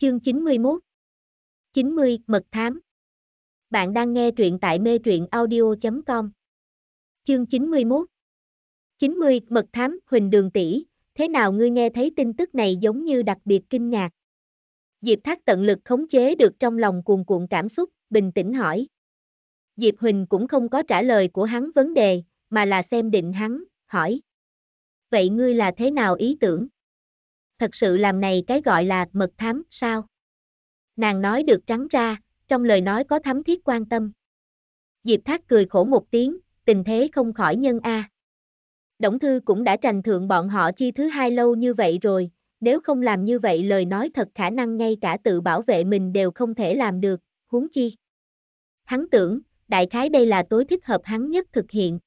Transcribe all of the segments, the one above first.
Chương 91 90. Mật thám Bạn đang nghe truyện tại mê truyện audio.com Chương 91 90. Mật thám Huỳnh Đường tỷ Thế nào ngươi nghe thấy tin tức này giống như đặc biệt kinh ngạc? Diệp Thác tận lực khống chế được trong lòng cuồn cuộn cảm xúc, bình tĩnh hỏi. Diệp Huỳnh cũng không có trả lời của hắn vấn đề, mà là xem định hắn, hỏi. Vậy ngươi là thế nào ý tưởng? thật sự làm này cái gọi là mật thám, sao? Nàng nói được trắng ra, trong lời nói có thắm thiết quan tâm. Diệp Thác cười khổ một tiếng, tình thế không khỏi nhân a. À. Đổng Thư cũng đã trành thượng bọn họ chi thứ hai lâu như vậy rồi, nếu không làm như vậy lời nói thật khả năng ngay cả tự bảo vệ mình đều không thể làm được, huống chi. Hắn tưởng, đại khái đây là tối thích hợp hắn nhất thực hiện.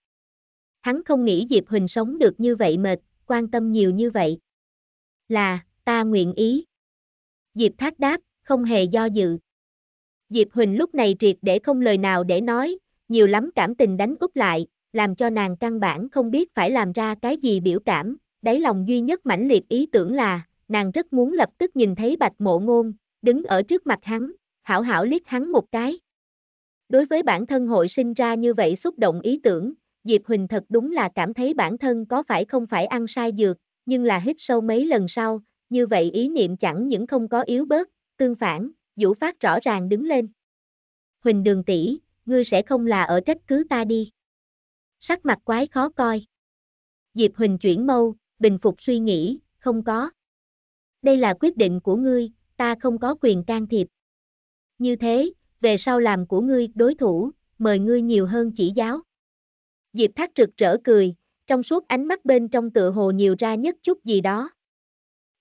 Hắn không nghĩ Diệp Huỳnh sống được như vậy mệt, quan tâm nhiều như vậy là, ta nguyện ý. Diệp Thác đáp, không hề do dự. Diệp Huỳnh lúc này triệt để không lời nào để nói, nhiều lắm cảm tình đánh úp lại, làm cho nàng căn bản không biết phải làm ra cái gì biểu cảm, đáy lòng duy nhất mãnh liệt ý tưởng là, nàng rất muốn lập tức nhìn thấy bạch mộ ngôn, đứng ở trước mặt hắn, hảo hảo liếc hắn một cái. Đối với bản thân hội sinh ra như vậy xúc động ý tưởng, Diệp Huỳnh thật đúng là cảm thấy bản thân có phải không phải ăn sai dược, nhưng là hít sâu mấy lần sau, như vậy ý niệm chẳng những không có yếu bớt, tương phản, Vũ Phát rõ ràng đứng lên. Huỳnh đường tỷ, ngươi sẽ không là ở trách cứ ta đi. Sắc mặt quái khó coi. Diệp Huỳnh chuyển mâu, bình phục suy nghĩ, không có. Đây là quyết định của ngươi, ta không có quyền can thiệp. Như thế, về sau làm của ngươi đối thủ, mời ngươi nhiều hơn chỉ giáo. Diệp Thác rực rỡ cười, trong suốt ánh mắt bên trong tựa hồ nhiều ra nhất chút gì đó.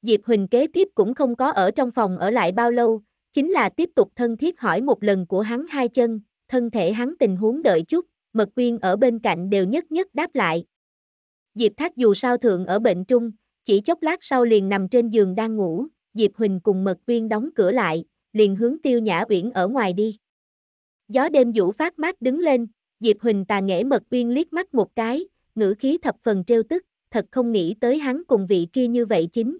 Diệp Huỳnh kế tiếp cũng không có ở trong phòng ở lại bao lâu, chính là tiếp tục thân thiết hỏi một lần của hắn hai chân, thân thể hắn tình huống đợi chút, Mật Quyên ở bên cạnh đều nhất nhất đáp lại. Diệp Thác dù sao thượng ở bệnh trung, chỉ chốc lát sau liền nằm trên giường đang ngủ, Diệp Huỳnh cùng Mật Quyên đóng cửa lại, liền hướng Tiêu Nhã Uyển ở ngoài đi. Gió đêm vũ phát mát đứng lên, Diệp Huỳnh tà nghệ Mật Uyên liếc mắt một cái, ngữ khí thập phần trêu tức, thật không nghĩ tới hắn cùng vị kia như vậy chính.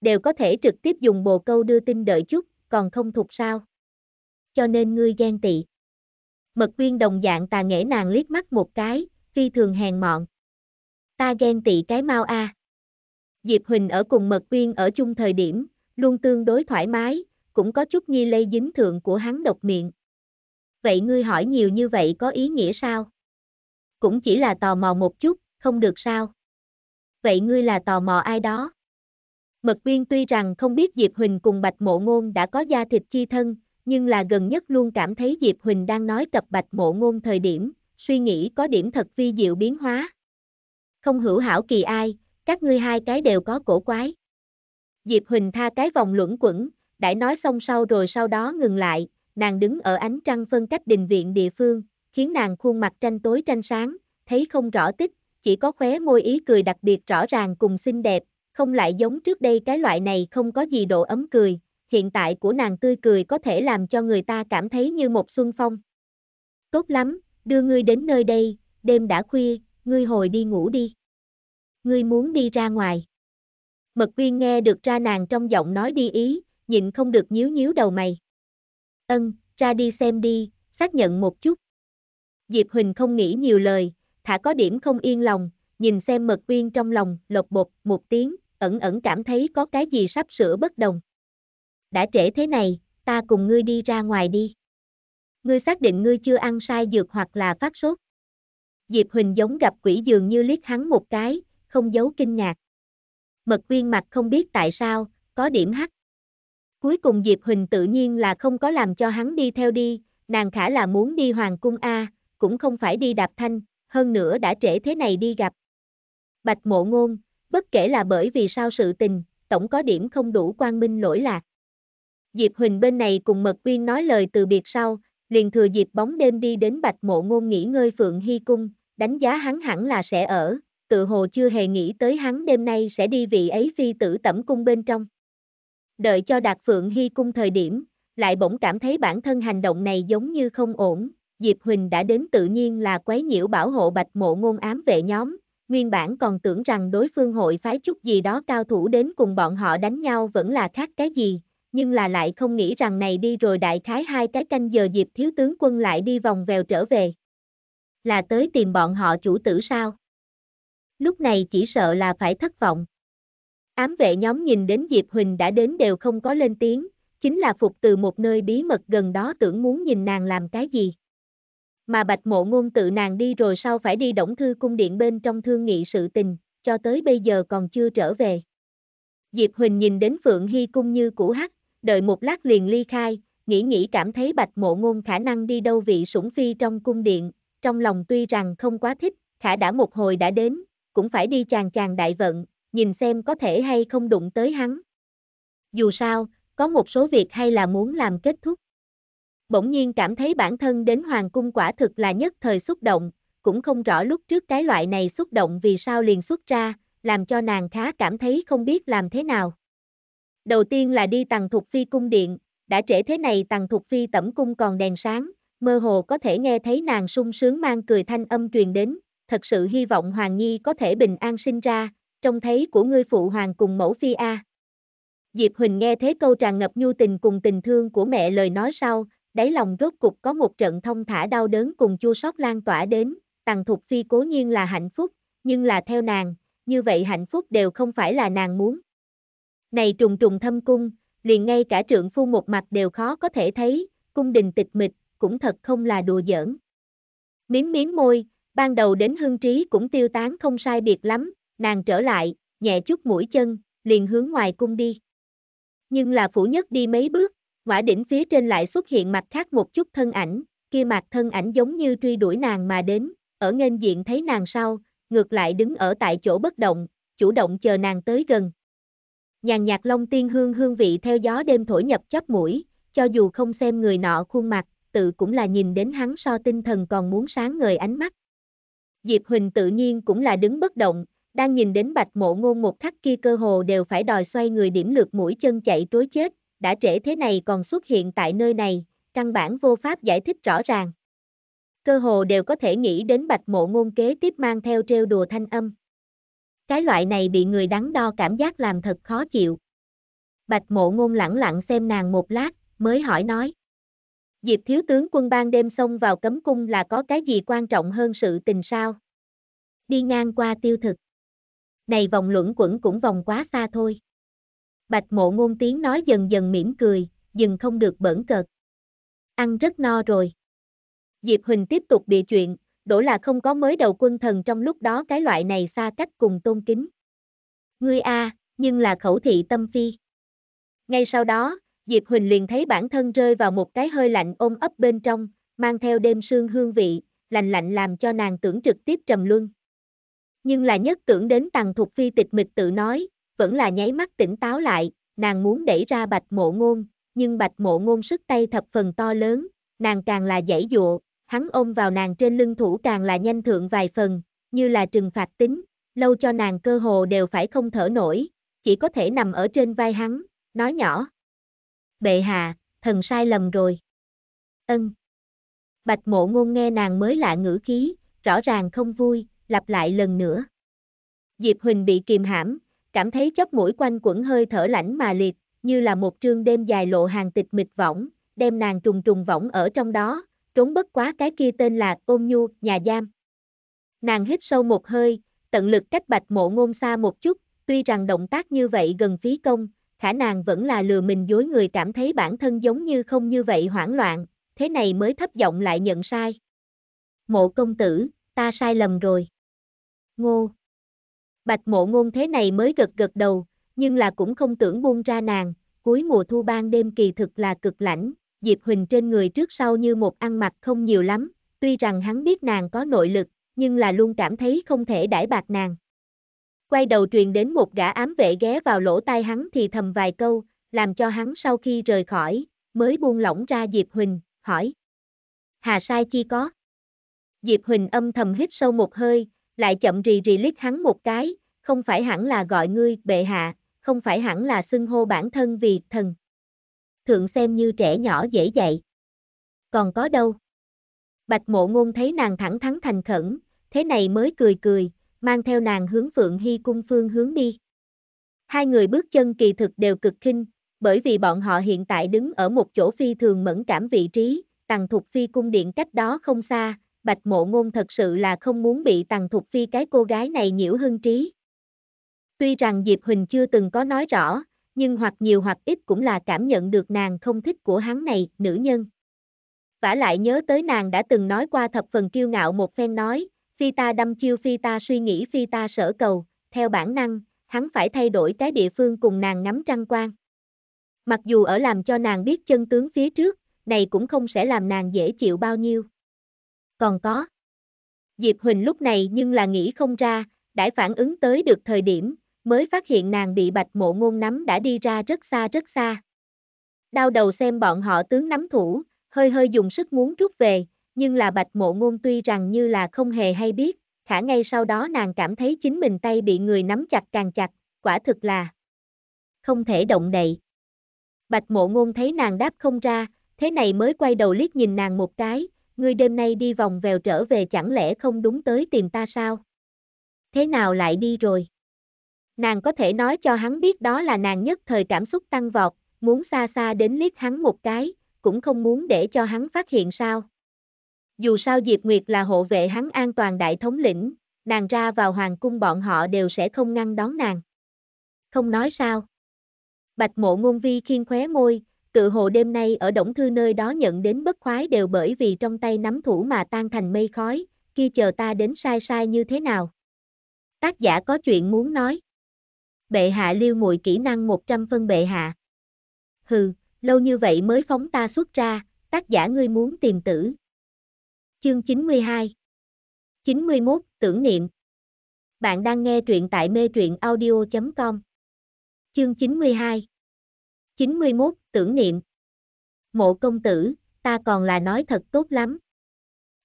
Đều có thể trực tiếp dùng bồ câu đưa tin đợi chút, còn không thuộc sao. Cho nên ngươi ghen tị. Mật quyên đồng dạng tà nghẽ nàng liếc mắt một cái, phi thường hèn mọn. Ta ghen tị cái mau a. Diệp Huỳnh ở cùng Mật Quyên ở chung thời điểm, luôn tương đối thoải mái, cũng có chút nghi lây dính thượng của hắn độc miệng. Vậy ngươi hỏi nhiều như vậy có ý nghĩa sao? Cũng chỉ là tò mò một chút, không được sao. Vậy ngươi là tò mò ai đó? Mật viên tuy rằng không biết Diệp Huỳnh cùng Bạch Mộ Ngôn đã có gia thịt chi thân, nhưng là gần nhất luôn cảm thấy Diệp Huỳnh đang nói cập Bạch Mộ Ngôn thời điểm, suy nghĩ có điểm thật vi diệu biến hóa. Không hữu hảo kỳ ai, các ngươi hai cái đều có cổ quái. Diệp Huỳnh tha cái vòng luẩn quẩn, đã nói xong sau rồi sau đó ngừng lại, nàng đứng ở ánh trăng phân cách đình viện địa phương, khiến nàng khuôn mặt tranh tối tranh sáng, thấy không rõ tích, chỉ có khóe môi ý cười đặc biệt rõ ràng cùng xinh đẹp, không lại giống trước đây cái loại này không có gì độ ấm cười, hiện tại của nàng tươi cười có thể làm cho người ta cảm thấy như một xuân phong. Tốt lắm, đưa ngươi đến nơi đây, đêm đã khuya, ngươi hồi đi ngủ đi. Ngươi muốn đi ra ngoài. Mật viên nghe được ra nàng trong giọng nói đi ý, nhịn không được nhíu nhíu đầu mày. Ân, ra đi xem đi, xác nhận một chút. Diệp Huỳnh không nghĩ nhiều lời, thả có điểm không yên lòng, nhìn xem mật uyên trong lòng, lột bột, một tiếng, ẩn ẩn cảm thấy có cái gì sắp sửa bất đồng. Đã trễ thế này, ta cùng ngươi đi ra ngoài đi. Ngươi xác định ngươi chưa ăn sai dược hoặc là phát sốt. Diệp Huỳnh giống gặp quỷ dường như liếc hắn một cái, không giấu kinh ngạc. Mật uyên mặt không biết tại sao, có điểm hắc. Cuối cùng Diệp Huỳnh tự nhiên là không có làm cho hắn đi theo đi, nàng khả là muốn đi Hoàng Cung A, cũng không phải đi đạp thanh, hơn nữa đã trễ thế này đi gặp. Bạch mộ ngôn, bất kể là bởi vì sao sự tình, tổng có điểm không đủ quang minh lỗi lạc. Diệp Huỳnh bên này cùng Mật Uyên nói lời từ biệt sau, liền thừa dịp bóng đêm đi đến Bạch Mộ Ngôn nghỉ ngơi Phượng Hy Cung, đánh giá hắn hẳn là sẽ ở, tự hồ chưa hề nghĩ tới hắn đêm nay sẽ đi vị ấy phi tử tẩm cung bên trong. Đợi cho đạt Phượng Hy Cung thời điểm, lại bỗng cảm thấy bản thân hành động này giống như không ổn, Diệp Huỳnh đã đến tự nhiên là quấy nhiễu bảo hộ bạch mộ ngôn ám vệ nhóm, nguyên bản còn tưởng rằng đối phương hội phái chút gì đó cao thủ đến cùng bọn họ đánh nhau vẫn là khác cái gì, nhưng là lại không nghĩ rằng này đi rồi đại khái hai cái canh giờ Diệp thiếu tướng quân lại đi vòng vèo trở về. Là tới tìm bọn họ chủ tử sao? Lúc này chỉ sợ là phải thất vọng. Ám vệ nhóm nhìn đến Diệp Huỳnh đã đến đều không có lên tiếng, chính là phục từ một nơi bí mật gần đó tưởng muốn nhìn nàng làm cái gì mà bạch mộ ngôn tự nàng đi rồi sau phải đi đổng thư cung điện bên trong thương nghị sự tình, cho tới bây giờ còn chưa trở về. Diệp Huỳnh nhìn đến Phượng Hy Cung như cũ hắc, đợi một lát liền ly khai, nghĩ nghĩ cảm thấy bạch mộ ngôn khả năng đi đâu vị sủng phi trong cung điện, trong lòng tuy rằng không quá thích, khả đã một hồi đã đến, cũng phải đi chàng chàng đại vận, nhìn xem có thể hay không đụng tới hắn. Dù sao, có một số việc hay là muốn làm kết thúc bỗng nhiên cảm thấy bản thân đến hoàng cung quả thực là nhất thời xúc động, cũng không rõ lúc trước cái loại này xúc động vì sao liền xuất ra, làm cho nàng khá cảm thấy không biết làm thế nào. Đầu tiên là đi tầng thuộc phi cung điện, đã trễ thế này tầng thuộc phi tẩm cung còn đèn sáng, mơ hồ có thể nghe thấy nàng sung sướng mang cười thanh âm truyền đến, thật sự hy vọng Hoàng Nhi có thể bình an sinh ra, trông thấy của ngươi phụ hoàng cùng mẫu phi a. Diệp Huỳnh nghe thế câu tràn ngập nhu tình cùng tình thương của mẹ lời nói sau, đáy lòng rốt cục có một trận thông thả đau đớn cùng chua sót lan tỏa đến, Tằng Thục Phi cố nhiên là hạnh phúc, nhưng là theo nàng, như vậy hạnh phúc đều không phải là nàng muốn. Này trùng trùng thâm cung, liền ngay cả trượng phu một mặt đều khó có thể thấy, cung đình tịch mịch, cũng thật không là đùa giỡn. Miếm miếm môi, ban đầu đến hương trí cũng tiêu tán không sai biệt lắm, nàng trở lại, nhẹ chút mũi chân, liền hướng ngoài cung đi. Nhưng là phủ nhất đi mấy bước, Hỏa đỉnh phía trên lại xuất hiện mặt khác một chút thân ảnh, kia mặt thân ảnh giống như truy đuổi nàng mà đến, ở nghênh diện thấy nàng sau, ngược lại đứng ở tại chỗ bất động, chủ động chờ nàng tới gần. Nhàn nhạt long tiên hương hương vị theo gió đêm thổi nhập chóp mũi, cho dù không xem người nọ khuôn mặt, tự cũng là nhìn đến hắn so tinh thần còn muốn sáng ngời ánh mắt. Diệp Huỳnh tự nhiên cũng là đứng bất động, đang nhìn đến bạch mộ ngôn một khắc kia cơ hồ đều phải đòi xoay người điểm lượt mũi chân chạy trối chết, đã trễ thế này còn xuất hiện tại nơi này, căn bản vô pháp giải thích rõ ràng. Cơ hồ đều có thể nghĩ đến bạch mộ ngôn kế tiếp mang theo trêu đùa thanh âm. Cái loại này bị người đắn đo cảm giác làm thật khó chịu. Bạch mộ ngôn lặng lặng xem nàng một lát, mới hỏi nói. Diệp thiếu tướng quân ban đêm xông vào cấm cung là có cái gì quan trọng hơn sự tình sao? Đi ngang qua tiêu thực. Này vòng luẩn quẩn cũng vòng quá xa thôi. Bạch mộ ngôn tiếng nói dần dần mỉm cười, dừng không được bẩn cợt. Ăn rất no rồi. Diệp Huỳnh tiếp tục địa chuyện, đổ là không có mới đầu quân thần trong lúc đó cái loại này xa cách cùng tôn kính. Ngươi a, nhưng là khẩu thị tâm phi. Ngay sau đó, Diệp Huỳnh liền thấy bản thân rơi vào một cái hơi lạnh ôm ấp bên trong, mang theo đêm sương hương vị, lạnh lạnh làm cho nàng tưởng trực tiếp trầm luân. Nhưng là nhất tưởng đến tàng thục phi tịch mịch tự nói, vẫn là nháy mắt tỉnh táo lại, nàng muốn đẩy ra bạch mộ ngôn, nhưng bạch mộ ngôn sức tay thập phần to lớn, nàng càng là dãy dụa, hắn ôm vào nàng trên lưng thủ càng là nhanh thượng vài phần, như là trừng phạt tính, lâu cho nàng cơ hồ đều phải không thở nổi, chỉ có thể nằm ở trên vai hắn, nói nhỏ. Bệ hạ, thần sai lầm rồi. Ân. Bạch mộ ngôn nghe nàng mới lạ ngữ khí, rõ ràng không vui, lặp lại lần nữa. Diệp Huỳnh bị kìm hãm, cảm thấy chóp mũi quanh quẩn hơi thở lạnh mà liệt, như là một trương đêm dài lộ hàng tịch mịch võng, đem nàng trùng trùng võng ở trong đó, trốn bất quá cái kia tên là ôn nhu, nhà giam. Nàng hít sâu một hơi, tận lực cách bạch mộ ngôn xa một chút, tuy rằng động tác như vậy gần phí công, khả nàng vẫn là lừa mình dối người cảm thấy bản thân giống như không như vậy hoảng loạn, thế này mới thấp giọng lại nhận sai. Mộ công tử, ta sai lầm rồi. Ngô. Bạch mộ ngôn thế này mới gật gật đầu, nhưng là cũng không tưởng buông ra nàng, cuối mùa thu ban đêm kỳ thực là cực lãnh, Diệp Huỳnh trên người trước sau như một ăn mặc không nhiều lắm, tuy rằng hắn biết nàng có nội lực, nhưng là luôn cảm thấy không thể đãi bạc nàng. Quay đầu truyền đến một gã ám vệ ghé vào lỗ tai hắn thì thầm vài câu, làm cho hắn sau khi rời khỏi, mới buông lỏng ra Diệp Huỳnh, hỏi. Hà sai chi có? Diệp Huỳnh âm thầm hít sâu một hơi, lại chậm rì rì lít hắn một cái, không phải hẳn là gọi ngươi bệ hạ, không phải hẳn là xưng hô bản thân vì thần. Thượng xem như trẻ nhỏ dễ dạy. Còn có đâu? Bạch mộ ngôn thấy nàng thẳng thắn thành khẩn, thế này mới cười cười, mang theo nàng hướng Phượng Hy cung phương hướng đi. Hai người bước chân kỳ thực đều cực kinh, bởi vì bọn họ hiện tại đứng ở một chỗ phi thường mẫn cảm vị trí, tầng thuộc phi cung điện cách đó không xa, Bạch Mộ Ngôn thật sự là không muốn bị Tằng Thục Phi cái cô gái này nhiễu hưng trí. Tuy rằng Diệp Huỳnh chưa từng có nói rõ, nhưng hoặc nhiều hoặc ít cũng là cảm nhận được nàng không thích của hắn này, nữ nhân. Vả lại nhớ tới nàng đã từng nói qua thập phần kiêu ngạo một phen nói, phi ta đâm chiêu phi ta suy nghĩ phi ta sở cầu, theo bản năng, hắn phải thay đổi cái địa phương cùng nàng ngắm trăng quan. Mặc dù ở làm cho nàng biết chân tướng phía trước, này cũng không sẽ làm nàng dễ chịu bao nhiêu còn có. Diệp Huỳnh lúc này nhưng là nghĩ không ra, đã phản ứng tới được thời điểm, mới phát hiện nàng bị bạch mộ ngôn nắm đã đi ra rất xa rất xa. Đau đầu xem bọn họ tướng nắm thủ, hơi hơi dùng sức muốn rút về, nhưng là bạch mộ ngôn tuy rằng như là không hề hay biết, khả ngay sau đó nàng cảm thấy chính mình tay bị người nắm chặt càng chặt, quả thực là không thể động đậy. Bạch mộ ngôn thấy nàng đáp không ra, thế này mới quay đầu liếc nhìn nàng một cái, ngươi đêm nay đi vòng vèo trở về chẳng lẽ không đúng tới tìm ta sao? Thế nào lại đi rồi? Nàng có thể nói cho hắn biết đó là nàng nhất thời cảm xúc tăng vọt, muốn xa xa đến liếc hắn một cái, cũng không muốn để cho hắn phát hiện sao. Dù sao Diệp Nguyệt là hộ vệ hắn an toàn đại thống lĩnh, nàng ra vào hoàng cung bọn họ đều sẽ không ngăn đón nàng. Không nói sao. Bạch mộ ngôn vi khiên khóe môi, tự hồ đêm nay ở Đổng Thư nơi đó nhận đến bất khoái đều bởi vì trong tay nắm thủ mà tan thành mây khói, kia chờ ta đến sai sai như thế nào. Tác giả có chuyện muốn nói. Bệ hạ liêu muội kỹ năng 100 phân bệ hạ. Hừ, lâu như vậy mới phóng ta xuất ra, tác giả ngươi muốn tìm tử. Chương 92 91 Tưởng niệm Bạn đang nghe truyện tại mê truyện audio.com Chương 92 91, tưởng niệm. Mộ công tử, ta còn là nói thật tốt lắm.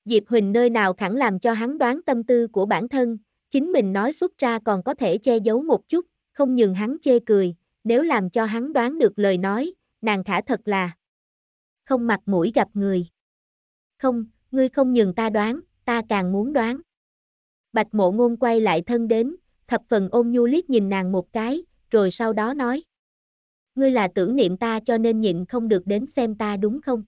Diệp Huỳnh nơi nào khẳng làm cho hắn đoán tâm tư của bản thân, chính mình nói xuất ra còn có thể che giấu một chút, không nhường hắn chê cười, nếu làm cho hắn đoán được lời nói, nàng khả thật là không mặt mũi gặp người. Không, ngươi không nhường ta đoán, ta càng muốn đoán. Bạch mộ ngôn quay lại thân đến, thập phần ôm nhu liếc nhìn nàng một cái, rồi sau đó nói ngươi là tưởng niệm ta cho nên nhịn không được đến xem ta đúng không?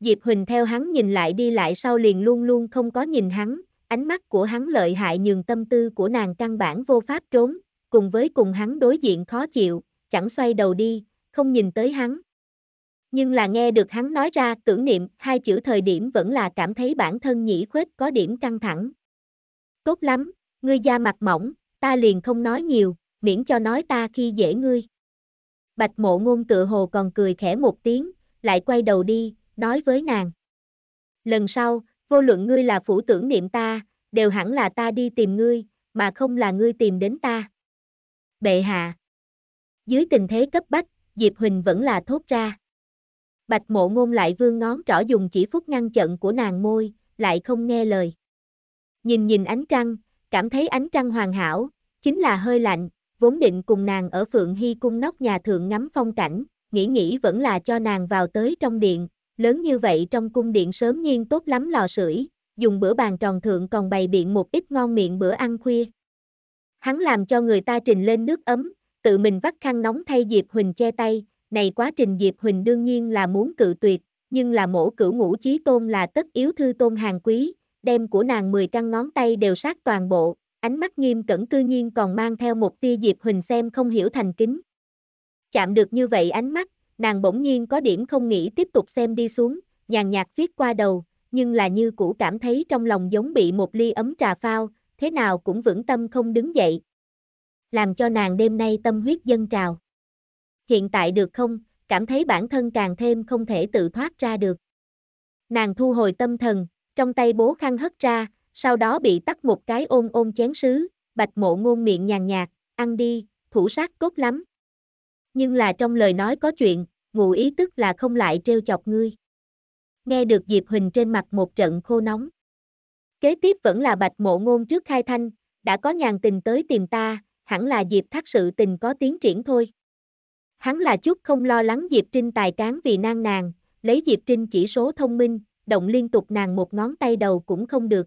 Diệp Huỳnh theo hắn nhìn lại đi lại sau liền luôn luôn không có nhìn hắn, ánh mắt của hắn lợi hại nhường tâm tư của nàng căn bản vô pháp trốn, cùng với cùng hắn đối diện khó chịu, chẳng xoay đầu đi, không nhìn tới hắn. Nhưng là nghe được hắn nói ra tưởng niệm hai chữ thời điểm vẫn là cảm thấy bản thân nhĩ khuếch có điểm căng thẳng. Tốt lắm, ngươi da mặt mỏng, ta liền không nói nhiều, miễn cho nói ta khi dễ ngươi. Bạch mộ ngôn tựa hồ còn cười khẽ một tiếng, lại quay đầu đi, nói với nàng. Lần sau, vô luận ngươi là phủ tưởng niệm ta, đều hẳn là ta đi tìm ngươi, mà không là ngươi tìm đến ta. Bệ hạ. Dưới tình thế cấp bách, Diệp Huỳnh vẫn là thốt ra. Bạch mộ ngôn lại vương ngón trỏ dùng chỉ phúc ngăn chận của nàng môi, lại không nghe lời. Nhìn nhìn ánh trăng, cảm thấy ánh trăng hoàn hảo, chính là hơi lạnh, vốn định cùng nàng ở Phượng Hy cung nóc nhà thượng ngắm phong cảnh, nghĩ nghĩ vẫn là cho nàng vào tới trong điện, lớn như vậy trong cung điện sớm nhiên tốt lắm lò sưởi, dùng bữa bàn tròn thượng còn bày biện một ít ngon miệng bữa ăn khuya. Hắn làm cho người ta trình lên nước ấm, tự mình vắt khăn nóng thay Diệp Huỳnh che tay, này quá trình Diệp Huỳnh đương nhiên là muốn cự tuyệt, nhưng là mổ cửu ngũ chí tôn là tất yếu thư tôn hàng quý, đem của nàng 10 căn ngón tay đều sát toàn bộ, Ánh mắt nghiêm cẩn cư nhiên còn mang theo một tia Diệp Huỳnh xem không hiểu thành kính. Chạm được như vậy ánh mắt, nàng bỗng nhiên có điểm không nghĩ tiếp tục xem đi xuống, nhàn nhạt viết qua đầu, nhưng là như cũ cảm thấy trong lòng giống bị một ly ấm trà phao, thế nào cũng vững tâm không đứng dậy. Làm cho nàng đêm nay tâm huyết dân trào. Hiện tại được không, cảm thấy bản thân càng thêm không thể tự thoát ra được. Nàng thu hồi tâm thần, trong tay bố khăn hất ra, sau đó bị tắt một cái ôm ôm chén sứ, bạch mộ ngôn miệng nhàn nhạt, ăn đi, thủ sát cốt lắm. Nhưng là trong lời nói có chuyện, ngụ ý tức là không lại trêu chọc ngươi. Nghe được Diệp Huỳnh trên mặt một trận khô nóng. Kế tiếp vẫn là bạch mộ ngôn trước khai thanh, đã có nhàn tình tới tìm ta, hẳn là Diệp thác sự tình có tiến triển thôi. Hắn là chút không lo lắng Diệp Trinh tài cán vì nang nàng, lấy Diệp Trinh chỉ số thông minh, động liên tục nàng một ngón tay đầu cũng không được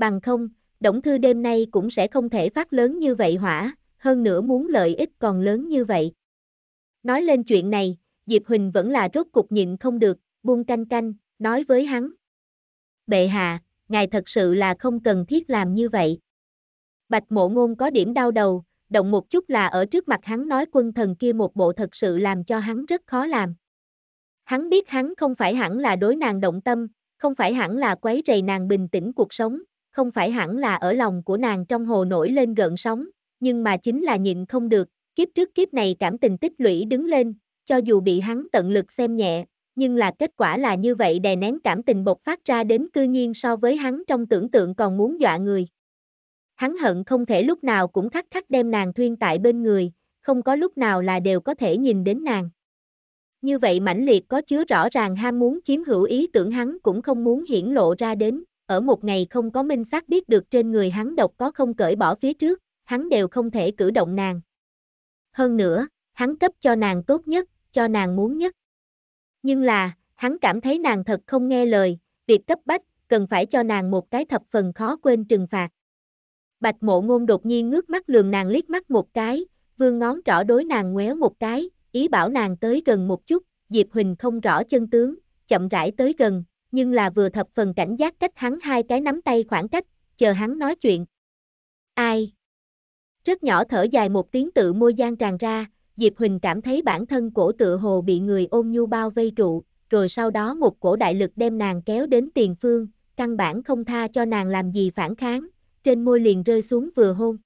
bằng không, động Thư đêm nay cũng sẽ không thể phát lớn như vậy hỏa, hơn nữa muốn lợi ích còn lớn như vậy. Nói lên chuyện này, Diệp Huỳnh vẫn là rốt cục nhịn không được, buông canh canh, nói với hắn. Bệ hạ, ngài thật sự là không cần thiết làm như vậy. Bạch mộ ngôn có điểm đau đầu, động một chút là ở trước mặt hắn nói quân thần kia một bộ thật sự làm cho hắn rất khó làm. Hắn biết hắn không phải hẳn là đối nàng động tâm, không phải hẳn là quấy rầy nàng bình tĩnh cuộc sống, không phải hẳn là ở lòng của nàng trong hồ nổi lên gợn sóng, nhưng mà chính là nhịn không được, kiếp trước kiếp này cảm tình tích lũy đứng lên, cho dù bị hắn tận lực xem nhẹ, nhưng là kết quả là như vậy đè nén cảm tình bộc phát ra đến cư nhiên so với hắn trong tưởng tượng còn muốn dọa người. Hắn hận không thể lúc nào cũng khắc khắc đem nàng thuyên tại bên người, không có lúc nào là đều có thể nhìn đến nàng. Như vậy mãnh liệt có chứa rõ ràng ham muốn chiếm hữu ý tưởng hắn cũng không muốn hiển lộ ra đến, ở một ngày không có minh xác biết được trên người hắn độc có không cởi bỏ phía trước, hắn đều không thể cử động nàng. Hơn nữa, hắn cấp cho nàng tốt nhất, cho nàng muốn nhất. Nhưng là, hắn cảm thấy nàng thật không nghe lời, việc cấp bách, cần phải cho nàng một cái thập phần khó quên trừng phạt. Bạch mộ ngôn đột nhiên ngước mắt lườm nàng liếc mắt một cái, vương ngón trỏ đối nàng ngoéo một cái, ý bảo nàng tới gần một chút, Diệp Huỳnh không rõ chân tướng, chậm rãi tới gần, nhưng là vừa thập phần cảnh giác cách hắn hai cái nắm tay khoảng cách, chờ hắn nói chuyện. Ai? Rất nhỏ thở dài một tiếng tự môi gian tràn ra, Diệp Huỳnh cảm thấy bản thân cổ tự hồ bị người ôm nhu bao vây trụ, rồi sau đó một cổ đại lực đem nàng kéo đến tiền phương, căn bản không tha cho nàng làm gì phản kháng, trên môi liền rơi xuống vừa hôn.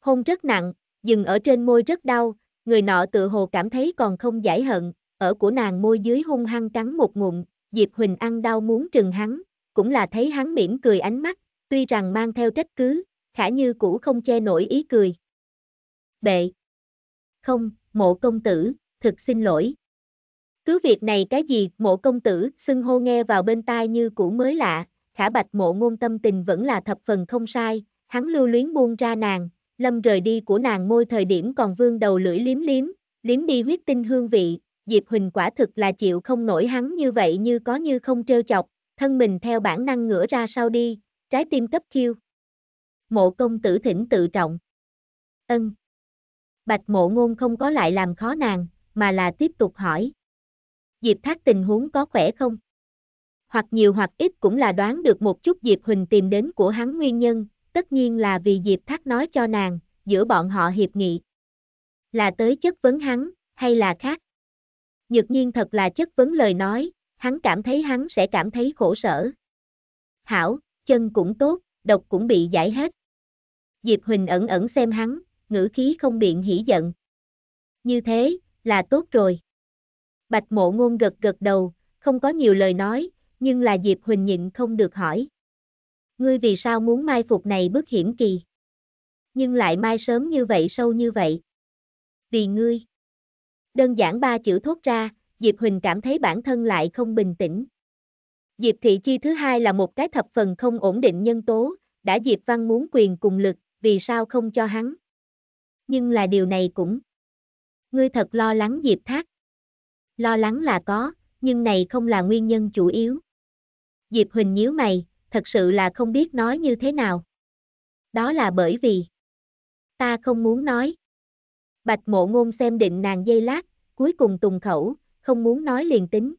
Hôn rất nặng, dừng ở trên môi rất đau, người nọ tự hồ cảm thấy còn không giải hận, ở của nàng môi dưới hung hăng cắn một ngụm, Diệp Huỳnh ăn đau muốn trừng hắn, cũng là thấy hắn mỉm cười ánh mắt, tuy rằng mang theo trách cứ, khả như cũ không che nổi ý cười. Bệ! Không, mộ công tử, thực xin lỗi. Cứ việc này cái gì mộ công tử xưng hô nghe vào bên tai như cũ mới lạ, khả bạch mộ ngôn tâm tình vẫn là thập phần không sai, hắn lưu luyến buông ra nàng, lâm rời đi của nàng môi thời điểm còn vương đầu lưỡi liếm liếm, liếm đi huyết tinh hương vị, Diệp Huỳnh quả thực là chịu không nổi hắn như vậy như có như không trêu chọc, thân mình theo bản năng ngửa ra sau đi, trái tim cấp khiêu. Mộ công tử thỉnh tự trọng. Ân. Bạch mộ ngôn không có lại làm khó nàng, mà là tiếp tục hỏi. Diệp Thác tình huống có khỏe không? Hoặc nhiều hoặc ít cũng là đoán được một chút Diệp Huỳnh tìm đến của hắn nguyên nhân, tất nhiên là vì Diệp Thác nói cho nàng, giữa bọn họ hiệp nghị. Là tới chất vấn hắn, hay là khác? Nhược nhiên thật là chất vấn lời nói, hắn cảm thấy hắn sẽ cảm thấy khổ sở. Hảo, chân cũng tốt, độc cũng bị giải hết. Diệp Huỳnh ẩn ẩn xem hắn, ngữ khí không biện hỉ giận. Như thế, là tốt rồi. Bạch mộ ngôn gật gật đầu, không có nhiều lời nói, nhưng là Diệp Huỳnh nhịn không được hỏi. Ngươi vì sao muốn mai phục này bước hiểm kỳ? Nhưng lại mai sớm như vậy sâu như vậy? Vì ngươi đơn giản ba chữ thốt ra, Diệp Huỳnh cảm thấy bản thân lại không bình tĩnh. Diệp Thị Chi thứ hai là một cái thập phần không ổn định nhân tố, đã Diệp Văn muốn quyền cùng lực, vì sao không cho hắn. Nhưng là điều này cũng. Ngươi thật lo lắng Diệp Thác. Lo lắng là có, nhưng này không là nguyên nhân chủ yếu. Diệp Huỳnh nhíu mày, thật sự là không biết nói như thế nào. Đó là bởi vì ta không muốn nói. Bạch mộ ngôn xem định nàng dây lát, cuối cùng tùng khẩu, không muốn nói liền tính.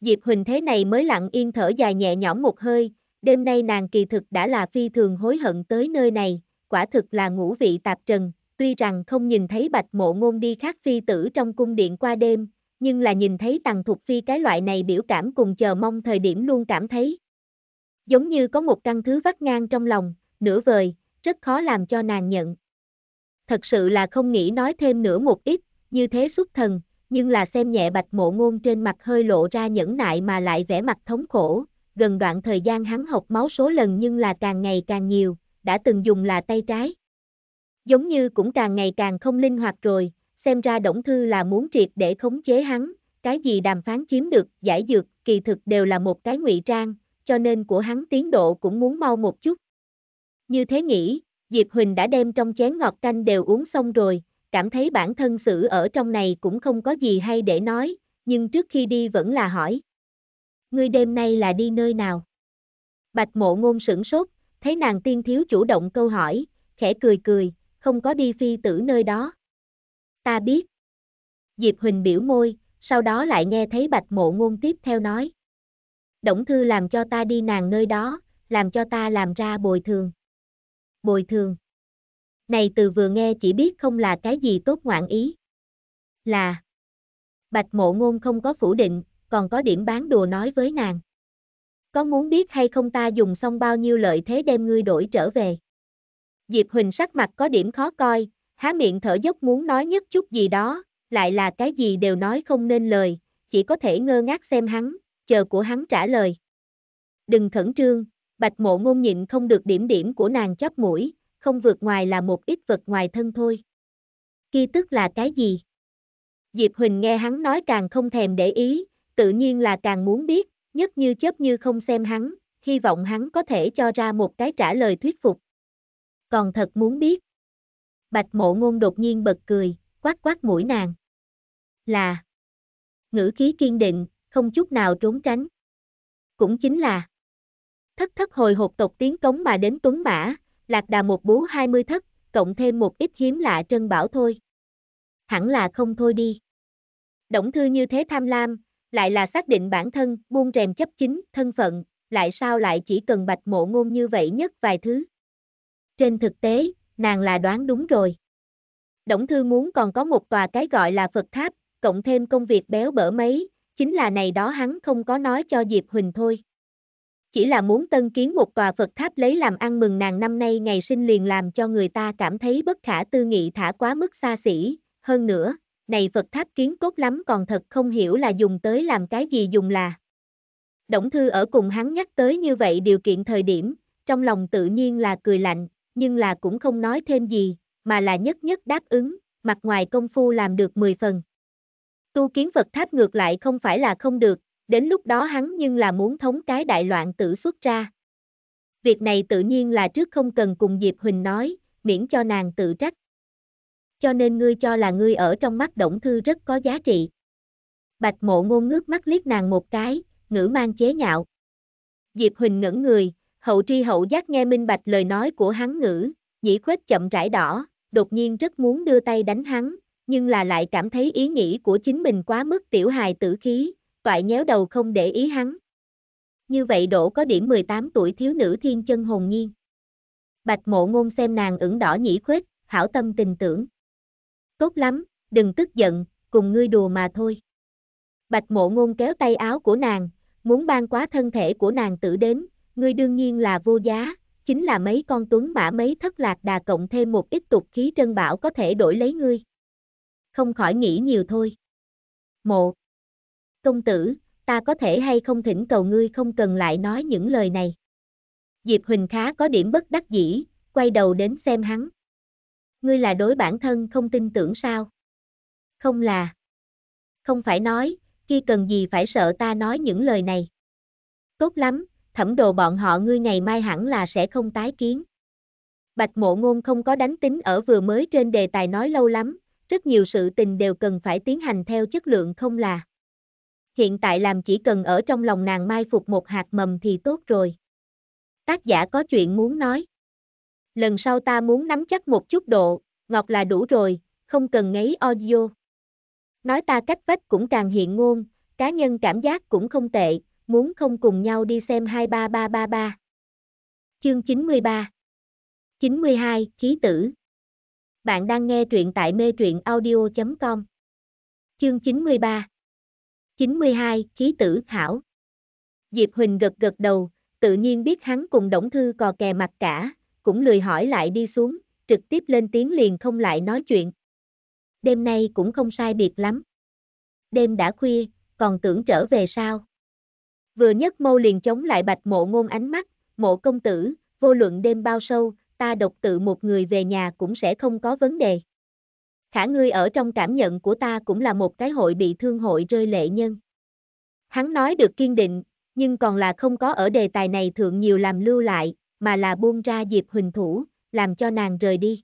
Diệp Huỳnh thế này mới lặng yên thở dài nhẹ nhõm một hơi, đêm nay nàng kỳ thực đã là phi thường hối hận tới nơi này, quả thực là ngũ vị tạp trần, tuy rằng không nhìn thấy bạch mộ ngôn đi khác phi tử trong cung điện qua đêm, nhưng là nhìn thấy tàng thục phi cái loại này biểu cảm cùng chờ mong thời điểm luôn cảm thấy. Giống như có một căn thứ vắt ngang trong lòng, nửa vời, rất khó làm cho nàng nhận thật sự là không nghĩ nói thêm nữa một ít, như thế xuất thần, nhưng là xem nhẹ bạch mộ ngôn trên mặt hơi lộ ra nhẫn nại mà lại vẻ mặt thống khổ, gần đoạn thời gian hắn học máu số lần nhưng là càng ngày càng nhiều, đã từng dùng là tay trái. Giống như cũng càng ngày càng không linh hoạt rồi, xem ra Đổng Thư là muốn triệt để khống chế hắn, cái gì đàm phán chiếm được, giải dược, kỳ thực đều là một cái ngụy trang, cho nên của hắn tiến độ cũng muốn mau một chút. Như thế nghĩ, Diệp Huỳnh đã đem trong chén ngọt canh đều uống xong rồi, cảm thấy bản thân xử ở trong này cũng không có gì hay để nói, nhưng trước khi đi vẫn là hỏi. Ngươi đêm nay là đi nơi nào? Bạch mộ ngôn sửng sốt, thấy nàng tiên thiếu chủ động câu hỏi, khẽ cười cười, không có đi phi tử nơi đó. Ta biết. Diệp Huỳnh biểu môi, sau đó lại nghe thấy bạch mộ ngôn tiếp theo nói. Động thư làm cho ta đi nàng nơi đó, làm cho ta làm ra bồi thường bồi thường. Này từ vừa nghe chỉ biết không là cái gì tốt ngoạn ý. Là Bạch mộ ngôn không có phủ định, còn có điểm bán đùa nói với nàng. Có muốn biết hay không ta dùng xong bao nhiêu lợi thế đem ngươi đổi trở về? Diệp Huỳnh sắc mặt có điểm khó coi, há miệng thở dốc muốn nói nhất chút gì đó, lại là cái gì đều nói không nên lời, chỉ có thể ngơ ngác xem hắn, chờ của hắn trả lời. Đừng khẩn trương, Bạch mộ ngôn nhịn không được điểm điểm của nàng chắp mũi, không vượt ngoài là một ít vật ngoài thân thôi. Kia tức là cái gì? Diệp Huỳnh nghe hắn nói càng không thèm để ý, tự nhiên là càng muốn biết, nhất như chớp như không xem hắn, hy vọng hắn có thể cho ra một cái trả lời thuyết phục. Còn thật muốn biết. Bạch mộ ngôn đột nhiên bật cười, quát quát mũi nàng. Là. Ngữ khí kiên định, không chút nào trốn tránh. Cũng chính là. Thất thất hồi hộp tộc tiến cống mà đến Tuấn Mã, lạc đà một bú 20 thất, cộng thêm một ít hiếm lạ trân bảo thôi. Hẳn là không thôi đi. Động thư như thế tham lam, lại là xác định bản thân, buông rèm chấp chính, thân phận, lại sao lại chỉ cần bạch mộ ngôn như vậy nhất vài thứ. Trên thực tế, nàng là đoán đúng rồi. Động thư muốn còn có một tòa cái gọi là Phật tháp, cộng thêm công việc béo bở mấy, chính là này đó hắn không có nói cho Diệp Huỳnh thôi chỉ là muốn tân kiến một tòa Phật tháp lấy làm ăn mừng nàng năm nay ngày sinh liền làm cho người ta cảm thấy bất khả tư nghị thả quá mức xa xỉ, hơn nữa, này Phật tháp kiến cốt lắm còn thật không hiểu là dùng tới làm cái gì dùng là. Đổng Thư ở cùng hắn nhắc tới như vậy điều kiện thời điểm, trong lòng tự nhiên là cười lạnh, nhưng là cũng không nói thêm gì, mà là nhất nhất đáp ứng, mặt ngoài công phu làm được 10 phần. Tu kiến Phật tháp ngược lại không phải là không được, đến lúc đó hắn nhưng là muốn thống cái đại loạn tử xuất ra. Việc này tự nhiên là trước không cần cùng Diệp Huỳnh nói, miễn cho nàng tự trách. Cho nên ngươi cho là ngươi ở trong mắt Động Thư rất có giá trị. Bạch mộ ngôn ngước mắt liếc nàng một cái, ngữ mang chế nhạo. Diệp Huỳnh ngẩn người, hậu tri hậu giác nghe minh bạch lời nói của hắn ngữ, nhĩ khuếch chậm rãi đỏ, đột nhiên rất muốn đưa tay đánh hắn, nhưng là lại cảm thấy ý nghĩ của chính mình quá mức tiểu hài tử khí, toại nhéo đầu không để ý hắn. Như vậy đổ có điểm 18 tuổi thiếu nữ thiên chân hồn nhiên. Bạch mộ ngôn xem nàng ửng đỏ nhĩ khuếch, hảo tâm tình tưởng. Tốt lắm, đừng tức giận, cùng ngươi đùa mà thôi. Bạch mộ ngôn kéo tay áo của nàng, muốn ban quá thân thể của nàng tự đến, ngươi đương nhiên là vô giá, chính là mấy con tuấn mã mấy thất lạc đà cộng thêm một ít tục khí trân bảo có thể đổi lấy ngươi. Không khỏi nghĩ nhiều thôi. một công tử, ta có thể hay không thỉnh cầu ngươi không cần lại nói những lời này. Diệp Huỳnh khá có điểm bất đắc dĩ, quay đầu đến xem hắn. Ngươi là đối bản thân không tin tưởng sao? Không là. Không phải nói, khi cần gì phải sợ ta nói những lời này. Tốt lắm, thẩm đồ bọn họ ngươi ngày mai hẳn là sẽ không tái kiến. Bạch mộ ngôn không có đánh tính ở vừa mới trên đề tài nói lâu lắm, rất nhiều sự tình đều cần phải tiến hành theo chất lượng không là hiện tại làm chỉ cần ở trong lòng nàng mai phục một hạt mầm thì tốt rồi. Tác giả có chuyện muốn nói. Lần sau ta muốn nắm chắc một chút độ, ngọt là đủ rồi, không cần ngấy audio. Nói ta cách vách cũng càng hiện ngôn, cá nhân cảm giác cũng không tệ, muốn không cùng nhau đi xem 23333. Chương 93 92, Khí tử Bạn đang nghe truyện tại mê truyện audio.com Chương 93 92, khí tử Thảo. Diệp Huỳnh gật gật đầu, tự nhiên biết hắn cùng Đổng Thư cò kè mặt cả, cũng lười hỏi lại đi xuống, trực tiếp lên tiếng liền không lại nói chuyện. Đêm nay cũng không sai biệt lắm. Đêm đã khuya, còn tưởng trở về sao? Vừa nhất mâu liền chống lại bạch mộ ngôn ánh mắt, mộ công tử, vô luận đêm bao sâu, ta độc tự một người về nhà cũng sẽ không có vấn đề. Khả ngươi ở trong cảm nhận của ta cũng là một cái hội bị thương hội rơi lệ nhân. Hắn nói được kiên định, nhưng còn là không có ở đề tài này thượng nhiều làm lưu lại, mà là buông ra Diệp Huỳnh thủ, làm cho nàng rời đi.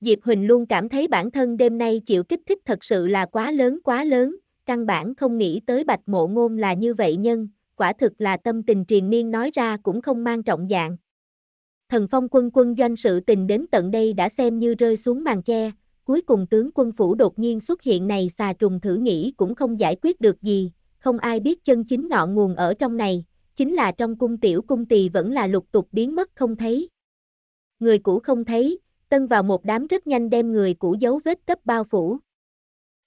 Diệp Huỳnh luôn cảm thấy bản thân đêm nay chịu kích thích thật sự là quá lớn quá lớn, căn bản không nghĩ tới bạch mộ ngôn là như vậy nhân, quả thực là tâm tình triền miên nói ra cũng không mang trọng dạng. Thần phong quân quân doanh sự tình đến tận đây đã xem như rơi xuống màn che, cuối cùng tướng quân phủ đột nhiên xuất hiện này xà trùng thử nghĩ cũng không giải quyết được gì, không ai biết chân chính ngọn nguồn ở trong này, chính là trong cung tiểu cung tỳ vẫn là lục tục biến mất không thấy. Người cũ không thấy, tân vào một đám rất nhanh đem người cũ giấu vết cấp bao phủ.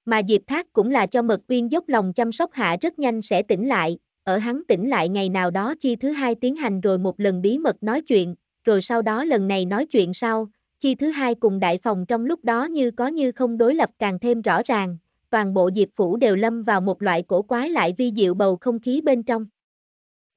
Mà Diệp Thác cũng là cho Mật Uyên dốc lòng chăm sóc hạ rất nhanh sẽ tỉnh lại, ở hắn tỉnh lại ngày nào đó chi thứ hai tiến hành rồi một lần bí mật nói chuyện, rồi sau đó lần này nói chuyện sau, chi thứ hai cùng đại phòng trong lúc đó như có như không đối lập càng thêm rõ ràng, toàn bộ Diệp Phủ đều lâm vào một loại cổ quái lại vi diệu bầu không khí bên trong.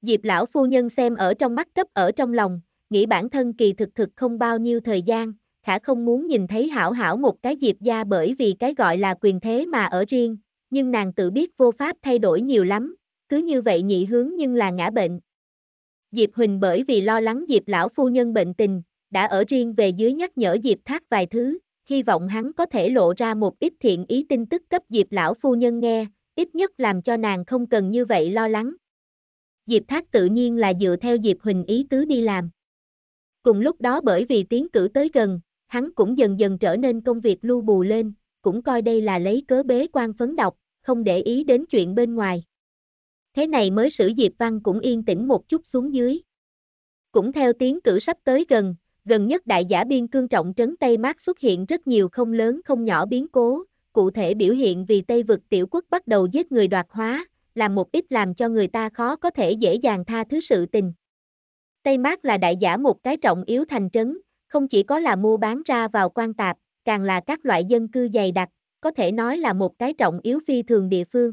Diệp lão phu nhân xem ở trong mắt cấp ở trong lòng, nghĩ bản thân kỳ thực thực không bao nhiêu thời gian, khả không muốn nhìn thấy hảo hảo một cái Diệp gia bởi vì cái gọi là quyền thế mà ở riêng, nhưng nàng tự biết vô pháp thay đổi nhiều lắm, cứ như vậy nhị hướng nhưng là ngã bệnh. Diệp Huỳnh bởi vì lo lắng Diệp lão phu nhân bệnh tình, đã ở riêng về dưới nhắc nhở Diệp Thác vài thứ, hy vọng hắn có thể lộ ra một ít thiện ý tin tức cấp Diệp lão phu nhân nghe, ít nhất làm cho nàng không cần như vậy lo lắng. Diệp Thác tự nhiên là dựa theo Diệp Huỳnh ý tứ đi làm. Cùng lúc đó bởi vì tiến cử tới gần, hắn cũng dần dần trở nên công việc lưu bù lên, cũng coi đây là lấy cớ bế quan phấn độc, không để ý đến chuyện bên ngoài. Thế này mới sử Diệp Văn cũng yên tĩnh một chút xuống dưới. Cũng theo tiến cử sắp tới gần, Gần nhất đại giả biên cương trọng trấn Tây Mát xuất hiện rất nhiều không lớn không nhỏ biến cố, cụ thể biểu hiện vì Tây vực tiểu quốc bắt đầu giết người đoạt hóa, làm một ít làm cho người ta khó có thể dễ dàng tha thứ sự tình. Tây Mát là đại giả một cái trọng yếu thành trấn, không chỉ có là mua bán ra vào quan tạp, càng là các loại dân cư dày đặc, có thể nói là một cái trọng yếu phi thường địa phương.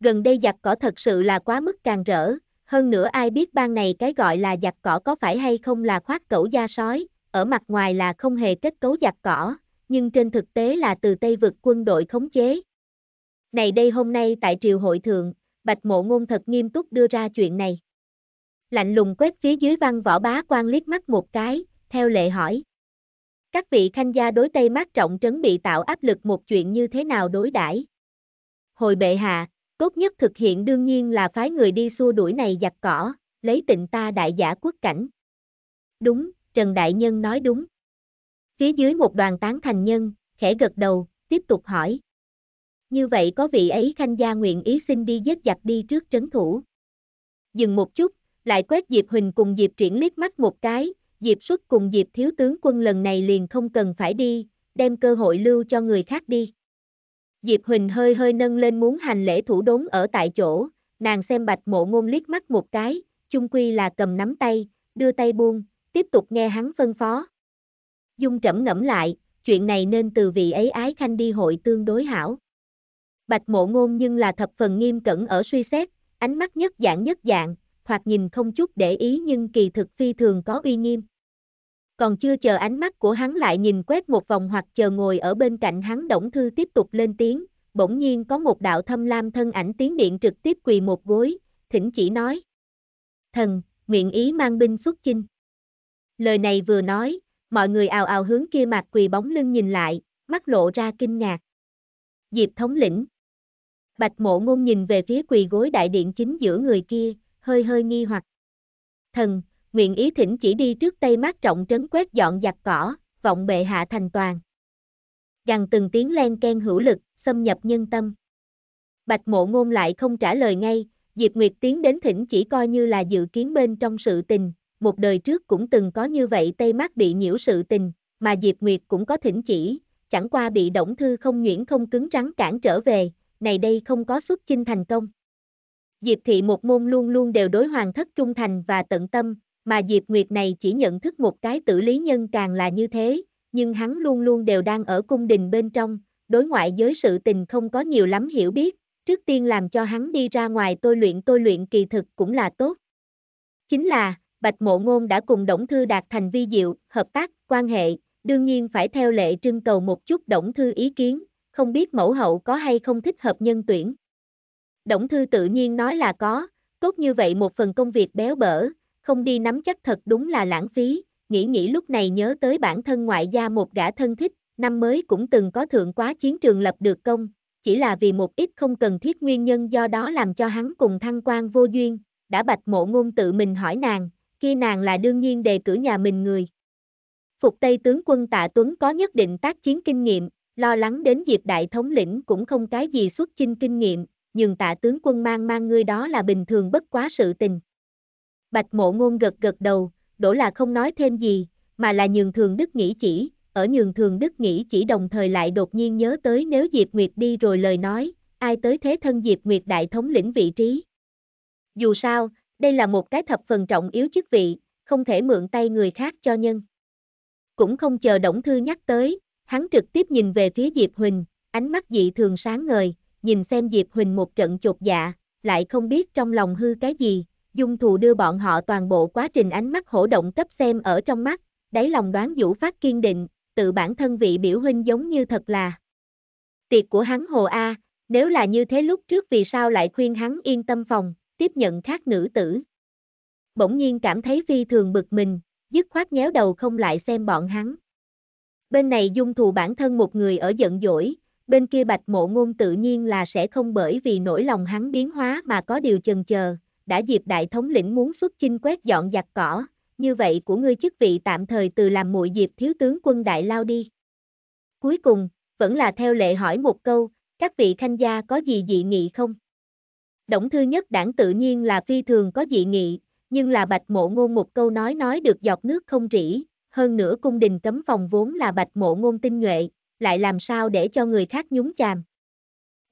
Gần đây giặc cỏ thật sự là quá mức càng rỡ, hơn nữa ai biết ban này cái gọi là giặc cỏ có phải hay không là khoác cẩu da sói, ở mặt ngoài là không hề kết cấu giặc cỏ, nhưng trên thực tế là từ Tây vực quân đội khống chế. Này đây hôm nay tại triều hội thượng, Bạch Mộ Ngôn thật nghiêm túc đưa ra chuyện này. Lạnh lùng quét phía dưới văn võ bá quan liếc mắt một cái, theo lệ hỏi. Các vị khanh gia đối Tây mát trọng trấn bị tạo áp lực một chuyện như thế nào đối đãi Hồi bệ hạ, Tốt nhất thực hiện đương nhiên là phái người đi xua đuổi này giặc cỏ, lấy tịnh ta đại giả quốc cảnh. Đúng, Trần Đại Nhân nói đúng. Phía dưới một đoàn tán thành nhân, khẽ gật đầu, tiếp tục hỏi. Như vậy có vị ấy khanh gia nguyện ý xin đi giết giặc đi trước trấn thủ. Dừng một chút, lại quét Diệp Huỳnh cùng Diệp Triển liếc mắt một cái, Diệp xuất cùng Diệp thiếu tướng quân lần này liền không cần phải đi, đem cơ hội lưu cho người khác đi. Diệp Huỳnh hơi hơi nâng lên muốn hành lễ thủ đốn ở tại chỗ, nàng xem bạch mộ ngôn liếc mắt một cái, chung quy là cầm nắm tay, đưa tay buông, tiếp tục nghe hắn phân phó. Dung trẫm ngẫm lại, chuyện này nên từ vị ấy ái khanh đi hội tương đối hảo. Bạch mộ ngôn nhưng là thập phần nghiêm cẩn ở suy xét, ánh mắt nhất dạng nhất dạng, hoặc nhìn không chút để ý nhưng kỳ thực phi thường có uy nghiêm còn chưa chờ ánh mắt của hắn lại nhìn quét một vòng hoặc chờ ngồi ở bên cạnh hắn Đổng Thư tiếp tục lên tiếng, bỗng nhiên có một đạo thâm lam thân ảnh tiến điện trực tiếp quỳ một gối, thỉnh chỉ nói. Thần, nguyện ý mang binh xuất chinh. Lời này vừa nói, mọi người ào ào hướng kia mặt quỳ bóng lưng nhìn lại, mắt lộ ra kinh ngạc. Diệp thống lĩnh. Bạch mộ ngôn nhìn về phía quỳ gối đại điện chính giữa người kia, hơi hơi nghi hoặc. Thần, nguyện ý thỉnh chỉ đi trước tây mát trọng trấn quét dọn giặc cỏ, vọng bệ hạ thành toàn. Gằn từng tiếng len ken hữu lực, xâm nhập nhân tâm. Bạch mộ ngôn lại không trả lời ngay, Diệp Nguyệt tiến đến thỉnh chỉ coi như là dự kiến bên trong sự tình, một đời trước cũng từng có như vậy tây mát bị nhiễu sự tình, mà Diệp Nguyệt cũng có thỉnh chỉ, chẳng qua bị Động Thư không nhuyễn không cứng rắn cản trở về, này đây không có xuất chinh thành công. Diệp thị một môn luôn luôn đều đối hoàng thất trung thành và tận tâm, mà Diệp Nguyệt này chỉ nhận thức một cái tử lý nhân càng là như thế, nhưng hắn luôn luôn đều đang ở cung đình bên trong, đối ngoại giới sự tình không có nhiều lắm hiểu biết, trước tiên làm cho hắn đi ra ngoài tôi luyện tôi luyện kỳ thực cũng là tốt. Chính là, Bạch Mộ Ngôn đã cùng Đổng Thư đạt thành vi diệu, hợp tác, quan hệ, đương nhiên phải theo lệ trưng cầu một chút Đổng Thư ý kiến, không biết mẫu hậu có hay không thích hợp nhân tuyển. Đổng Thư tự nhiên nói là có, tốt như vậy một phần công việc béo bở, không đi nắm chắc thật đúng là lãng phí, nghĩ nghĩ lúc này nhớ tới bản thân ngoại gia một gã thân thích, năm mới cũng từng có thượng quá chiến trường lập được công, chỉ là vì một ít không cần thiết nguyên nhân do đó làm cho hắn cùng thăng quan vô duyên, đã bạch mộ ngôn tự mình hỏi nàng, kia nàng là đương nhiên đề cử nhà mình người. Phục Tây tướng quân Tạ Tuấn có nhất định tác chiến kinh nghiệm, lo lắng đến dịp Đại thống lĩnh cũng không cái gì xuất chinh kinh nghiệm, nhưng Tạ tướng quân mang mang người đó là bình thường bất quá sự tình. Bạch mộ ngôn gật gật đầu, đổ là không nói thêm gì, mà là nhường thường đức nghĩ chỉ, ở nhường thường đức nghĩ chỉ đồng thời lại đột nhiên nhớ tới nếu Diệp Nguyệt đi rồi lời nói, ai tới thế thân Diệp Nguyệt đại thống lĩnh vị trí. Dù sao, đây là một cái thập phần trọng yếu chức vị, không thể mượn tay người khác cho nhân. Cũng không chờ Đổng Thư nhắc tới, hắn trực tiếp nhìn về phía Diệp Huỳnh, ánh mắt dị thường sáng ngời, nhìn xem Diệp Huỳnh một trận chột dạ, lại không biết trong lòng hư cái gì, dung thù đưa bọn họ toàn bộ quá trình ánh mắt hổ động cấp xem ở trong mắt, đáy lòng đoán vũ phát kiên định, tự bản thân vị biểu huynh giống như thật là. Tiệc của hắn hồ A, nếu là như thế lúc trước vì sao lại khuyên hắn yên tâm phòng, tiếp nhận khác nữ tử. Bỗng nhiên cảm thấy phi thường bực mình, dứt khoát nhéo đầu không lại xem bọn hắn. Bên này dung thù bản thân một người ở giận dỗi, bên kia bạch mộ ngôn tự nhiên là sẽ không bởi vì nỗi lòng hắn biến hóa mà có điều chần chờ, đã dịp đại thống lĩnh muốn xuất chinh quét dọn giặc cỏ, như vậy của ngươi chức vị tạm thời từ làm muội diệp thiếu tướng quân đại lao đi. Cuối cùng, vẫn là theo lệ hỏi một câu, các vị khanh gia có gì dị nghị không? Động thư nhất đảng tự nhiên là phi thường có dị nghị, nhưng là bạch mộ ngôn một câu nói nói được giọt nước không rỉ, hơn nữa cung đình cấm phòng vốn là bạch mộ ngôn tinh nhuệ, lại làm sao để cho người khác nhúng chàm.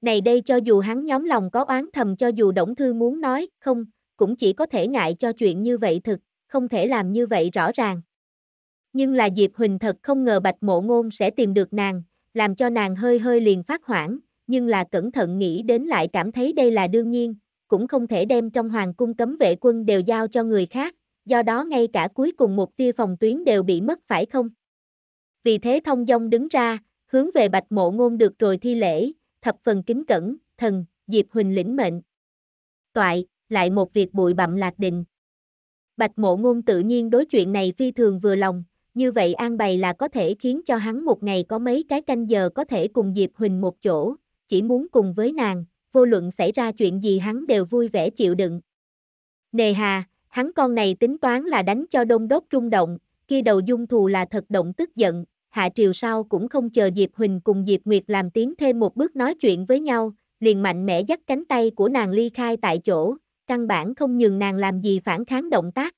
Này đây cho dù hắn nhóm lòng có oán thầm cho dù Đổng Thư muốn nói, không, cũng chỉ có thể ngại cho chuyện như vậy thực, không thể làm như vậy rõ ràng. Nhưng là Diệp Huỳnh thật không ngờ Bạch Mộ Ngôn sẽ tìm được nàng, làm cho nàng hơi hơi liền phát hoảng, nhưng là cẩn thận nghĩ đến lại cảm thấy đây là đương nhiên, cũng không thể đem trong hoàng cung cấm vệ quân đều giao cho người khác, do đó ngay cả cuối cùng một tia phòng tuyến đều bị mất phải không? Vì thế thông dong đứng ra, hướng về Bạch Mộ Ngôn được rồi thi lễ, thập phần kính cẩn, thần, Diệp Huỳnh lĩnh mệnh. Toại, lại một việc bụi bặm lạc định. Bạch mộ ngôn tự nhiên đối chuyện này phi thường vừa lòng, như vậy an bày là có thể khiến cho hắn một ngày có mấy cái canh giờ có thể cùng Diệp Huỳnh một chỗ, chỉ muốn cùng với nàng, vô luận xảy ra chuyện gì hắn đều vui vẻ chịu đựng. Nề hà, hắn con này tính toán là đánh cho đông đốt rung động, kia đầu dung thù là thật động tức giận, hạ triều sau cũng không chờ Diệp Huỳnh cùng Diệp Nguyệt làm tiếng thêm một bước nói chuyện với nhau, liền mạnh mẽ dắt cánh tay của nàng ly khai tại chỗ, căn bản không nhường nàng làm gì phản kháng động tác.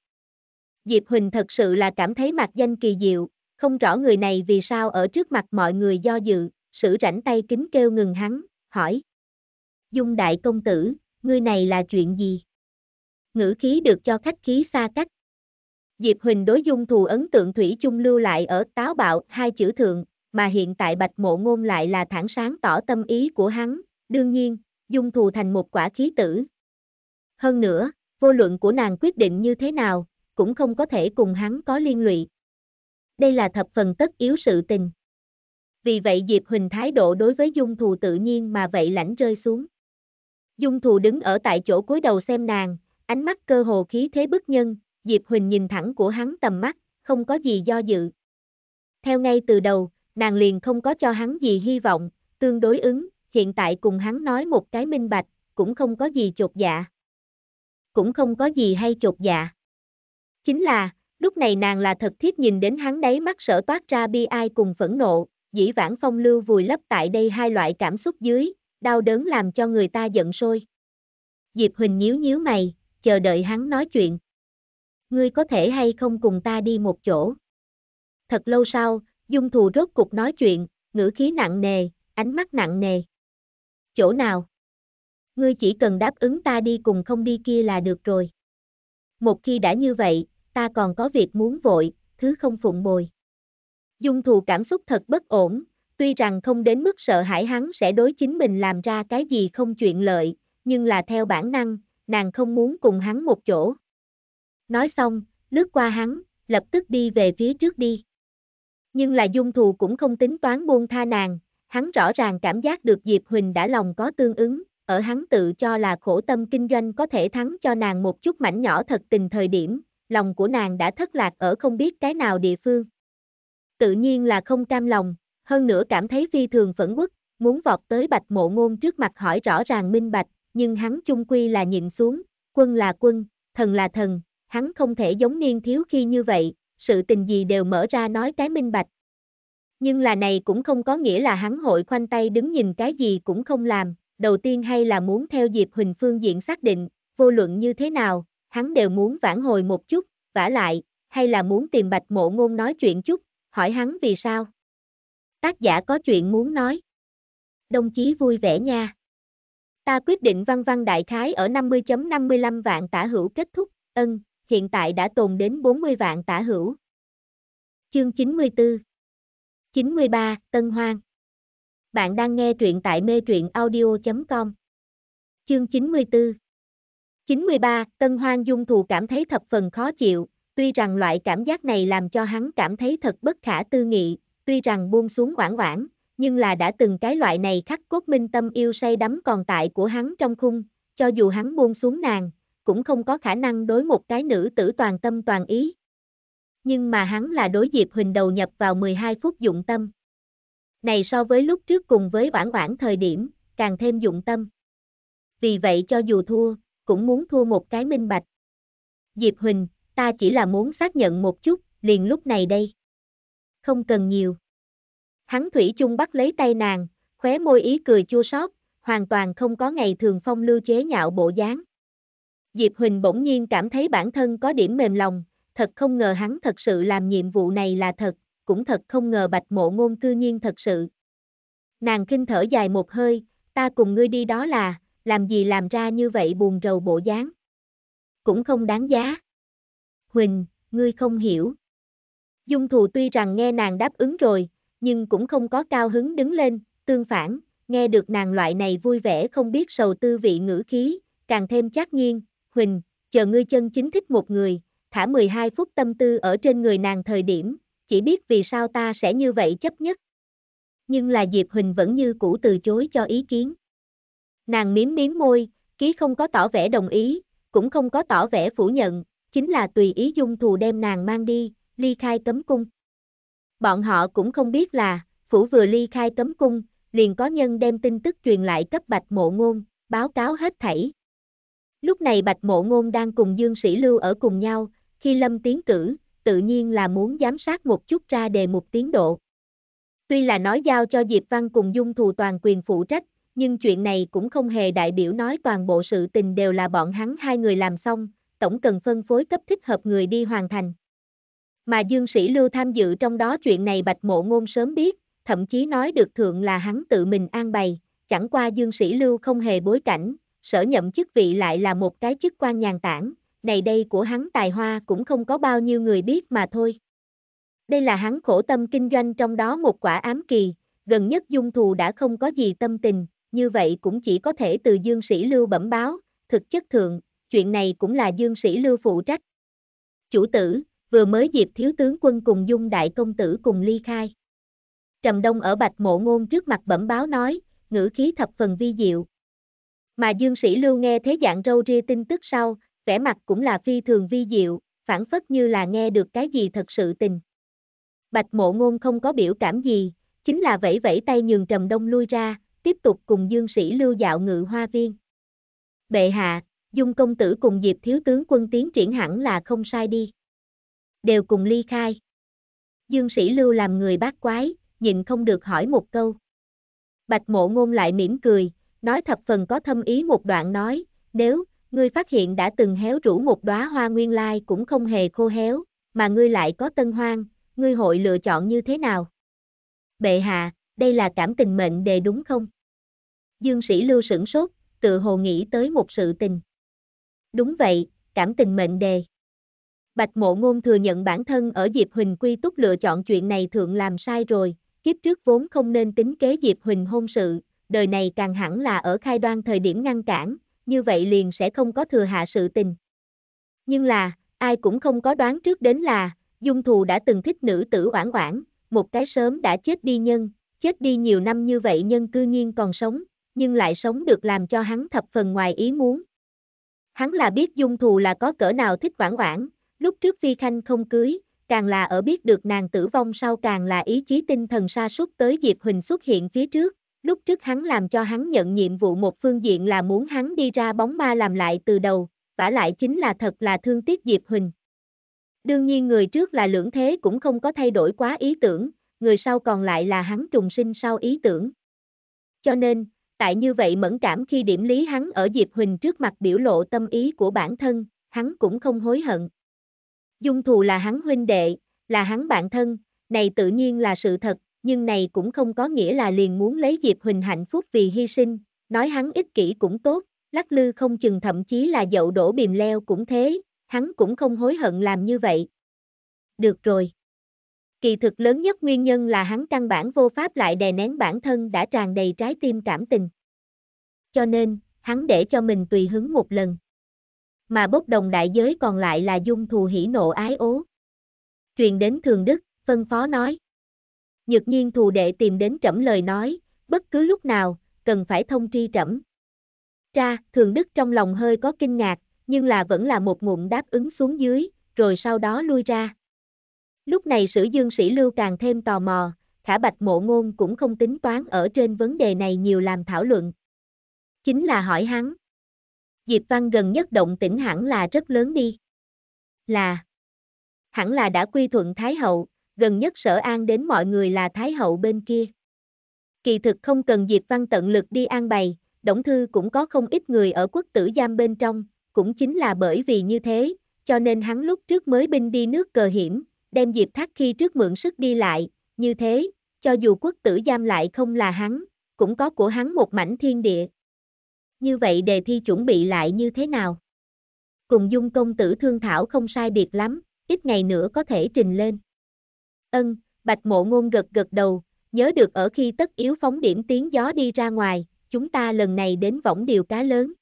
Diệp Huỳnh thật sự là cảm thấy mặt danh kỳ diệu, không rõ người này vì sao ở trước mặt mọi người do dự, sử rảnh tay kính kêu ngừng hắn, hỏi. Dung đại công tử, ngươi này là chuyện gì? Ngữ khí được cho khách khí xa cách, Diệp Huỳnh đối dung thù ấn tượng thủy chung lưu lại ở táo bạo hai chữ thượng, mà hiện tại bạch mộ ngôn lại là thẳng sáng tỏ tâm ý của hắn, đương nhiên, dung thù thành một quả khí tử. Hơn nữa, vô luận của nàng quyết định như thế nào, cũng không có thể cùng hắn có liên lụy. Đây là thập phần tất yếu sự tình. Vì vậy Diệp Huỳnh thái độ đối với dung thù tự nhiên mà vậy lãnh rơi xuống. Dung thù đứng ở tại chỗ cuối đầu xem nàng, ánh mắt cơ hồ khí thế bức nhân, Diệp Huỳnh nhìn thẳng của hắn tầm mắt, không có gì do dự. Theo ngay từ đầu, nàng liền không có cho hắn gì hy vọng, tương đối ứng, hiện tại cùng hắn nói một cái minh bạch, cũng không có gì chột dạ. Cũng không có gì hay chột dạ. Chính là, lúc này nàng là thật thiết nhìn đến hắn đấy mắt sở toát ra bi ai cùng phẫn nộ, dĩ vãng phong lưu vùi lấp tại đây hai loại cảm xúc dưới, đau đớn làm cho người ta giận sôi. Diệp Huỳnh nhíu nhíu mày, chờ đợi hắn nói chuyện ngươi có thể hay không cùng ta đi một chỗ. Thật lâu sau, dung thù rốt cục nói chuyện, ngữ khí nặng nề, ánh mắt nặng nề. Chỗ nào? Ngươi chỉ cần đáp ứng ta đi cùng không đi kia là được rồi. Một khi đã như vậy, ta còn có việc muốn vội, thứ không phụng bồi. Dung thù cảm xúc thật bất ổn, tuy rằng không đến mức sợ hãi hắn sẽ đối chính mình làm ra cái gì không chuyện lợi, nhưng là theo bản năng, nàng không muốn cùng hắn một chỗ nói xong, lướt qua hắn, lập tức đi về phía trước đi. Nhưng là dung thù cũng không tính toán buông tha nàng, hắn rõ ràng cảm giác được Diệp Huỳnh đã lòng có tương ứng, ở hắn tự cho là khổ tâm kinh doanh có thể thắng cho nàng một chút mảnh nhỏ thật tình thời điểm, lòng của nàng đã thất lạc ở không biết cái nào địa phương. Tự nhiên là không cam lòng, hơn nữa cảm thấy phi thường phẫn quốc, muốn vọt tới bạch mộ ngôn trước mặt hỏi rõ ràng minh bạch, nhưng hắn chung quy là nhịn xuống, quân là quân, thần là thần, hắn không thể giống niên thiếu khi như vậy, sự tình gì đều mở ra nói cái minh bạch. Nhưng là này cũng không có nghĩa là hắn hội khoanh tay đứng nhìn cái gì cũng không làm, đầu tiên hay là muốn theo Diệp Huỳnh phương diện xác định, vô luận như thế nào, hắn đều muốn vãn hồi một chút, vả lại, hay là muốn tìm bạch mộ ngôn nói chuyện chút, hỏi hắn vì sao. Tác giả có chuyện muốn nói. Đồng chí vui vẻ nha. Ta quyết định văn văn đại khái ở 50.55 vạn tả hữu kết thúc, ân, hiện tại đã tồn đến 40 vạn tả hữu. Chương 94 93, Tân Hoang Bạn đang nghe truyện tại mê truyện audio.com Chương 94 93, Tân Hoang Dung Thù cảm thấy thập phần khó chịu, tuy rằng loại cảm giác này làm cho hắn cảm thấy thật bất khả tư nghị, tuy rằng buông xuống quảng quảng, nhưng là đã từng cái loại này khắc cốt minh tâm yêu say đắm còn tại của hắn trong khung, cho dù hắn buông xuống nàng, cũng không có khả năng đối một cái nữ tử toàn tâm toàn ý. Nhưng mà hắn là đối Diệp Huỳnh đầu nhập vào 12 phút dụng tâm. Này so với lúc trước cùng với bản bản thời điểm, càng thêm dụng tâm. Vì vậy cho dù thua, cũng muốn thua một cái minh bạch. Diệp Huỳnh, ta chỉ là muốn xác nhận một chút, liền lúc này đây. Không cần nhiều. Hắn thủy chung bắt lấy tay nàng, khóe môi ý cười chua xót, hoàn toàn không có ngày thường phong lưu chế nhạo bộ dáng. Diệp Huỳnh bỗng nhiên cảm thấy bản thân có điểm mềm lòng, thật không ngờ hắn thật sự làm nhiệm vụ này là thật, cũng thật không ngờ bạch mộ ngôn cư nhiên thật sự. Nàng kinh thở dài một hơi, ta cùng ngươi đi đó là, làm gì làm ra như vậy buồn rầu bộ dáng. Cũng không đáng giá. Huỳnh, ngươi không hiểu. Dung thù tuy rằng nghe nàng đáp ứng rồi, nhưng cũng không có cao hứng đứng lên, tương phản, nghe được nàng loại này vui vẻ không biết sầu tư vị ngữ khí, càng thêm chắc nhiên, Huỳnh, chờ ngươi chân chính thích một người, thả 12 phút tâm tư ở trên người nàng thời điểm, chỉ biết vì sao ta sẽ như vậy chấp nhất. Nhưng là Diệp Huỳnh vẫn như cũ từ chối cho ý kiến. Nàng miếm miếm môi, ký không có tỏ vẻ đồng ý, cũng không có tỏ vẻ phủ nhận, chính là tùy ý dung thù đem nàng mang đi, ly khai cấm cung. Bọn họ cũng không biết là, phủ vừa ly khai cấm cung, liền có nhân đem tin tức truyền lại cấp bạch mộ ngôn, báo cáo hết thảy. Lúc này Bạch Mộ Ngôn đang cùng Dương Sĩ Lưu ở cùng nhau, khi Lâm tiến cử, tự nhiên là muốn giám sát một chút ra đề mục tiến độ. Tuy là nói giao cho Diệp Văn cùng Dung Thù toàn quyền phụ trách, nhưng chuyện này cũng không hề đại biểu nói toàn bộ sự tình đều là bọn hắn hai người làm xong, tổng cần phân phối cấp thích hợp người đi hoàn thành. Mà Dương Sĩ Lưu tham dự trong đó chuyện này Bạch Mộ Ngôn sớm biết, thậm chí nói được thượng là hắn tự mình an bày, chẳng qua Dương Sĩ Lưu không hề bối cảnh, sở nhậm chức vị lại là một cái chức quan nhàn tản, này đây của hắn tài hoa cũng không có bao nhiêu người biết mà thôi. Đây là hắn khổ tâm kinh doanh trong đó một quả ám kỳ, gần nhất dung thù đã không có gì tâm tình, như vậy cũng chỉ có thể từ dương sĩ lưu bẩm báo, thực chất thượng, chuyện này cũng là dương sĩ lưu phụ trách. Chủ tử, vừa mới dịp thiếu tướng quân cùng dung đại công tử cùng ly khai. Trầm Đông ở Bạch Mộ Ngôn trước mặt bẩm báo nói, ngữ khí thập phần vi diệu, mà Dương Sĩ Lưu nghe thế dạng râu ria tin tức sau, vẻ mặt cũng là phi thường vi diệu, phản phất như là nghe được cái gì thật sự tình. Bạch mộ ngôn không có biểu cảm gì, chính là vẫy vẫy tay nhường trầm đông lui ra, tiếp tục cùng Dương Sĩ Lưu dạo ngự hoa viên. Bệ hạ, Dung công tử cùng Diệp thiếu tướng quân tiến triển hẳn là không sai đi. Đều cùng ly khai. Dương Sĩ Lưu làm người bác quái, nhìn không được hỏi một câu. Bạch mộ ngôn lại mỉm cười, nói thập phần có thâm ý một đoạn nói, nếu, ngươi phát hiện đã từng héo rũ một đóa hoa nguyên lai cũng không hề khô héo, mà ngươi lại có tân hoang, ngươi hội lựa chọn như thế nào? Bệ hạ, đây là cảm tình mệnh đề đúng không? Dương sĩ lưu sửng sốt, tự hồ nghĩ tới một sự tình. Đúng vậy, cảm tình mệnh đề. Bạch mộ ngôn thừa nhận bản thân ở Diệp Huỳnh quy túc lựa chọn chuyện này thượng làm sai rồi, kiếp trước vốn không nên tính kế Diệp Huỳnh hôn sự, đời này càng hẳn là ở khai đoan thời điểm ngăn cản, như vậy liền sẽ không có thừa hạ sự tình. Nhưng là, ai cũng không có đoán trước đến là, Dung Thù đã từng thích nữ tử oản oản, một cái sớm đã chết đi nhân, chết đi nhiều năm như vậy nhân cư nhiên còn sống, nhưng lại sống được làm cho hắn thập phần ngoài ý muốn. Hắn là biết Dung Thù là có cỡ nào thích oản oản, lúc trước Phi Khanh không cưới, càng là ở biết được nàng tử vong sau càng là ý chí tinh thần sa sút tới Diệp Huỳnh xuất hiện phía trước, Lúc trước hắn làm cho hắn nhận nhiệm vụ một phương diện là muốn hắn đi ra bóng ma làm lại từ đầu, vả lại chính là thật là thương tiếc Diệp Huỳnh. Đương nhiên người trước là lưỡng thế cũng không có thay đổi quá ý tưởng, người sau còn lại là hắn trùng sinh sau ý tưởng. Cho nên, tại như vậy mẫn cảm khi điểm lý hắn ở Diệp Huỳnh trước mặt biểu lộ tâm ý của bản thân, hắn cũng không hối hận. Dung thù là hắn huynh đệ, là hắn bạn thân, này tự nhiên là sự thật, nhưng này cũng không có nghĩa là liền muốn lấy Diệp Huỳnh hạnh phúc vì hy sinh, nói hắn ích kỷ cũng tốt, lắc lư không chừng thậm chí là dậu đổ bìm leo cũng thế, hắn cũng không hối hận làm như vậy. Được rồi. Kỳ thực lớn nhất nguyên nhân là hắn căn bản vô pháp lại đè nén bản thân đã tràn đầy trái tim cảm tình. Cho nên, hắn để cho mình tùy hứng một lần. Mà bốc đồng đại giới còn lại là dung thù hỉ nộ ái ố. Truyền đến Thường Đức, phân phó nói. Dược nhiên thù đệ tìm đến trẫm lời nói, bất cứ lúc nào, cần phải thông tri trẫm. Ra, thường đức trong lòng hơi có kinh ngạc, nhưng là vẫn là một ngụm đáp ứng xuống dưới, rồi sau đó lui ra. Lúc này sử dương sĩ lưu càng thêm tò mò, khả bạch mộ ngôn cũng không tính toán ở trên vấn đề này nhiều làm thảo luận. Chính là hỏi hắn. Diệp Văn gần nhất động tĩnh hẳn là rất lớn đi. Là. Hẳn là đã quy thuận Thái Hậu, gần nhất sở an đến mọi người là Thái hậu bên kia. Kỳ thực không cần Diệp Văn tận lực đi an bày, Đổng Thư cũng có không ít người ở quốc tử giam bên trong, cũng chính là bởi vì như thế, cho nên hắn lúc trước mới binh đi nước cờ hiểm, đem Diệp Thác khi trước mượn sức đi lại, như thế, cho dù quốc tử giam lại không là hắn, cũng có của hắn một mảnh thiên địa. Như vậy đề thi chuẩn bị lại như thế nào? Cùng dung công tử thương thảo không sai biệt lắm, ít ngày nữa có thể trình lên. Ân, bạch mộ ngôn gật gật đầu, nhớ được ở khi tất yếu phóng điểm tiếng gió đi ra ngoài, chúng ta lần này đến võng điều cá lớn.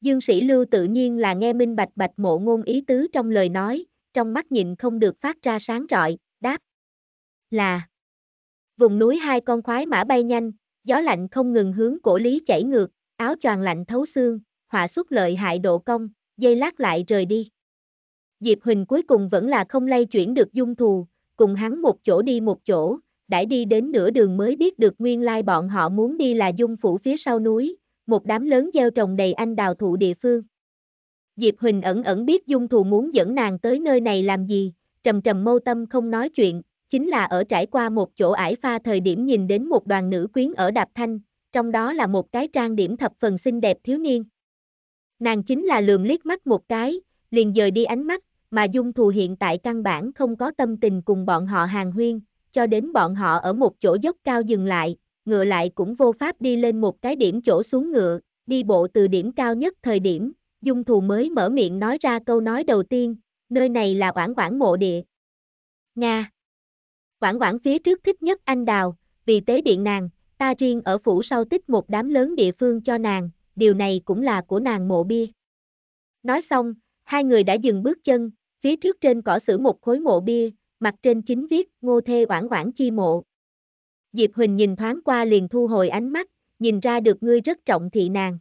Dương sĩ lưu tự nhiên là nghe minh bạch bạch mộ ngôn ý tứ trong lời nói, trong mắt nhìn không được phát ra sáng rọi, đáp. Là Vùng núi hai con khoái mã bay nhanh, gió lạnh không ngừng hướng cổ lý chảy ngược, áo choàng lạnh thấu xương, họa xuất lợi hại độ công, dây lát lại rời đi. Diệp Huỳnh cuối cùng vẫn là không lay chuyển được dung thù, cùng hắn một chỗ đi một chỗ, đã đi đến nửa đường mới biết được nguyên lai bọn họ muốn đi là dung phủ phía sau núi, một đám lớn gieo trồng đầy anh đào thụ địa phương. Diệp Huỳnh ẩn ẩn biết dung thù muốn dẫn nàng tới nơi này làm gì, trầm trầm mâu tâm không nói chuyện, chính là ở trải qua một chỗ ải pha thời điểm nhìn đến một đoàn nữ quyến ở Đạp Thanh, trong đó là một cái trang điểm thập phần xinh đẹp thiếu niên. Nàng chính là lườm liếc mắt một cái, liền dời đi ánh mắt, mà Dung Thù hiện tại căn bản không có tâm tình cùng bọn họ hàng huyên, cho đến bọn họ ở một chỗ dốc cao dừng lại, ngựa lại cũng vô pháp đi lên một cái điểm chỗ xuống ngựa, đi bộ từ điểm cao nhất thời điểm, Dung Thù mới mở miệng nói ra câu nói đầu tiên, nơi này là Quảng Quảng mộ địa. Nga Quảng Quảng phía trước thích nhất anh đào, vì tế điện nàng, ta riêng ở phủ sau tích một đám lớn địa phương cho nàng, điều này cũng là của nàng mộ bia. Nói xong, Hai người đã dừng bước chân, phía trước trên cỏ sử một khối mộ bia, mặt trên chính viết Ngô Thê quảng quảng Chi Mộ. Diệp Huỳnh nhìn thoáng qua liền thu hồi ánh mắt, nhìn ra được ngươi rất trọng thị nàng.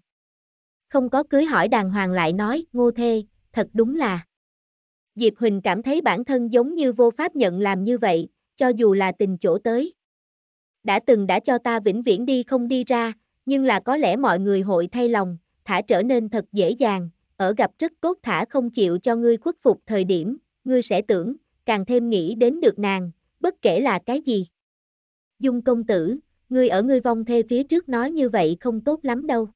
Không có cưới hỏi đàng hoàng lại nói, Ngô Thê, thật đúng là. Diệp Huỳnh cảm thấy bản thân giống như vô pháp nhận làm như vậy, cho dù là tình chỗ tới. Đã từng đã cho ta vĩnh viễn đi không đi ra, nhưng là có lẽ mọi người hội thay lòng, thả trở nên thật dễ dàng, ở gặp rất cốt thả không chịu cho ngươi khuất phục thời điểm, ngươi sẽ tưởng, càng thêm nghĩ đến được nàng, bất kể là cái gì. Dung công tử, ngươi ở ngươi vong thê phía trước nói như vậy không tốt lắm đâu.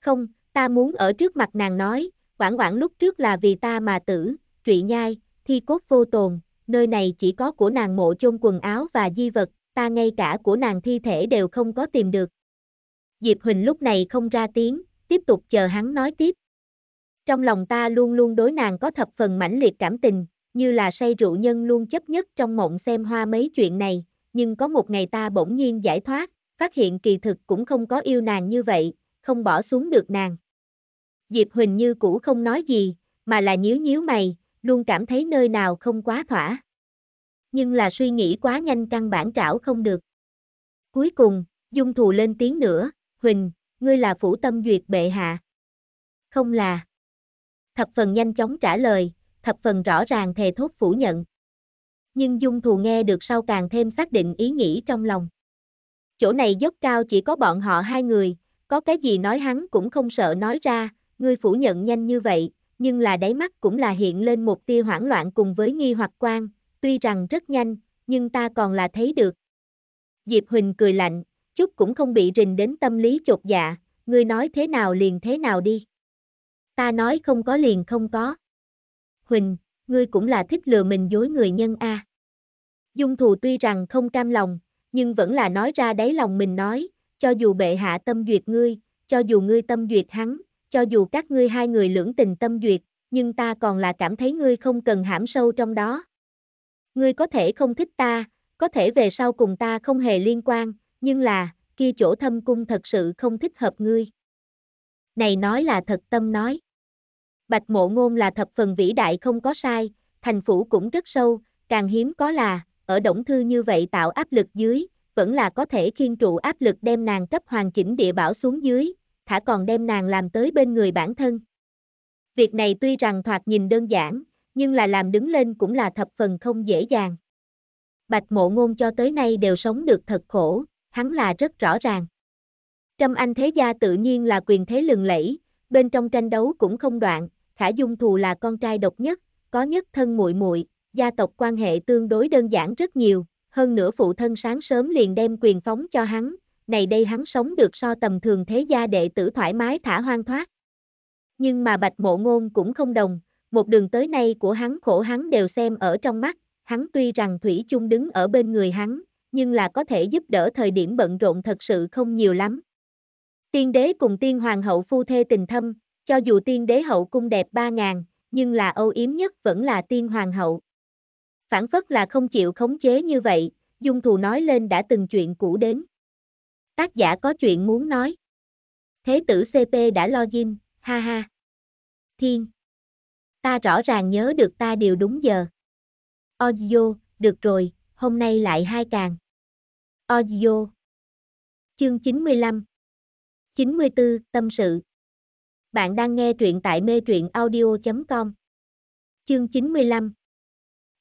Không, ta muốn ở trước mặt nàng nói, quảng quảng lúc trước là vì ta mà tử, trụy nhai, thi cốt vô tồn, nơi này chỉ có của nàng mộ chôn quần áo và di vật, ta ngay cả của nàng thi thể đều không có tìm được. Diệp Huỳnh lúc này không ra tiếng, tiếp tục chờ hắn nói tiếp. Trong lòng ta luôn luôn đối nàng có thập phần mãnh liệt cảm tình, như là say rượu nhân luôn chấp nhất trong mộng xem hoa mấy chuyện này, nhưng có một ngày ta bỗng nhiên giải thoát, phát hiện kỳ thực cũng không có yêu nàng như vậy, không bỏ xuống được nàng. Diệp Huỳnh như cũ không nói gì, mà là nhíu nhíu mày, luôn cảm thấy nơi nào không quá thỏa. Nhưng là suy nghĩ quá nhanh căn bản trảo không được. Cuối cùng, Dung Thù lên tiếng nữa, Huỳnh, ngươi là phủ tâm duyệt bệ hạ. Không là thập phần nhanh chóng trả lời, thập phần rõ ràng thề thốt phủ nhận. Nhưng Dung Thù nghe được sau càng thêm xác định ý nghĩ trong lòng. Chỗ này dốc cao chỉ có bọn họ hai người, có cái gì nói hắn cũng không sợ nói ra, ngươi phủ nhận nhanh như vậy, nhưng là đáy mắt cũng là hiện lên một tia hoảng loạn cùng với nghi hoặc quan, tuy rằng rất nhanh, nhưng ta còn là thấy được. Diệp Huỳnh cười lạnh, chút cũng không bị rình đến tâm lý chột dạ, ngươi nói thế nào liền thế nào đi. Ta nói không có liền không có. Huỳnh, ngươi cũng là thích lừa mình dối người nhân a. À. Dung thù tuy rằng không cam lòng, nhưng vẫn là nói ra đáy lòng mình nói, cho dù bệ hạ tâm duyệt ngươi, cho dù ngươi tâm duyệt hắn, cho dù các ngươi hai người lưỡng tình tâm duyệt, nhưng ta còn là cảm thấy ngươi không cần hãm sâu trong đó. Ngươi có thể không thích ta, có thể về sau cùng ta không hề liên quan, nhưng là, kia chỗ thâm cung thật sự không thích hợp ngươi. Này nói là thật tâm nói. Bạch Mộ Ngôn là thập phần vĩ đại không có sai, thành phủ cũng rất sâu, càng hiếm có là, ở động thư như vậy tạo áp lực dưới, vẫn là có thể khiên trụ áp lực đem nàng cấp hoàn chỉnh địa bảo xuống dưới, thả còn đem nàng làm tới bên người bản thân. Việc này tuy rằng thoạt nhìn đơn giản, nhưng là làm đứng lên cũng là thập phần không dễ dàng. Bạch mộ ngôn cho tới nay đều sống được thật khổ, hắn là rất rõ ràng. Trâm Anh thế gia tự nhiên là quyền thế lừng lẫy, bên trong tranh đấu cũng không đoạn, Khả Dung Thù là con trai độc nhất, có nhất thân muội muội, gia tộc quan hệ tương đối đơn giản rất nhiều, hơn nữa phụ thân sáng sớm liền đem quyền phóng cho hắn, này đây hắn sống được so tầm thường thế gia đệ tử thoải mái thả hoang thoát. Nhưng mà Bạch Mộ Ngôn cũng không đồng, một đường tới nay của hắn khổ hắn đều xem ở trong mắt, hắn tuy rằng Thủy chung đứng ở bên người hắn, nhưng là có thể giúp đỡ thời điểm bận rộn thật sự không nhiều lắm. Tiên đế cùng tiên hoàng hậu phu thê tình thâm, cho dù tiên đế hậu cung đẹp ba ngàn, nhưng là âu yếm nhất vẫn là tiên hoàng hậu. Phản phất là không chịu khống chế như vậy, dung thù nói lên đã từng chuyện cũ đến. Tác giả có chuyện muốn nói. Thế tử CP đã lo dinh, ha ha. Thiên. Ta rõ ràng nhớ được ta điều đúng giờ. Ozio, được rồi, hôm nay lại hai càng. Ozio. Chương 95 94, Tâm sự bạn đang nghe truyện tại mê truyện audio.com. Chương 95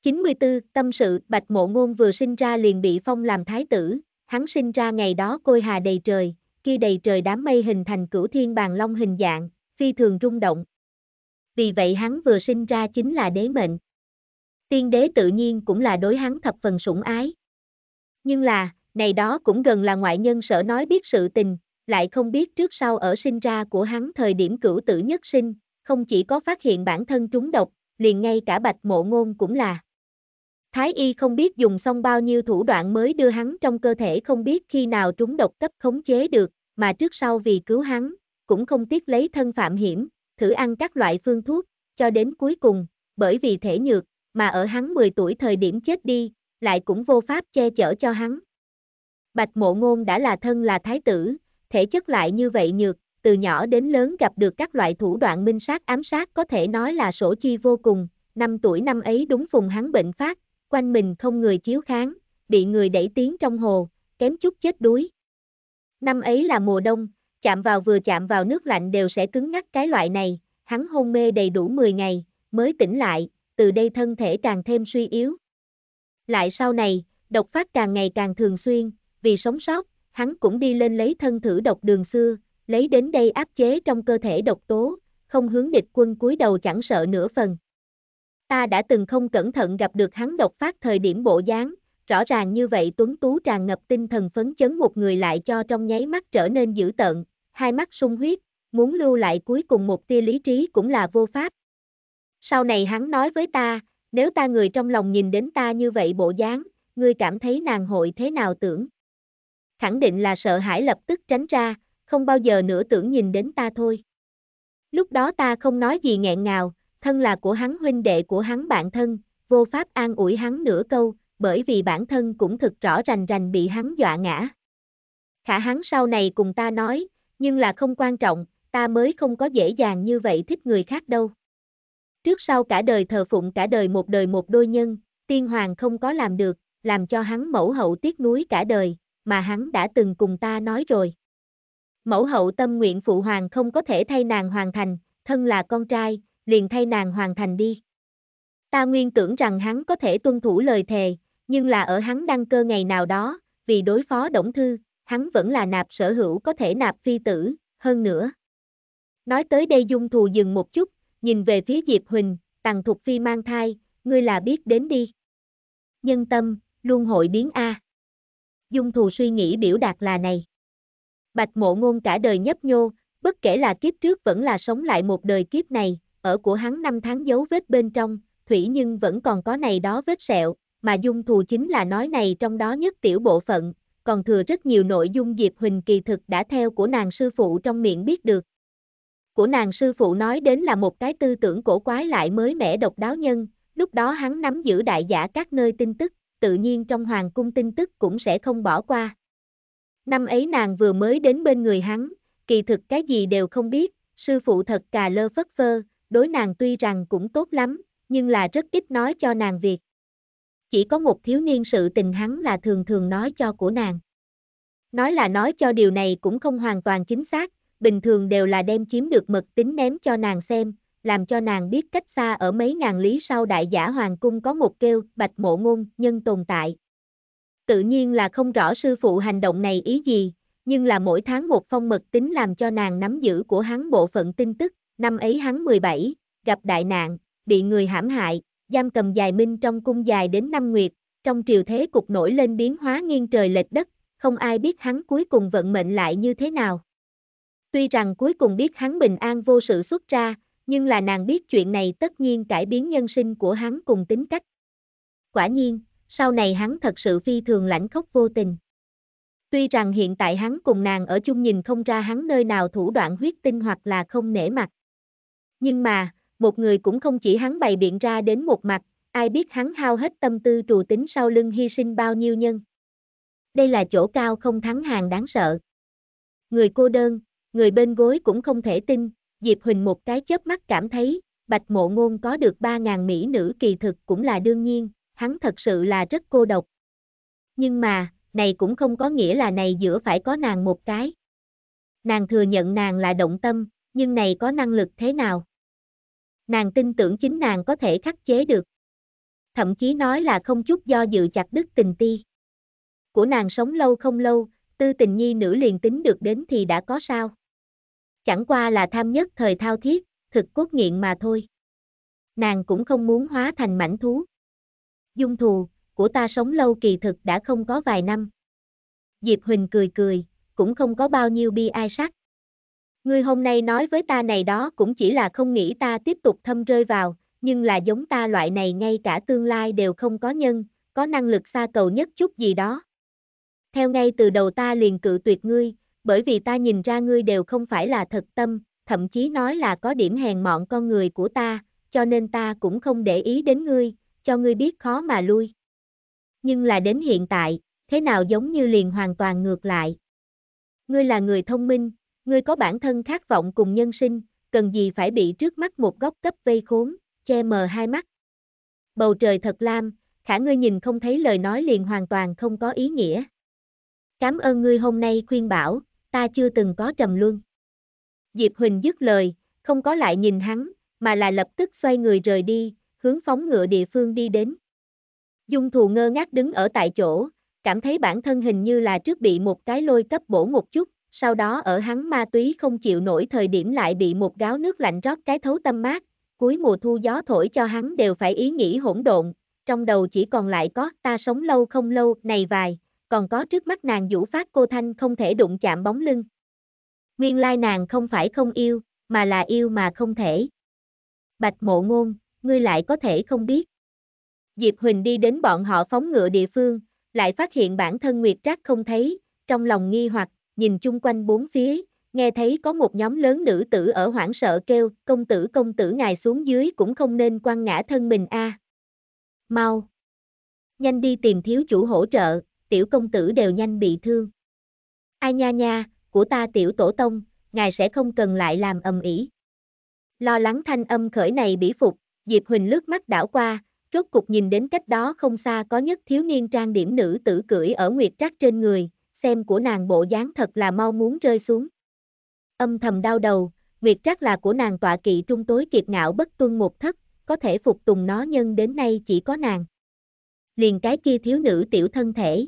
94. Tâm sự, Bạch Mộ Ngôn vừa sinh ra liền bị phong làm thái tử, hắn sinh ra ngày đó côi hà đầy trời, kia đầy trời đám mây hình thành cửu thiên bàn long hình dạng, phi thường rung động. Vì vậy hắn vừa sinh ra chính là đế mệnh. Tiên đế tự nhiên cũng là đối hắn thập phần sủng ái. Nhưng là, này đó cũng gần là ngoại nhân sở nói biết sự tình, lại không biết trước sau ở sinh ra của hắn thời điểm cửu tử nhất sinh, không chỉ có phát hiện bản thân trúng độc, liền ngay cả bạch mộ ngôn cũng là. Thái y không biết dùng xong bao nhiêu thủ đoạn mới đưa hắn trong cơ thể không biết khi nào trúng độc cấp khống chế được, mà trước sau vì cứu hắn, cũng không tiếc lấy thân phạm hiểm, thử ăn các loại phương thuốc, cho đến cuối cùng, bởi vì thể nhược, mà ở hắn 10 tuổi thời điểm chết đi, lại cũng vô pháp che chở cho hắn. Bạch mộ ngôn đã là thân là thái tử, thể chất lại như vậy nhược, từ nhỏ đến lớn gặp được các loại thủ đoạn minh sát ám sát có thể nói là sổ chi vô cùng, năm tuổi năm ấy đúng phùng hắn bệnh phát, quanh mình không người chiếu kháng, bị người đẩy tiến trong hồ, kém chút chết đuối. Năm ấy là mùa đông, chạm vào vừa chạm vào nước lạnh đều sẽ cứng ngắt cái loại này, hắn hôn mê đầy đủ 10 ngày, mới tỉnh lại, từ đây thân thể càng thêm suy yếu. Lại sau này, độc phát càng ngày càng thường xuyên, vì sống sót, hắn cũng đi lên lấy thân thử độc đường xưa, lấy đến đây áp chế trong cơ thể độc tố, không hướng địch quân cúi đầu chẳng sợ nửa phần. Ta đã từng không cẩn thận gặp được hắn độc phát thời điểm bộ dáng, rõ ràng như vậy tuấn tú tràn ngập tinh thần phấn chấn một người lại cho trong nháy mắt trở nên dữ tợn, hai mắt sung huyết, muốn lưu lại cuối cùng một tia lý trí cũng là vô pháp. Sau này hắn nói với ta, nếu ta người trong lòng nhìn đến ta như vậy bộ dáng, ngươi cảm thấy nàng hội thế nào tưởng khẳng định là sợ hãi lập tức tránh ra, không bao giờ nữa tưởng nhìn đến ta thôi. Lúc đó ta không nói gì nghẹn ngào, thân là của hắn huynh đệ của hắn bạn thân, vô pháp an ủi hắn nửa câu, bởi vì bản thân cũng thực rõ rành rành bị hắn dọa ngã. Khả hắn sau này cùng ta nói, nhưng là không quan trọng, ta mới không có dễ dàng như vậy thích người khác đâu. Trước sau cả đời thờ phụng cả đời một đời một đôi nhân, tiên hoàng không có làm được, làm cho hắn mẫu hậu tiếc nuối cả đời, mà hắn đã từng cùng ta nói rồi. Mẫu hậu tâm nguyện phụ hoàng không có thể thay nàng hoàn thành, thân là con trai, liền thay nàng hoàn thành đi. Ta nguyên tưởng rằng hắn có thể tuân thủ lời thề, nhưng là ở hắn đăng cơ ngày nào đó, vì đối phó Đổng Thư, hắn vẫn là nạp sở hữu có thể nạp phi tử, hơn nữa. Nói tới đây dung thù dừng một chút, nhìn về phía Diệp Huỳnh, tàng thục phi mang thai, ngươi là biết đến đi. Nhân tâm, luôn hội biến A dung thù suy nghĩ biểu đạt là này. Bạch mộ ngôn cả đời nhấp nhô, bất kể là kiếp trước vẫn là sống lại một đời kiếp này, ở của hắn năm tháng dấu vết bên trong, thủy nhưng vẫn còn có này đó vết sẹo, mà dung thù chính là nói này trong đó nhất tiểu bộ phận, còn thừa rất nhiều nội dung Diệp Huỳnh kỳ thực đã theo của nàng sư phụ trong miệng biết được. Của nàng sư phụ nói đến là một cái tư tưởng cổ quái lại mới mẻ độc đáo nhân, lúc đó hắn nắm giữ đại giả các nơi tin tức, tự nhiên trong hoàng cung tin tức cũng sẽ không bỏ qua. Năm ấy nàng vừa mới đến bên người hắn, kỳ thực cái gì đều không biết, sư phụ thật cà lơ phất phơ, đối nàng tuy rằng cũng tốt lắm, nhưng là rất ít nói cho nàng việc. Chỉ có một thiếu niên sự tình hắn là thường thường nói cho của nàng. Nói là nói cho điều này cũng không hoàn toàn chính xác, bình thường đều là đem chiếm được mật tính ném cho nàng xem, làm cho nàng biết cách xa ở mấy ngàn lý sau đại giả hoàng cung có một kêu bạch mộ ngôn nhân tồn tại. Tự nhiên là không rõ sư phụ hành động này ý gì, nhưng là mỗi tháng một phong mật tính làm cho nàng nắm giữ của hắn bộ phận tin tức, năm ấy hắn 17, gặp đại nạn, bị người hãm hại, giam cầm dài minh trong cung dài đến năm nguyệt, trong triều thế cục nổi lên biến hóa nghiêng trời lệch đất, không ai biết hắn cuối cùng vận mệnh lại như thế nào. Tuy rằng cuối cùng biết hắn bình an vô sự xuất ra, nhưng là nàng biết chuyện này tất nhiên cải biến nhân sinh của hắn cùng tính cách. Quả nhiên, sau này hắn thật sự phi thường lãnh khốc vô tình. Tuy rằng hiện tại hắn cùng nàng ở chung nhìn không ra hắn nơi nào thủ đoạn huyết tinh hoặc là không nể mặt. Nhưng mà, một người cũng không chỉ hắn bày biện ra đến một mặt, ai biết hắn hao hết tâm tư trù tính sau lưng hy sinh bao nhiêu nhân. Đây là chỗ cao không thắng hàng đáng sợ. Người cô đơn, người bên gối cũng không thể tin, Diệp Huỳnh một cái chớp mắt cảm thấy, Bạch Mộ Ngôn có được 3.000 mỹ nữ kỳ thực cũng là đương nhiên, hắn thật sự là rất cô độc. Nhưng mà, này cũng không có nghĩa là này giữa phải có nàng một cái. Nàng thừa nhận nàng là động tâm, nhưng này có năng lực thế nào? Nàng tin tưởng chính nàng có thể khắc chế được. Thậm chí nói là không chút do dự chặt đứt tình ti. Của nàng sống lâu không lâu, tư tình nhi nữ liền tính được đến thì đã có sao? chẳng qua là tham nhất thời thao thiết, thực cốt nghiện mà thôi. Nàng cũng không muốn hóa thành mảnh thú. Dung thù, của ta sống lâu kỳ thực đã không có vài năm. Diệp Huỳnh cười cười, cũng không có bao nhiêu bi ai sắc. người hôm nay nói với ta này đó cũng chỉ là không nghĩ ta tiếp tục thâm rơi vào, nhưng là giống ta loại này ngay cả tương lai đều không có nhân, có năng lực xa cầu nhất chút gì đó. Theo ngay từ đầu ta liền cự tuyệt ngươi, bởi vì ta nhìn ra ngươi đều không phải là thật tâm, thậm chí nói là có điểm hèn mọn con người của ta, cho nên ta cũng không để ý đến ngươi, cho ngươi biết khó mà lui. Nhưng là đến hiện tại, thế nào giống như liền hoàn toàn ngược lại. Ngươi là người thông minh, ngươi có bản thân khát vọng cùng nhân sinh, cần gì phải bị trước mắt một góc cấp vây khốn, che mờ hai mắt. Bầu trời thật lam, khả ngươi nhìn không thấy lời nói liền hoàn toàn không có ý nghĩa. Cảm ơn ngươi hôm nay khuyên bảo, ta chưa từng có trầm luân. Diệp Huỳnh dứt lời, không có lại nhìn hắn, mà là lập tức xoay người rời đi, hướng phóng ngựa địa phương đi đến. Dung thù ngơ ngác đứng ở tại chỗ, cảm thấy bản thân hình như là trước bị một cái lôi cấp bổ một chút, sau đó ở hắn ma túy không chịu nổi thời điểm lại bị một gáo nước lạnh rót cái thấu tâm mát, cuối mùa thu gió thổi cho hắn đều phải ý nghĩ hỗn độn, trong đầu chỉ còn lại có ta sống lâu không lâu này vài còn có trước mắt nàng vũ phát cô thanh không thể đụng chạm bóng lưng. Nguyên lai nàng không phải không yêu, mà là yêu mà không thể. Bạch mộ ngôn, ngươi lại có thể không biết. Diệp Huỳnh đi đến bọn họ phóng ngựa địa phương, lại phát hiện bản thân Nguyệt Trác không thấy, trong lòng nghi hoặc, nhìn chung quanh bốn phía, nghe thấy có một nhóm lớn nữ tử ở hoảng sợ kêu, công tử công tử ngài xuống dưới cũng không nên quăng ngã thân mình a. À. Mau! Nhanh đi tìm thiếu chủ hỗ trợ, tiểu công tử đều nhanh bị thương. Ai nha nha, của ta tiểu tổ tông, ngài sẽ không cần lại làm ầm ĩ. Lo lắng thanh âm khởi này bỉ phục, Diệp Huỳnh lướt mắt đảo qua, rốt cục nhìn đến cách đó không xa có nhất thiếu niên trang điểm nữ tử cưỡi ở nguyệt trác trên người, xem của nàng bộ dáng thật là mau muốn rơi xuống. Âm thầm đau đầu, nguyệt trác là của nàng tọa kỵ trung tối kiệt ngạo bất tuân một thất, có thể phục tùng nó nhân đến nay chỉ có nàng. Liền cái kia thiếu nữ tiểu thân thể,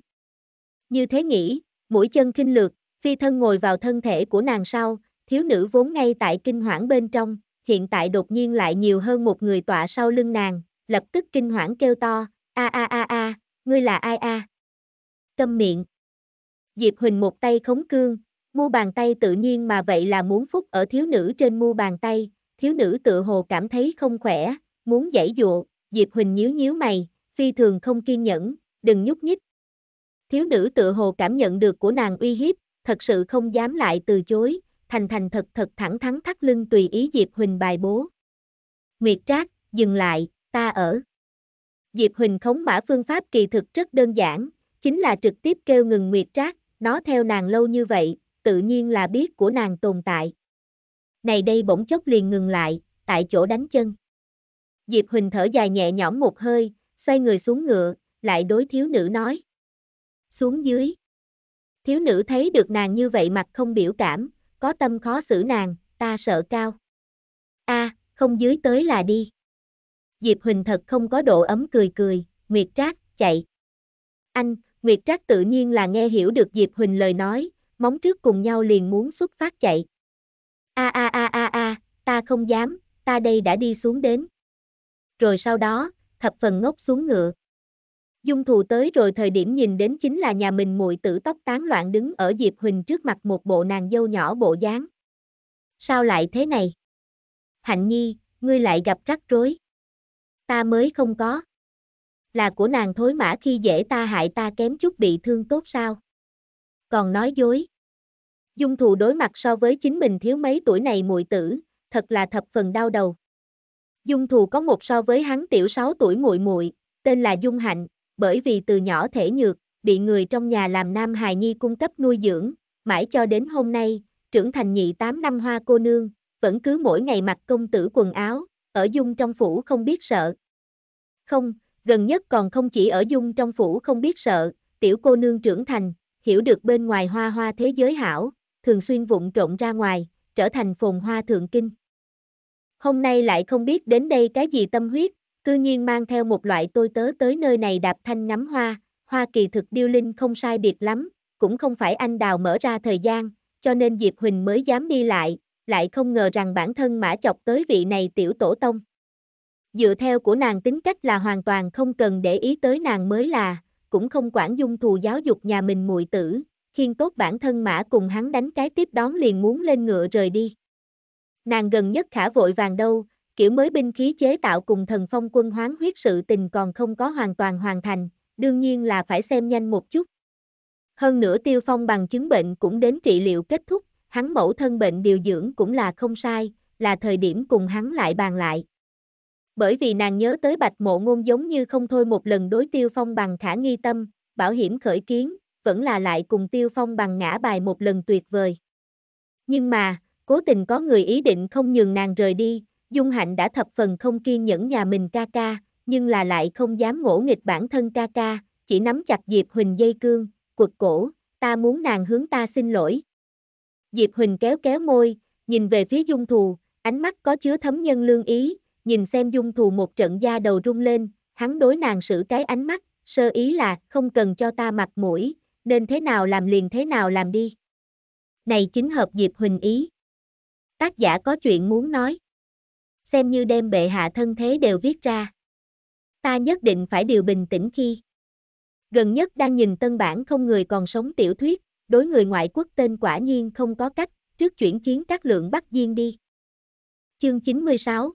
như thế nghĩ, mũi chân kinh lược, phi thân ngồi vào thân thể của nàng sau, thiếu nữ vốn ngay tại kinh hoảng bên trong, hiện tại đột nhiên lại nhiều hơn một người tọa sau lưng nàng, lập tức kinh hoảng kêu to, a a a a, ngươi là ai a? Câm miệng. Diệp Huỳnh một tay khống cương, mu bàn tay tự nhiên mà vậy là muốn phúc ở thiếu nữ trên mu bàn tay, thiếu nữ tự hồ cảm thấy không khỏe, muốn giải dụa, Diệp Huỳnh nhíu nhíu mày, phi thường không kiên nhẫn, đừng nhúc nhích, Thiếu nữ tự hồ cảm nhận được của nàng uy hiếp, thật sự không dám lại từ chối, thành thành thật thật thẳng thắn thắt lưng tùy ý Diệp Huỳnh bài bố. Nguyệt Trác, dừng lại, ta ở. Diệp Huỳnh khống mã phương pháp kỳ thực rất đơn giản, chính là trực tiếp kêu ngừng Nguyệt Trác, nó theo nàng lâu như vậy, tự nhiên là biết của nàng tồn tại. Này đây bỗng chốc liền ngừng lại, tại chỗ đánh chân. Diệp Huỳnh thở dài nhẹ nhõm một hơi, xoay người xuống ngựa, lại đối thiếu nữ nói xuống dưới. Thiếu nữ thấy được nàng như vậy mặt không biểu cảm, có tâm khó xử nàng, ta sợ cao. a à, không dưới tới là đi. Diệp Huỳnh thật không có độ ấm cười cười, Nguyệt Trác, chạy. Anh, Nguyệt Trác tự nhiên là nghe hiểu được Diệp Huỳnh lời nói, móng trước cùng nhau liền muốn xuất phát chạy. A a a a a, ta không dám, ta đây đã đi xuống đến. Rồi sau đó, thập phần ngốc xuống ngựa. Dung thù tới rồi thời điểm nhìn đến chính là nhà mình muội tử tóc tán loạn đứng ở Diệp Huỳnh trước mặt một bộ nàng dâu nhỏ bộ dáng. Sao lại thế này? Hạnh nhi, ngươi lại gặp rắc rối. Ta mới không có. Là của nàng thối mã khi dễ ta hại ta kém chút bị thương tốt sao? Còn nói dối. Dung thù đối mặt so với chính mình thiếu mấy tuổi này muội tử, thật là thập phần đau đầu. Dung thù có một so với hắn tiểu 6 tuổi muội muội, tên là Dung Hạnh, bởi vì từ nhỏ thể nhược, bị người trong nhà làm nam hài nhi cung cấp nuôi dưỡng, mãi cho đến hôm nay, trưởng thành nhị 8 năm hoa cô nương, vẫn cứ mỗi ngày mặc công tử quần áo, ở dung trong phủ không biết sợ. Không, gần nhất còn không chỉ ở dung trong phủ không biết sợ, tiểu cô nương trưởng thành, hiểu được bên ngoài hoa hoa thế giới hảo, thường xuyên vụng trộn ra ngoài, trở thành phồn hoa thượng kinh. Hôm nay lại không biết đến đây cái gì tâm huyết, cư nhiên mang theo một loại tôi tớ tới nơi này đạp thanh ngắm hoa, hoa kỳ thực điêu linh không sai biệt lắm, cũng không phải anh đào mở ra thời gian, cho nên Diệp Huỳnh mới dám đi lại, lại không ngờ rằng bản thân mã chọc tới vị này tiểu tổ tông. Dựa theo của nàng tính cách là hoàn toàn không cần để ý tới nàng mới là, cũng không quản dung thù giáo dục nhà mình muội tử, khiên tốt bản thân mã cùng hắn đánh cái tiếp đón liền muốn lên ngựa rời đi. Nàng gần nhất khả vội vàng đâu, kiểu mới binh khí chế tạo cùng thần phong quân hoán huyết sự tình còn không có hoàn toàn hoàn thành, đương nhiên là phải xem nhanh một chút. Hơn nữa tiêu phong bằng chứng bệnh cũng đến trị liệu kết thúc, hắn mẫu thân bệnh điều dưỡng cũng là không sai, là thời điểm cùng hắn lại bàn lại. Bởi vì nàng nhớ tới bạch mộ ngôn giống như không thôi một lần đối tiêu phong bằng khả nghi tâm, bảo hiểm khởi kiến, vẫn là lại cùng tiêu phong bằng ngã bài một lần tuyệt vời. Nhưng mà, cố tình có người ý định không nhường nàng rời đi, Dung Hạnh đã thập phần không kiên nhẫn nhà mình ca ca, nhưng là lại không dám ngỗ nghịch bản thân ca ca, chỉ nắm chặt Diệp Huỳnh dây cương, quật cổ, ta muốn nàng hướng ta xin lỗi. Diệp Huỳnh kéo kéo môi, nhìn về phía Dung Thù, ánh mắt có chứa thấm nhân lương ý, nhìn xem Dung Thù một trận da đầu rung lên, hắn đối nàng sử cái ánh mắt, sơ ý là không cần cho ta mặt mũi, nên thế nào làm liền thế nào làm đi. Này chính hợp Diệp Huỳnh ý. Tác giả có chuyện muốn nói xem như đem bệ hạ thân thế đều viết ra. Ta nhất định phải điều bình tĩnh khi. Gần nhất đang nhìn tân bản không người còn sống tiểu thuyết, đối người ngoại quốc tên quả nhiên không có cách, trước chuyển chiến các lượng bắt Diên đi. Chương 96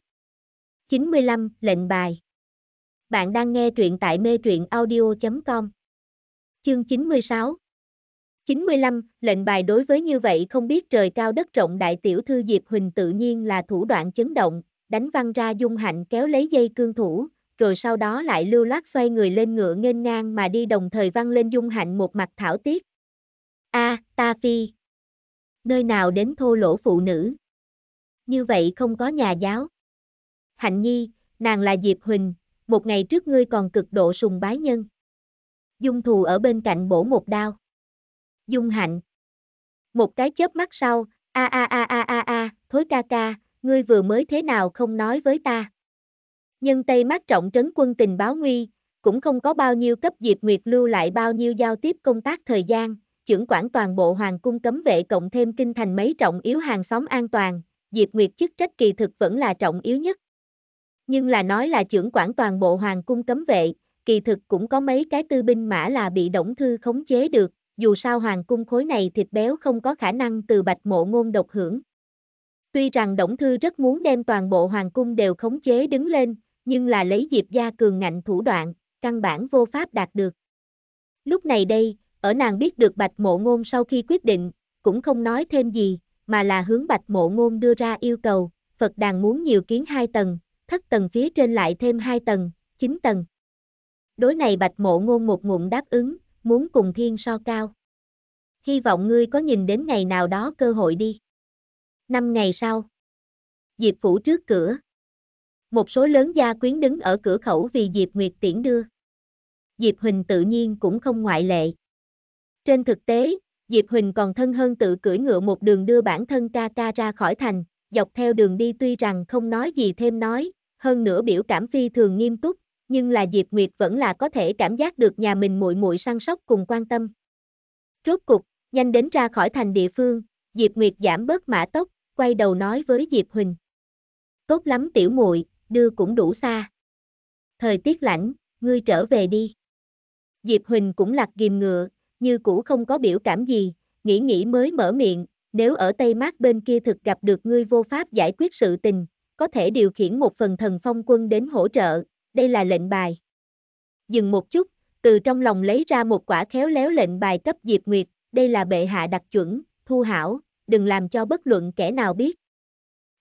95, lệnh bài Bạn đang nghe truyện tại mê truyện audio.com Chương 96 95, lệnh bài đối với như vậy không biết trời cao đất rộng đại tiểu thư Diệp Huỳnh tự nhiên là thủ đoạn chấn động, đánh văng ra dung hạnh kéo lấy dây cương thủ, rồi sau đó lại lưu loát xoay người lên ngựa nghênh ngang mà đi đồng thời văng lên dung hạnh một mặt thảo tiết. A, ta phi. Nơi nào đến thô lỗ phụ nữ. Như vậy không có nhà giáo. Hạnh nhi, nàng là Diệp Huỳnh, một ngày trước ngươi còn cực độ sùng bái nhân. Dung thù ở bên cạnh bổ một đao. Dung hạnh. Một cái chớp mắt sau, a a a a a a, thối ca ca, ngươi vừa mới thế nào không nói với ta. Nhân Tây Mát trọng trấn quân tình báo nguy, cũng không có bao nhiêu cấp Diệp Nguyệt lưu lại bao nhiêu giao tiếp công tác thời gian, trưởng quản toàn bộ hoàng cung cấm vệ cộng thêm kinh thành mấy trọng yếu hàng xóm an toàn, Diệp Nguyệt chức trách kỳ thực vẫn là trọng yếu nhất. Nhưng là nói là trưởng quản toàn bộ hoàng cung cấm vệ, kỳ thực cũng có mấy cái tư binh mã là bị động Thư khống chế được, dù sao hoàng cung khối này thịt béo không có khả năng từ bạch mộ ngôn độc hưởng. Tuy rằng Đổng Thư rất muốn đem toàn bộ hoàng cung đều khống chế đứng lên, nhưng là lấy Diệp Gia cường ngạnh thủ đoạn, căn bản vô pháp đạt được. Lúc này đây, ở nàng biết được Bạch Mộ Ngôn sau khi quyết định, cũng không nói thêm gì, mà là hướng Bạch Mộ Ngôn đưa ra yêu cầu, Phật đàn muốn nhiều kiến hai tầng, thất tầng phía trên lại thêm hai tầng, chín tầng. Đối này Bạch Mộ Ngôn một ngụm đáp ứng, muốn cùng thiên so cao. Hy vọng ngươi có nhìn đến ngày nào đó cơ hội đi. Năm ngày sau, Diệp Phủ trước cửa. Một số lớn gia quyến đứng ở cửa khẩu vì Diệp Nguyệt tiễn đưa. Diệp Huỳnh tự nhiên cũng không ngoại lệ. Trên thực tế, Diệp Huỳnh còn thân hơn tự cưỡi ngựa một đường đưa bản thân ca ca ra khỏi thành, dọc theo đường đi tuy rằng không nói gì thêm nói, hơn nữa biểu cảm phi thường nghiêm túc, nhưng là Diệp Nguyệt vẫn là có thể cảm giác được nhà mình muội muội săn sóc cùng quan tâm. Rốt cục, nhanh đến ra khỏi thành địa phương, Diệp Nguyệt giảm bớt mã tốc, quay đầu nói với Diệp Huỳnh. Tốt lắm tiểu muội, đưa cũng đủ xa. Thời tiết lạnh, ngươi trở về đi. Diệp Huỳnh cũng lạc ghìm ngựa, như cũ không có biểu cảm gì, nghĩ nghĩ mới mở miệng, nếu ở Tây Mát bên kia thực gặp được ngươi vô pháp giải quyết sự tình, có thể điều khiển một phần thần phong quân đến hỗ trợ, đây là lệnh bài. Dừng một chút, từ trong lòng lấy ra một quả khéo léo lệnh bài cấp Diệp Nguyệt, đây là bệ hạ đặc chuẩn, thu hảo, đừng làm cho bất luận kẻ nào biết.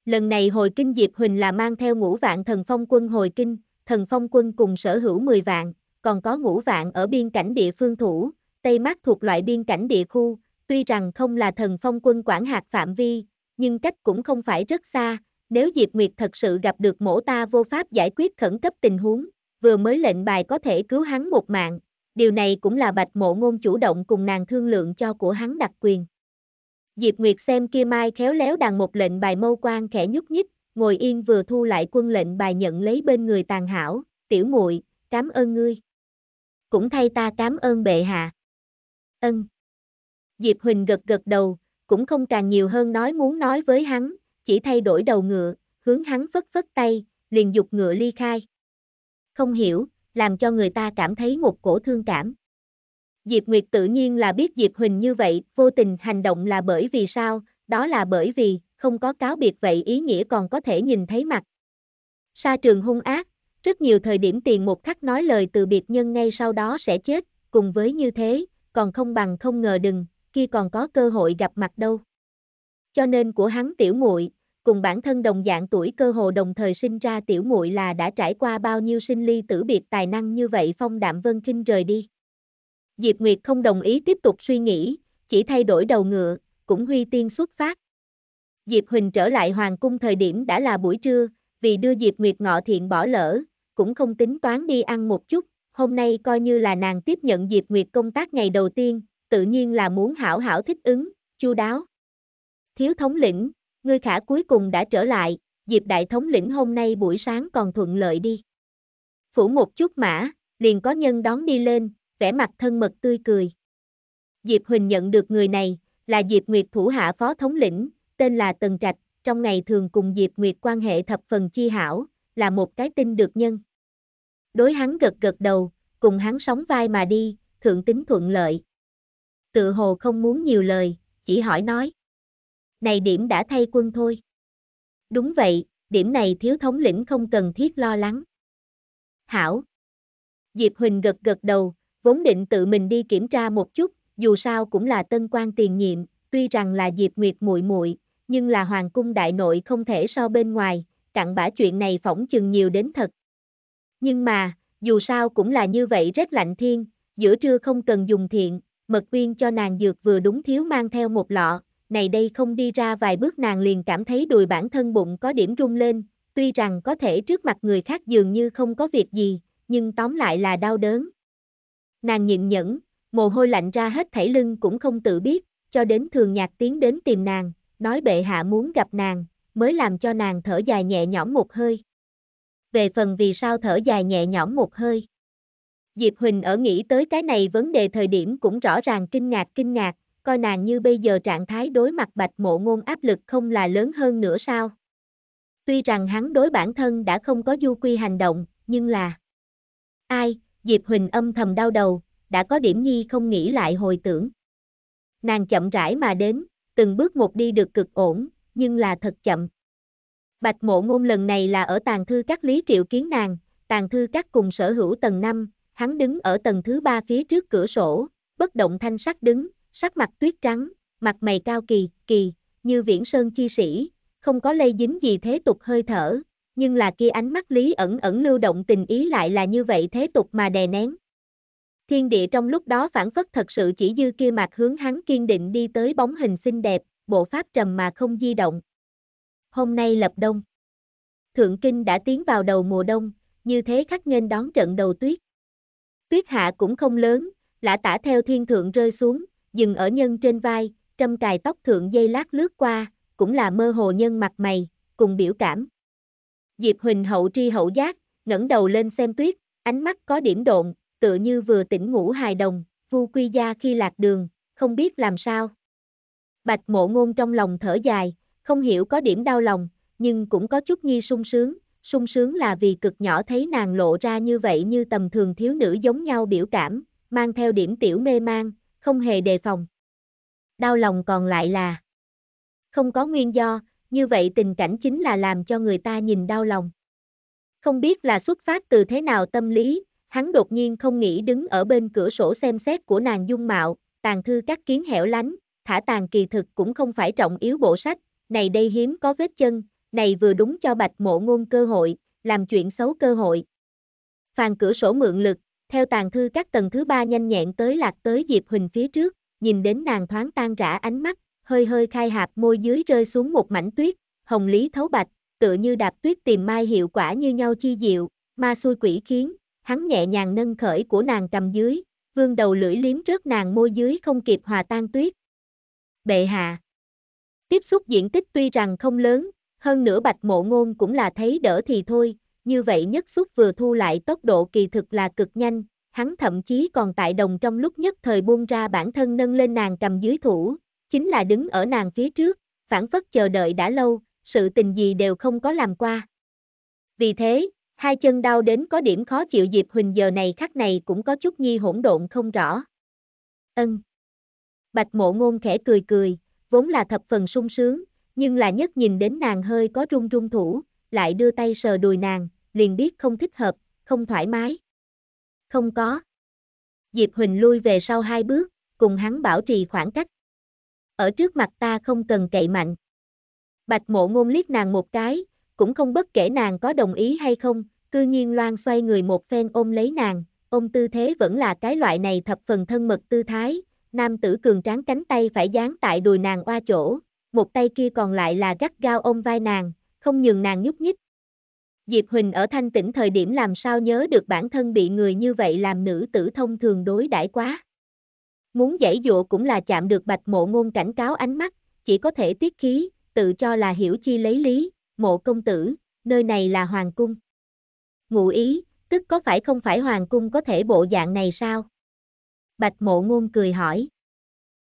Lần này hồi kinh Diệp Huỳnh là mang theo ngũ vạn thần phong quân hồi kinh, thần phong quân cùng sở hữu 10 vạn, còn có ngũ vạn ở biên cảnh địa phương thủ, Tây Bắc thuộc loại biên cảnh địa khu, tuy rằng không là thần phong quân quản hạt phạm vi, nhưng cách cũng không phải rất xa, nếu Diệp Nguyệt thật sự gặp được mổ ta vô pháp giải quyết khẩn cấp tình huống, vừa mới lệnh bài có thể cứu hắn một mạng, điều này cũng là bạch mộ ngôn chủ động cùng nàng thương lượng cho của hắn đặc quyền. Diệp Nguyệt xem kia mai khéo léo đàn một lệnh bài mâu quan khẽ nhúc nhích, ngồi yên vừa thu lại quân lệnh bài nhận lấy bên người tàn hảo, tiểu muội, cám ơn ngươi. Cũng thay ta cám ơn bệ hạ. Ân. Diệp Huỳnh gật gật đầu, cũng không càng nhiều hơn nói muốn nói với hắn, chỉ thay đổi đầu ngựa, hướng hắn phất phất tay, liền dục ngựa ly khai. Không hiểu, làm cho người ta cảm thấy một cổ thương cảm. Diệp Nguyệt tự nhiên là biết Diệp Huỳnh như vậy, vô tình hành động là bởi vì sao, đó là bởi vì, không có cáo biệt vậy ý nghĩa còn có thể nhìn thấy mặt. Sa trường hung ác, rất nhiều thời điểm tiền một khắc nói lời từ biệt nhân ngay sau đó sẽ chết, cùng với như thế, còn không bằng không ngờ đừng, kia còn có cơ hội gặp mặt đâu. Cho nên của hắn tiểu muội, cùng bản thân đồng dạng tuổi cơ hồ đồng thời sinh ra tiểu muội là đã trải qua bao nhiêu sinh ly tử biệt tài năng như vậy phong đạm vân kinh rời đi. Diệp Nguyệt không đồng ý tiếp tục suy nghĩ, chỉ thay đổi đầu ngựa, cũng huy tiên xuất phát. Diệp Huỳnh trở lại Hoàng cung thời điểm đã là buổi trưa, vì đưa Diệp Nguyệt ngọ thiện bỏ lỡ, cũng không tính toán đi ăn một chút, hôm nay coi như là nàng tiếp nhận Diệp Nguyệt công tác ngày đầu tiên, tự nhiên là muốn hảo hảo thích ứng, chu đáo. Thiếu thống lĩnh, ngươi khả cuối cùng đã trở lại, Diệp đại thống lĩnh hôm nay buổi sáng còn thuận lợi đi. Phủ một chút mã, liền có nhân đón đi lên, vẻ mặt thân mật tươi cười. Diệp Huỳnh nhận được người này, là Diệp Nguyệt thủ hạ phó thống lĩnh, tên là Tần Trạch, trong ngày thường cùng Diệp Nguyệt quan hệ thập phần chi hảo, là một cái tin được nhân. Đối hắn gật gật đầu, cùng hắn sóng vai mà đi, thượng tính thuận lợi. Tự hồ không muốn nhiều lời, chỉ hỏi nói. Này điểm đã thay quân thôi. Đúng vậy, điểm này thiếu thống lĩnh không cần thiết lo lắng. Hảo. Diệp Huỳnh gật gật đầu, vốn định tự mình đi kiểm tra một chút, dù sao cũng là tân quan tiền nhiệm, tuy rằng là dịp Nguyệt muội muội, nhưng là hoàng cung đại nội không thể so bên ngoài, cặn bã chuyện này phỏng chừng nhiều đến thật. Nhưng mà, dù sao cũng là như vậy Rất lạnh thiên, giữa trưa không cần dùng thiện, mật uyên cho nàng dược vừa đúng thiếu mang theo một lọ, này đây không đi ra vài bước nàng liền cảm thấy đùi bản thân bụng có điểm rung lên, tuy rằng có thể trước mặt người khác dường như không có việc gì, nhưng tóm lại là đau đớn, Nàng nhịn nhẫn, mồ hôi lạnh ra hết thảy lưng cũng không tự biết, cho đến thường nhạc tiến đến tìm nàng, nói bệ hạ muốn gặp nàng, mới làm cho nàng thở dài nhẹ nhõm một hơi. Về phần vì sao thở dài nhẹ nhõm một hơi. Diệp Huỳnh ở nghĩ tới cái này vấn đề thời điểm cũng rõ ràng kinh ngạc kinh ngạc, coi nàng như bây giờ trạng thái đối mặt bạch mộ ngôn áp lực không là lớn hơn nữa sao. Tuy rằng hắn đối bản thân đã không có du quy hành động, nhưng là ai, Diệp Huỳnh âm thầm đau đầu, đã có điểm nhi không nghĩ lại hồi tưởng. Nàng chậm rãi mà đến, từng bước một đi được cực ổn, nhưng là thật chậm. Bạch mộ ngôn lần này là ở tàn thư các lý triệu kiến nàng, tàn thư các cùng sở hữu tầng 5, hắn đứng ở tầng thứ 3 phía trước cửa sổ, bất động thanh sắc đứng, sắc mặt tuyết trắng, mặt mày cao kỳ, kỳ, như viễn sơn chi sĩ, không có lây dính gì thế tục hơi thở, nhưng là kia ánh mắt lý ẩn ẩn lưu động tình ý lại là như vậy thế tục mà đè nén. Thiên địa trong lúc đó phản phất thật sự chỉ dư kia mặt hướng hắn kiên định đi tới bóng hình xinh đẹp, bộ pháp trầm mà không di động. Hôm nay lập đông. Thượng Kinh đã tiến vào đầu mùa đông, như thế khắc nghênh đón trận đầu tuyết. Tuyết hạ cũng không lớn, lã tả theo thiên thượng rơi xuống, dừng ở nhân trên vai, trâm cài tóc thượng dây lát lướt qua, cũng là mơ hồ nhân mặt mày, cùng biểu cảm. Diệp Huỳnh hậu tri hậu giác, ngẩng đầu lên xem tuyết, ánh mắt có điểm độn, tựa như vừa tỉnh ngủ hài đồng, vu quy gia khi lạc đường, không biết làm sao. Bạch mộ ngôn trong lòng thở dài, không hiểu có điểm đau lòng, nhưng cũng có chút nghi sung sướng, sung sướng là vì cực nhỏ thấy nàng lộ ra như vậy như tầm thường thiếu nữ giống nhau biểu cảm, mang theo điểm tiểu mê mang, không hề đề phòng. Đau lòng còn lại là không có nguyên do, như vậy tình cảnh chính là làm cho người ta nhìn đau lòng. Không biết là xuất phát từ thế nào tâm lý, hắn đột nhiên không nghĩ đứng ở bên cửa sổ xem xét của nàng dung mạo, tàn thư các kiến hẻo lánh, thả tàn kỳ thực cũng không phải trọng yếu bộ sách, này đây hiếm có vết chân, này vừa đúng cho bạch mộ ngôn cơ hội, làm chuyện xấu cơ hội. Phàn cửa sổ mượn lực, theo tàn thư các tầng thứ ba nhanh nhẹn tới lạc tới Diệp Huỳnh phía trước, nhìn đến nàng thoáng tan rã ánh mắt, hơi hơi khai hạp môi dưới rơi xuống một mảnh tuyết, hồng lý thấu bạch, tựa như đạp tuyết tìm mai hiệu quả như nhau chi diệu, ma xui quỷ khiến, hắn nhẹ nhàng nâng khởi của nàng cầm dưới, vương đầu lưỡi liếm rớt nàng môi dưới không kịp hòa tan tuyết. Bệ hạ. Tiếp xúc diện tích tuy rằng không lớn, hơn nữa bạch mộ ngôn cũng là thấy đỡ thì thôi, như vậy nhất xúc vừa thu lại tốc độ kỳ thực là cực nhanh, hắn thậm chí còn tại đồng trong lúc nhất thời buông ra bản thân nâng lên nàng cầm dưới thủ, chính là đứng ở nàng phía trước, phản phất chờ đợi đã lâu, sự tình gì đều không có làm qua. Vì thế, hai chân đau đến có điểm khó chịu Diệp Huỳnh giờ này khắc này cũng có chút nghi hỗn độn không rõ. Ân. Bạch mộ ngôn khẽ cười cười, vốn là thập phần sung sướng, nhưng là nhất nhìn đến nàng hơi có run run thủ, lại đưa tay sờ đùi nàng, liền biết không thích hợp, không thoải mái. Không có. Diệp Huỳnh lui về sau hai bước, cùng hắn bảo trì khoảng cách ở trước mặt ta không cần cậy mạnh. Bạch mộ ngôn liếc nàng một cái, cũng không bất kể nàng có đồng ý hay không, cư nhiên loan xoay người một phen ôm lấy nàng, ôm tư thế vẫn là cái loại này thập phần thân mật tư thái, nam tử cường tráng cánh tay phải dán tại đùi nàng qua chỗ, một tay kia còn lại là gắt gao ôm vai nàng, không nhường nàng nhúc nhích. Diệp Huỳnh ở thanh tỉnh thời điểm làm sao nhớ được bản thân bị người như vậy làm nữ tử thông thường đối đãi quá. Muốn giải dụa cũng là chạm được bạch mộ ngôn cảnh cáo ánh mắt, chỉ có thể tiết khí, tự cho là hiểu chi lấy lý, mộ công tử, nơi này là hoàng cung. Ngụ ý, tức có phải không phải hoàng cung có thể bộ dạng này sao? Bạch mộ ngôn cười hỏi.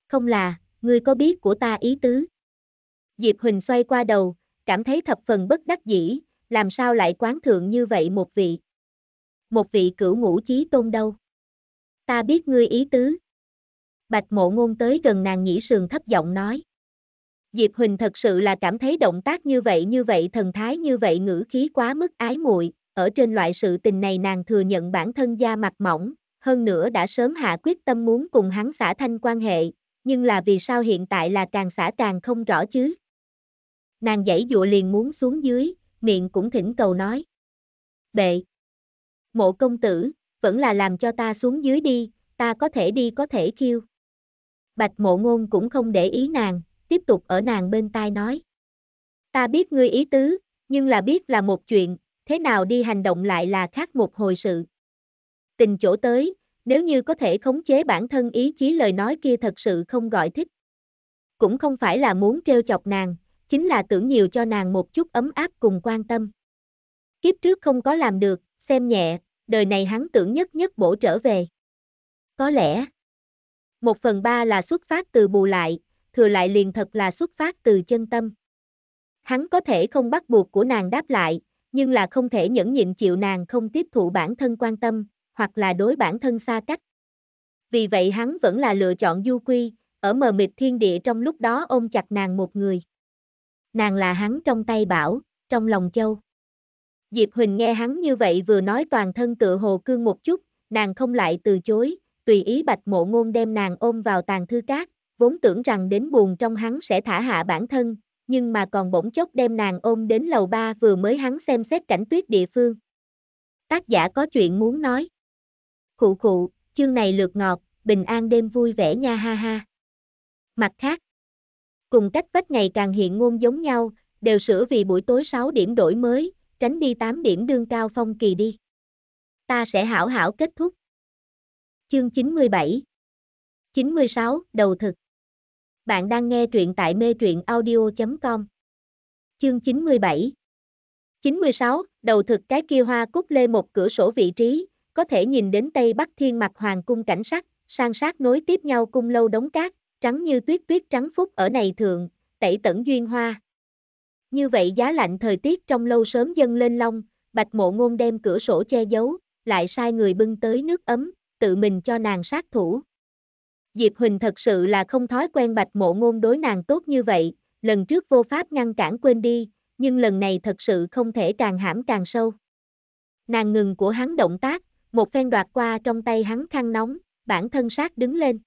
Không là, ngươi có biết của ta ý tứ? Diệp Huỳnh xoay qua đầu, cảm thấy thập phần bất đắc dĩ, làm sao lại quán thượng như vậy một vị? Một vị cửu ngũ chí tôn đâu? Ta biết ngươi ý tứ, Bạch mộ ngôn tới gần nàng nhĩ sườn thấp giọng nói. Diệp Huỳnh thật sự là cảm thấy động tác như vậy như vậy thần thái như vậy ngữ khí quá mức ái muội, ở trên loại sự tình này nàng thừa nhận bản thân da mặt mỏng, hơn nữa đã sớm hạ quyết tâm muốn cùng hắn xả thanh quan hệ, nhưng là vì sao hiện tại là càng xả càng không rõ chứ. Nàng dãy dụa liền muốn xuống dưới, miệng cũng thỉnh cầu nói. Bệ! Mộ công tử, vẫn là làm cho ta xuống dưới đi, ta có thể đi có thể khiêu. Bạch mộ ngôn cũng không để ý nàng, tiếp tục ở nàng bên tai nói. Ta biết ngươi ý tứ, nhưng là biết là một chuyện, thế nào đi hành động lại là khác một hồi sự. Tình chỗ tới, nếu như có thể khống chế bản thân ý chí lời nói kia thật sự không gọi thích. Cũng không phải là muốn treo chọc nàng, chính là tưởng nhiều cho nàng một chút ấm áp cùng quan tâm. Kiếp trước không có làm được, xem nhẹ, đời này hắn tưởng nhất nhất bổ trở về. Có lẽ, một phần ba là xuất phát từ bù lại, thừa lại liền thật là xuất phát từ chân tâm. Hắn có thể không bắt buộc của nàng đáp lại, nhưng là không thể nhẫn nhịn chịu nàng không tiếp thụ bản thân quan tâm, hoặc là đối bản thân xa cách. Vì vậy hắn vẫn là lựa chọn du quy, ở mờ mịt thiên địa trong lúc đó ôm chặt nàng một người. Nàng là hắn trong tay bảo, trong lòng châu. Diệp Huỳnh nghe hắn như vậy vừa nói toàn thân tự hồ cương một chút, nàng không lại từ chối, tùy ý bạch mộ ngôn đem nàng ôm vào tàn thư cát, vốn tưởng rằng đến buồn trong hắn sẽ thả hạ bản thân, nhưng mà còn bỗng chốc đem nàng ôm đến lầu ba vừa mới hắn xem xét cảnh tuyết địa phương. Tác giả có chuyện muốn nói. Khụ khụ, chương này lượt ngọt, bình an đêm vui vẻ nha ha ha. Mặt khác, cùng cách vách ngày càng hiện ngôn giống nhau, đều sửa vì buổi tối 6 điểm đổi mới, tránh đi 8 điểm đương cao phong kỳ đi. Ta sẽ hảo hảo kết thúc. Chương 97 96. Đầu thực Bạn đang nghe truyện tại mê truyện audio.com Chương 97 96. Đầu thực cái kia hoa cúc lê một cửa sổ vị trí, có thể nhìn đến Tây Bắc Thiên Mặc Hoàng cung cảnh sắc, sang sát nối tiếp nhau cung lâu đống cát, trắng như tuyết tuyết trắng phúc ở này thường, tẩy tẩn duyên hoa. Như vậy giá lạnh thời tiết trong lâu sớm dâng lên long, bạch mộ ngôn đem cửa sổ che giấu, lại sai người bưng tới nước ấm, tự mình cho nàng sát thủ. Diệp Huỳnh thật sự là không thói quen bạch mộ ngôn đối nàng tốt như vậy, lần trước vô pháp ngăn cản quên đi, nhưng lần này thật sự không thể càng hãm càng sâu. Nàng ngừng của hắn động tác, một phen đoạt qua trong tay hắn khăn nóng, bản thân sát đứng lên.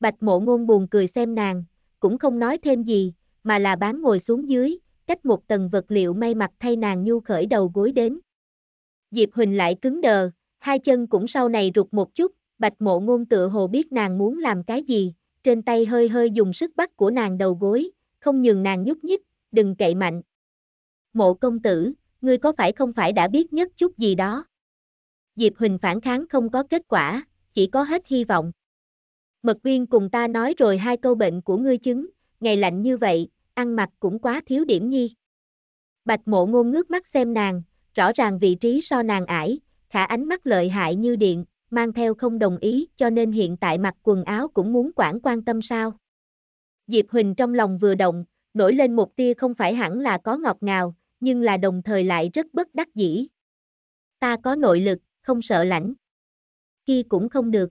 Bạch mộ ngôn buồn cười xem nàng, cũng không nói thêm gì, mà là bán ngồi xuống dưới, cách một tầng vật liệu may mặt thay nàng nhu khởi đầu gối đến. Diệp Huỳnh lại cứng đờ, hai chân cũng sau này rụt một chút, bạch mộ ngôn tựa hồ biết nàng muốn làm cái gì, trên tay hơi hơi dùng sức bắt của nàng đầu gối, không nhường nàng nhúc nhích, đừng cậy mạnh. Mộ công tử, ngươi có phải không phải đã biết nhất chút gì đó? Diệp Huỳnh phản kháng không có kết quả, chỉ có hết hy vọng. Mật viên cùng ta nói rồi hai câu bệnh của ngươi chứng, ngày lạnh như vậy, ăn mặc cũng quá thiếu điểm nhi. Bạch mộ ngôn ngước mắt xem nàng, rõ ràng vị trí so nàng ải, khả ánh mắt lợi hại như điện, mang theo không đồng ý cho nên hiện tại mặc quần áo cũng muốn quản quan tâm sao. Diệp Huỳnh trong lòng vừa động, nổi lên một tia không phải hẳn là có ngọt ngào, nhưng là đồng thời lại rất bất đắc dĩ. Ta có nội lực, không sợ lãnh. Khi cũng không được.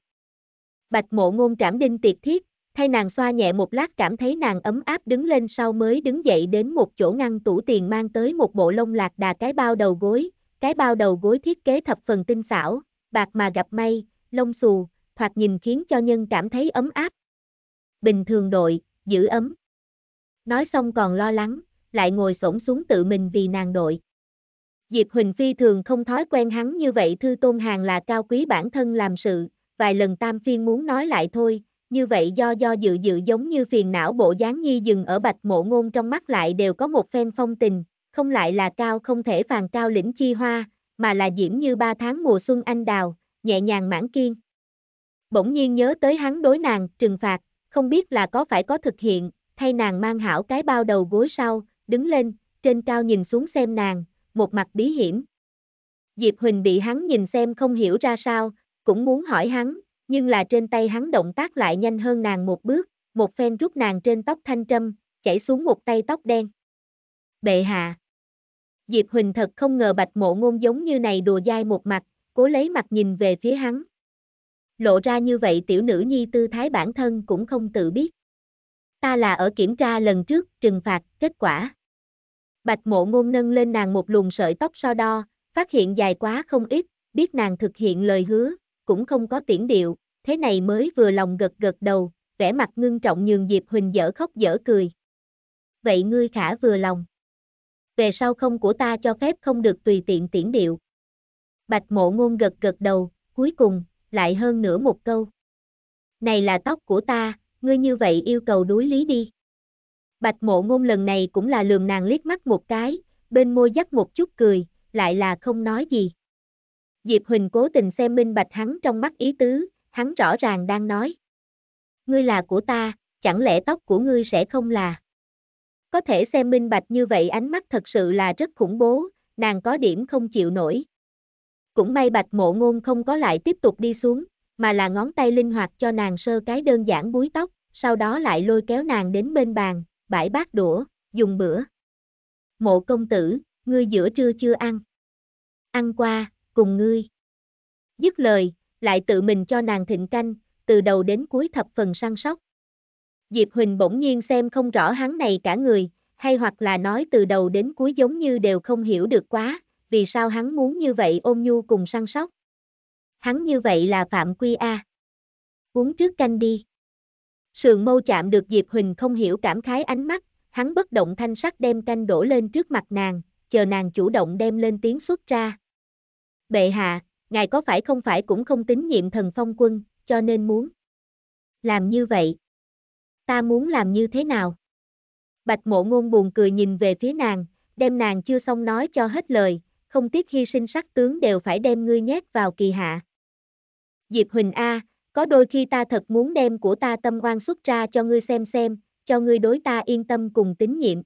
Bạch mộ ngôn trảm đinh tiệt thiết, thay nàng xoa nhẹ một lát cảm thấy nàng ấm áp đứng lên sau mới đứng dậy đến một chỗ ngăn tủ tiền mang tới một bộ lông lạc đà cái bao đầu gối, cái bao đầu gối thiết kế thập phần tinh xảo, bạc mà gặp may, lông xù, thoạt nhìn khiến cho nhân cảm thấy ấm áp. Bình thường đội, giữ ấm. Nói xong còn lo lắng, lại ngồi xổm xuống tự mình vì nàng đội. Diệp Huỳnh Phi thường không thói quen hắn như vậy thư tôn hàng là cao quý bản thân làm sự, vài lần tam phiên muốn nói lại thôi, như vậy do do dự dự giống như phiền não bộ dáng nhi dừng ở bạch mộ ngôn trong mắt lại đều có một phen phong tình, không lại là cao không thể phàn cao lĩnh chi hoa, mà là diễm như ba tháng mùa xuân anh đào, nhẹ nhàng mãn kiên. Bỗng nhiên nhớ tới hắn đối nàng, trừng phạt, không biết là có phải có thực hiện, thay nàng mang hảo cái bao đầu gối sau, đứng lên, trên cao nhìn xuống xem nàng, một mặt bí hiểm. Diệp Huỳnh bị hắn nhìn xem không hiểu ra sao, cũng muốn hỏi hắn, nhưng là trên tay hắn động tác lại nhanh hơn nàng một bước, một phen rút nàng trên tóc thanh trâm, chảy xuống một tay tóc đen. Bệ hạ. Diệp Huỳnh thật không ngờ bạch mộ ngôn giống như này đùa dai một mặt, cố lấy mặt nhìn về phía hắn. Lộ ra như vậy tiểu nữ nhi tư thái bản thân cũng không tự biết. Ta là ở kiểm tra lần trước, trừng phạt, kết quả. Bạch mộ ngôn nâng lên nàng một luồng sợi tóc so đo, phát hiện dài quá không ít, biết nàng thực hiện lời hứa, cũng không có tiễn điệu, thế này mới vừa lòng gật gật đầu, vẻ mặt ngưng trọng nhường Diệp Huỳnh dở khóc dở cười. Vậy ngươi khả vừa lòng về sau không của ta cho phép không được tùy tiện tiễn điệu. Bạch mộ ngôn gật gật đầu, cuối cùng, lại hơn nửa một câu. Này là tóc của ta, ngươi như vậy yêu cầu đối lý đi. Bạch mộ ngôn lần này cũng là lườm nàng liếc mắt một cái, bên môi dắt một chút cười, lại là không nói gì. Diệp Huỳnh cố tình xem minh bạch hắn trong mắt ý tứ, hắn rõ ràng đang nói. Ngươi là của ta, chẳng lẽ tóc của ngươi sẽ không là... Có thể xem minh bạch như vậy ánh mắt thật sự là rất khủng bố, nàng có điểm không chịu nổi. Cũng may bạch mộ ngôn không có lại tiếp tục đi xuống, mà là ngón tay linh hoạt cho nàng sơ cái đơn giản búi tóc, sau đó lại lôi kéo nàng đến bên bàn, bãi bát đũa, dùng bữa. Mộ công tử, ngươi giữa trưa chưa ăn. Ăn qua, cùng ngươi. Dứt lời, lại tự mình cho nàng thịnh canh, từ đầu đến cuối thập phần săn sóc, Diệp Huỳnh bỗng nhiên xem không rõ hắn này cả người, hay hoặc là nói từ đầu đến cuối giống như đều không hiểu được quá, vì sao hắn muốn như vậy ôm nhu cùng săn sóc. Hắn như vậy là phạm quy A. Uống trước canh đi. Sườn mâu chạm được Diệp Huỳnh không hiểu cảm khái ánh mắt, hắn bất động thanh sắc đem canh đổ lên trước mặt nàng, chờ nàng chủ động đem lên tiếng xuất ra. Bệ hạ, ngài có phải không phải cũng không tín nhiệm thần phong quân, cho nên muốn làm như vậy ta muốn làm như thế nào? Bạch mộ ngôn buồn cười nhìn về phía nàng, đem nàng chưa xong nói cho hết lời, không tiếc hy sinh sắc tướng đều phải đem ngươi nhét vào kỳ hạ. Diệp Huỳnh A, có đôi khi ta thật muốn đem của ta tâm quan xuất ra cho ngươi xem xem, cho ngươi đối ta yên tâm cùng tín nhiệm.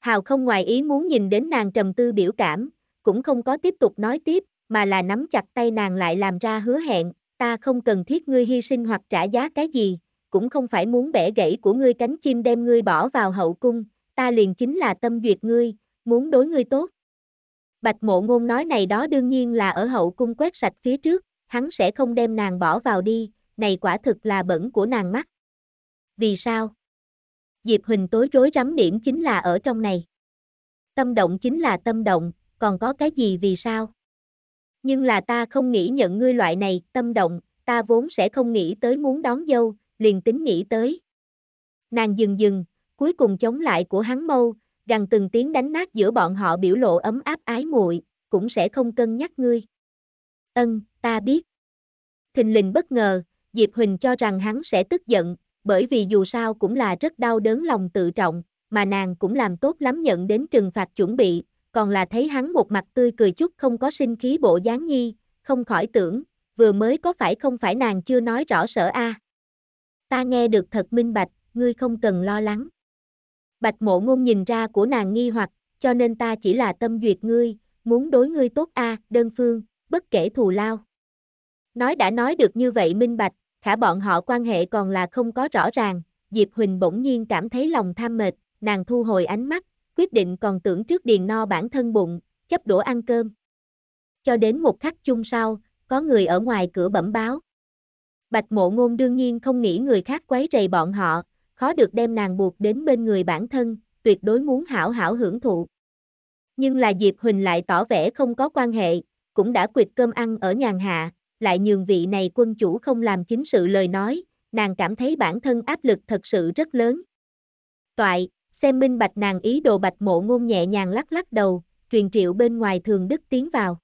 Hào không ngoài ý muốn nhìn đến nàng trầm tư biểu cảm, cũng không có tiếp tục nói tiếp, mà là nắm chặt tay nàng lại làm ra hứa hẹn, ta không cần thiết ngươi hy sinh hoặc trả giá cái gì, cũng không phải muốn bẻ gãy của ngươi cánh chim đem ngươi bỏ vào hậu cung, ta liền chính là tâm duyệt ngươi, muốn đối ngươi tốt. Bạch mộ ngôn nói này đó đương nhiên là ở hậu cung quét sạch phía trước, hắn sẽ không đem nàng bỏ vào đi, này quả thực là bẩn của nàng mắt. Vì sao? Diệp Huỳnh tối rối rắm điểm chính là ở trong này. Tâm động chính là tâm động, còn có cái gì vì sao? Nhưng là ta không nghĩ nhận ngươi loại này, tâm động, ta vốn sẽ không nghĩ tới muốn đón dâu, liền tính nghĩ tới. Nàng dừng dừng, cuối cùng chống lại của hắn mâu, gần từng tiếng đánh nát giữa bọn họ biểu lộ ấm áp ái muội, cũng sẽ không cân nhắc ngươi. Ân, ta biết. Thình lình bất ngờ, Diệp Huỳnh cho rằng hắn sẽ tức giận, bởi vì dù sao cũng là rất đau đớn lòng tự trọng, mà nàng cũng làm tốt lắm nhận đến trừng phạt chuẩn bị, còn là thấy hắn một mặt tươi cười chút không có sinh khí bộ dáng nhi, không khỏi tưởng, vừa mới có phải không phải nàng chưa nói rõ sở a. À ta nghe được thật minh bạch, ngươi không cần lo lắng. Bạch mộ ngôn nhìn ra của nàng nghi hoặc, cho nên ta chỉ là tâm duyệt ngươi, muốn đối ngươi tốt a, đơn phương, bất kể thù lao. Nói đã nói được như vậy minh bạch, khả bọn họ quan hệ còn là không có rõ ràng, Diệp Huỳnh bỗng nhiên cảm thấy lòng tham mệt, nàng thu hồi ánh mắt, quyết định còn tưởng trước điền no bản thân bụng, chấp đũa ăn cơm. Cho đến một khắc chung sau, có người ở ngoài cửa bẩm báo, Bạch mộ ngôn đương nhiên không nghĩ người khác quấy rầy bọn họ, khó được đem nàng buộc đến bên người bản thân, tuyệt đối muốn hảo hảo hưởng thụ. Nhưng là Diệp Huỳnh lại tỏ vẻ không có quan hệ, cũng đã quyệt cơm ăn ở nhàn hạ, lại nhường vị này quân chủ không làm chính sự lời nói, nàng cảm thấy bản thân áp lực thật sự rất lớn. Toại, xem minh bạch nàng ý đồ bạch mộ ngôn nhẹ nhàng lắc lắc đầu, truyền triệu bên ngoài thường đức tiến vào.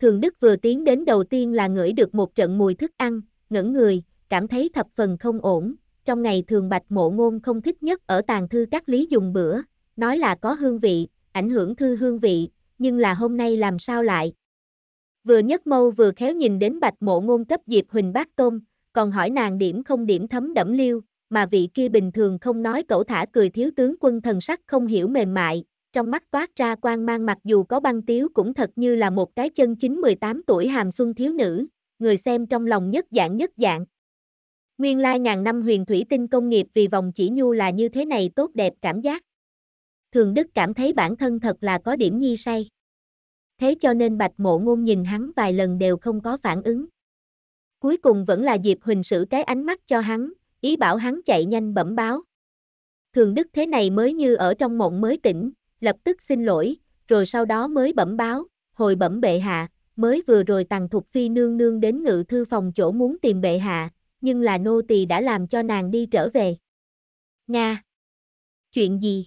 Thường đức vừa tiến đến đầu tiên là ngửi được một trận mùi thức ăn, ngẩn người, cảm thấy thập phần không ổn, trong ngày thường bạch mộ ngôn không thích nhất ở tàn thư các lý dùng bữa, nói là có hương vị, ảnh hưởng thư hương vị, nhưng là hôm nay làm sao lại. Vừa nhất mâu vừa khéo nhìn đến bạch mộ ngôn cấp Diệp Huỳnh bát tôm, còn hỏi nàng điểm không điểm thấm đẫm liêu, mà vị kia bình thường không nói cẩu thả cười thiếu tướng quân thần sắc không hiểu mềm mại, trong mắt toát ra quan mang mặc dù có băng tiếu cũng thật như là một cái chân chính 18 tuổi hàm xuân thiếu nữ, người xem trong lòng nhất dạng nhất dạng. Nguyên lai ngàn năm huyền thủy tinh công nghiệp vì vòng chỉ nhu là như thế này tốt đẹp cảm giác. Thường Đức cảm thấy bản thân thật là có điểm nhi say. Thế cho nên bạch mộ ngôn nhìn hắn vài lần đều không có phản ứng. Cuối cùng vẫn là Diệp Huỳnh sử cái ánh mắt cho hắn, ý bảo hắn chạy nhanh bẩm báo. Thường Đức thế này mới như ở trong mộng mới tỉnh, lập tức xin lỗi, rồi sau đó mới bẩm báo, hồi bẩm bệ hạ, mới vừa rồi Tần thục phi nương nương đến ngự thư phòng chỗ muốn tìm bệ hạ, nhưng là nô tỳ đã làm cho nàng đi trở về. Nga! Chuyện gì?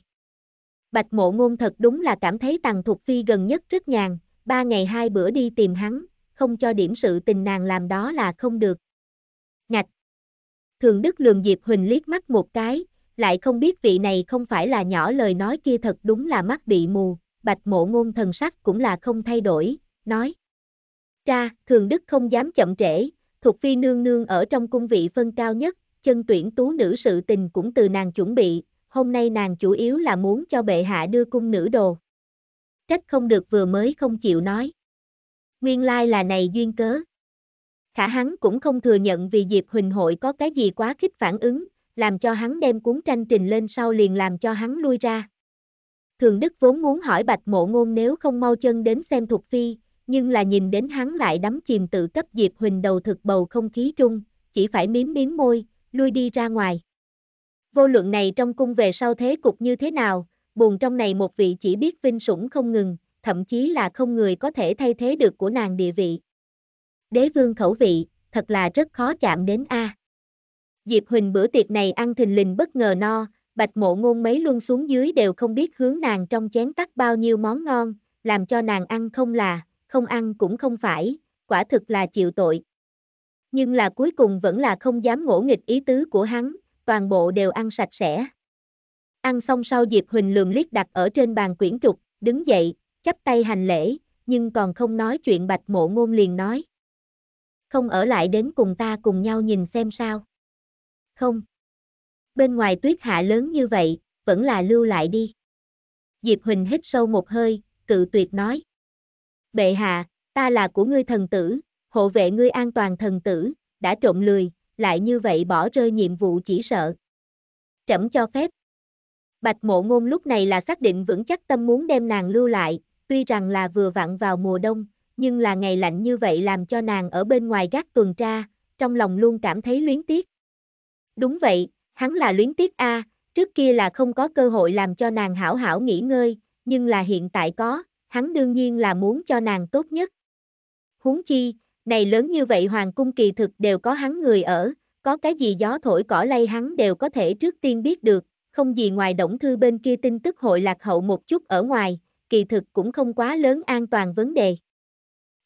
Bạch mộ ngôn thật đúng là cảm thấy Tần thục phi gần nhất rất nhàn, ba ngày hai bữa đi tìm hắn, không cho điểm sự tình nàng làm đó là không được. Ngạch! Thường Đức lường Diệp Huỳnh liếc mắt một cái, lại không biết vị này không phải là nhỏ lời nói kia thật đúng là mắt bị mù, bạch mộ ngôn thần sắc cũng là không thay đổi, nói ra, thường đức không dám chậm trễ, thuộc phi nương nương ở trong cung vị phân cao nhất, chân tuyển tú nữ sự tình cũng từ nàng chuẩn bị, hôm nay nàng chủ yếu là muốn cho bệ hạ đưa cung nữ đồ. Trách không được vừa mới không chịu nói. Nguyên lai là này duyên cớ. Khả hắn cũng không thừa nhận vì Diệp Huỳnh hội có cái gì quá khích phản ứng, làm cho hắn đem cuốn tranh trình lên sau liền làm cho hắn lui ra. Thường Đức vốn muốn hỏi Bạch Mộ Ngôn nếu không mau chân đến xem Thục Phi, nhưng là nhìn đến hắn lại đắm chìm tự cấp Diệp Huỳnh đầu thực bầu không khí trung, chỉ phải miếm miếm môi, lui đi ra ngoài. Vô luận này trong cung về sau thế cục như thế nào, buồn trong này một vị chỉ biết vinh sủng không ngừng, thậm chí là không người có thể thay thế được của nàng địa vị. Đế vương khẩu vị, thật là rất khó chạm đến A. Diệp Huỳnh bữa tiệc này ăn thình lình bất ngờ no, bạch mộ ngôn mấy luân xuống dưới đều không biết hướng nàng trong chén tắt bao nhiêu món ngon, làm cho nàng ăn không là, không ăn cũng không phải, quả thực là chịu tội. Nhưng là cuối cùng vẫn là không dám ngỗ nghịch ý tứ của hắn, toàn bộ đều ăn sạch sẽ. Ăn xong sau Diệp Huỳnh lườm liếc đặt ở trên bàn quyển trục, đứng dậy, chắp tay hành lễ, nhưng còn không nói chuyện bạch mộ ngôn liền nói. Không ở lại đến cùng ta cùng nhau nhìn xem sao. Không. Bên ngoài tuyết hạ lớn như vậy, vẫn là lưu lại đi. Diệp Huỳnh hít sâu một hơi, cự tuyệt nói. Bệ hạ, ta là của ngươi thần tử, hộ vệ ngươi an toàn thần tử, đã trộm lười, lại như vậy bỏ rơi nhiệm vụ chỉ sợ. Trẫm cho phép. Bạch mộ ngôn lúc này là xác định vững chắc tâm muốn đem nàng lưu lại, tuy rằng là vừa vặn vào mùa đông, nhưng là ngày lạnh như vậy làm cho nàng ở bên ngoài gác tuần tra, trong lòng luôn cảm thấy luyến tiếc. Đúng vậy, hắn là luyến tiếc A, trước kia là không có cơ hội làm cho nàng hảo hảo nghỉ ngơi, nhưng là hiện tại có, hắn đương nhiên là muốn cho nàng tốt nhất. Huống chi, này lớn như vậy hoàng cung kỳ thực đều có hắn người ở, có cái gì gió thổi cỏ lay hắn đều có thể trước tiên biết được, không gì ngoài động thư bên kia tin tức hội lạc hậu một chút ở ngoài, kỳ thực cũng không quá lớn an toàn vấn đề.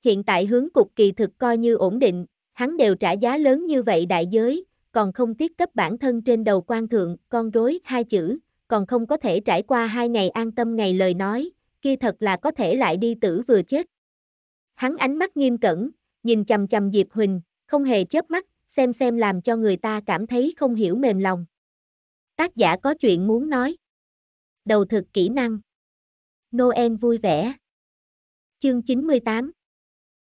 Hiện tại hướng cục kỳ thực coi như ổn định, hắn đều trả giá lớn như vậy đại giới, còn không tiết cấp bản thân trên đầu quan thượng, con rối hai chữ, còn không có thể trải qua hai ngày an tâm ngày lời nói, kia thật là có thể lại đi tử vừa chết. Hắn ánh mắt nghiêm cẩn, nhìn chầm chầm Diệp Huỳnh, không hề chớp mắt, xem xem làm cho người ta cảm thấy không hiểu mềm lòng. Tác giả có chuyện muốn nói. Đầu thực kỹ năng. Noel vui vẻ. Chương 98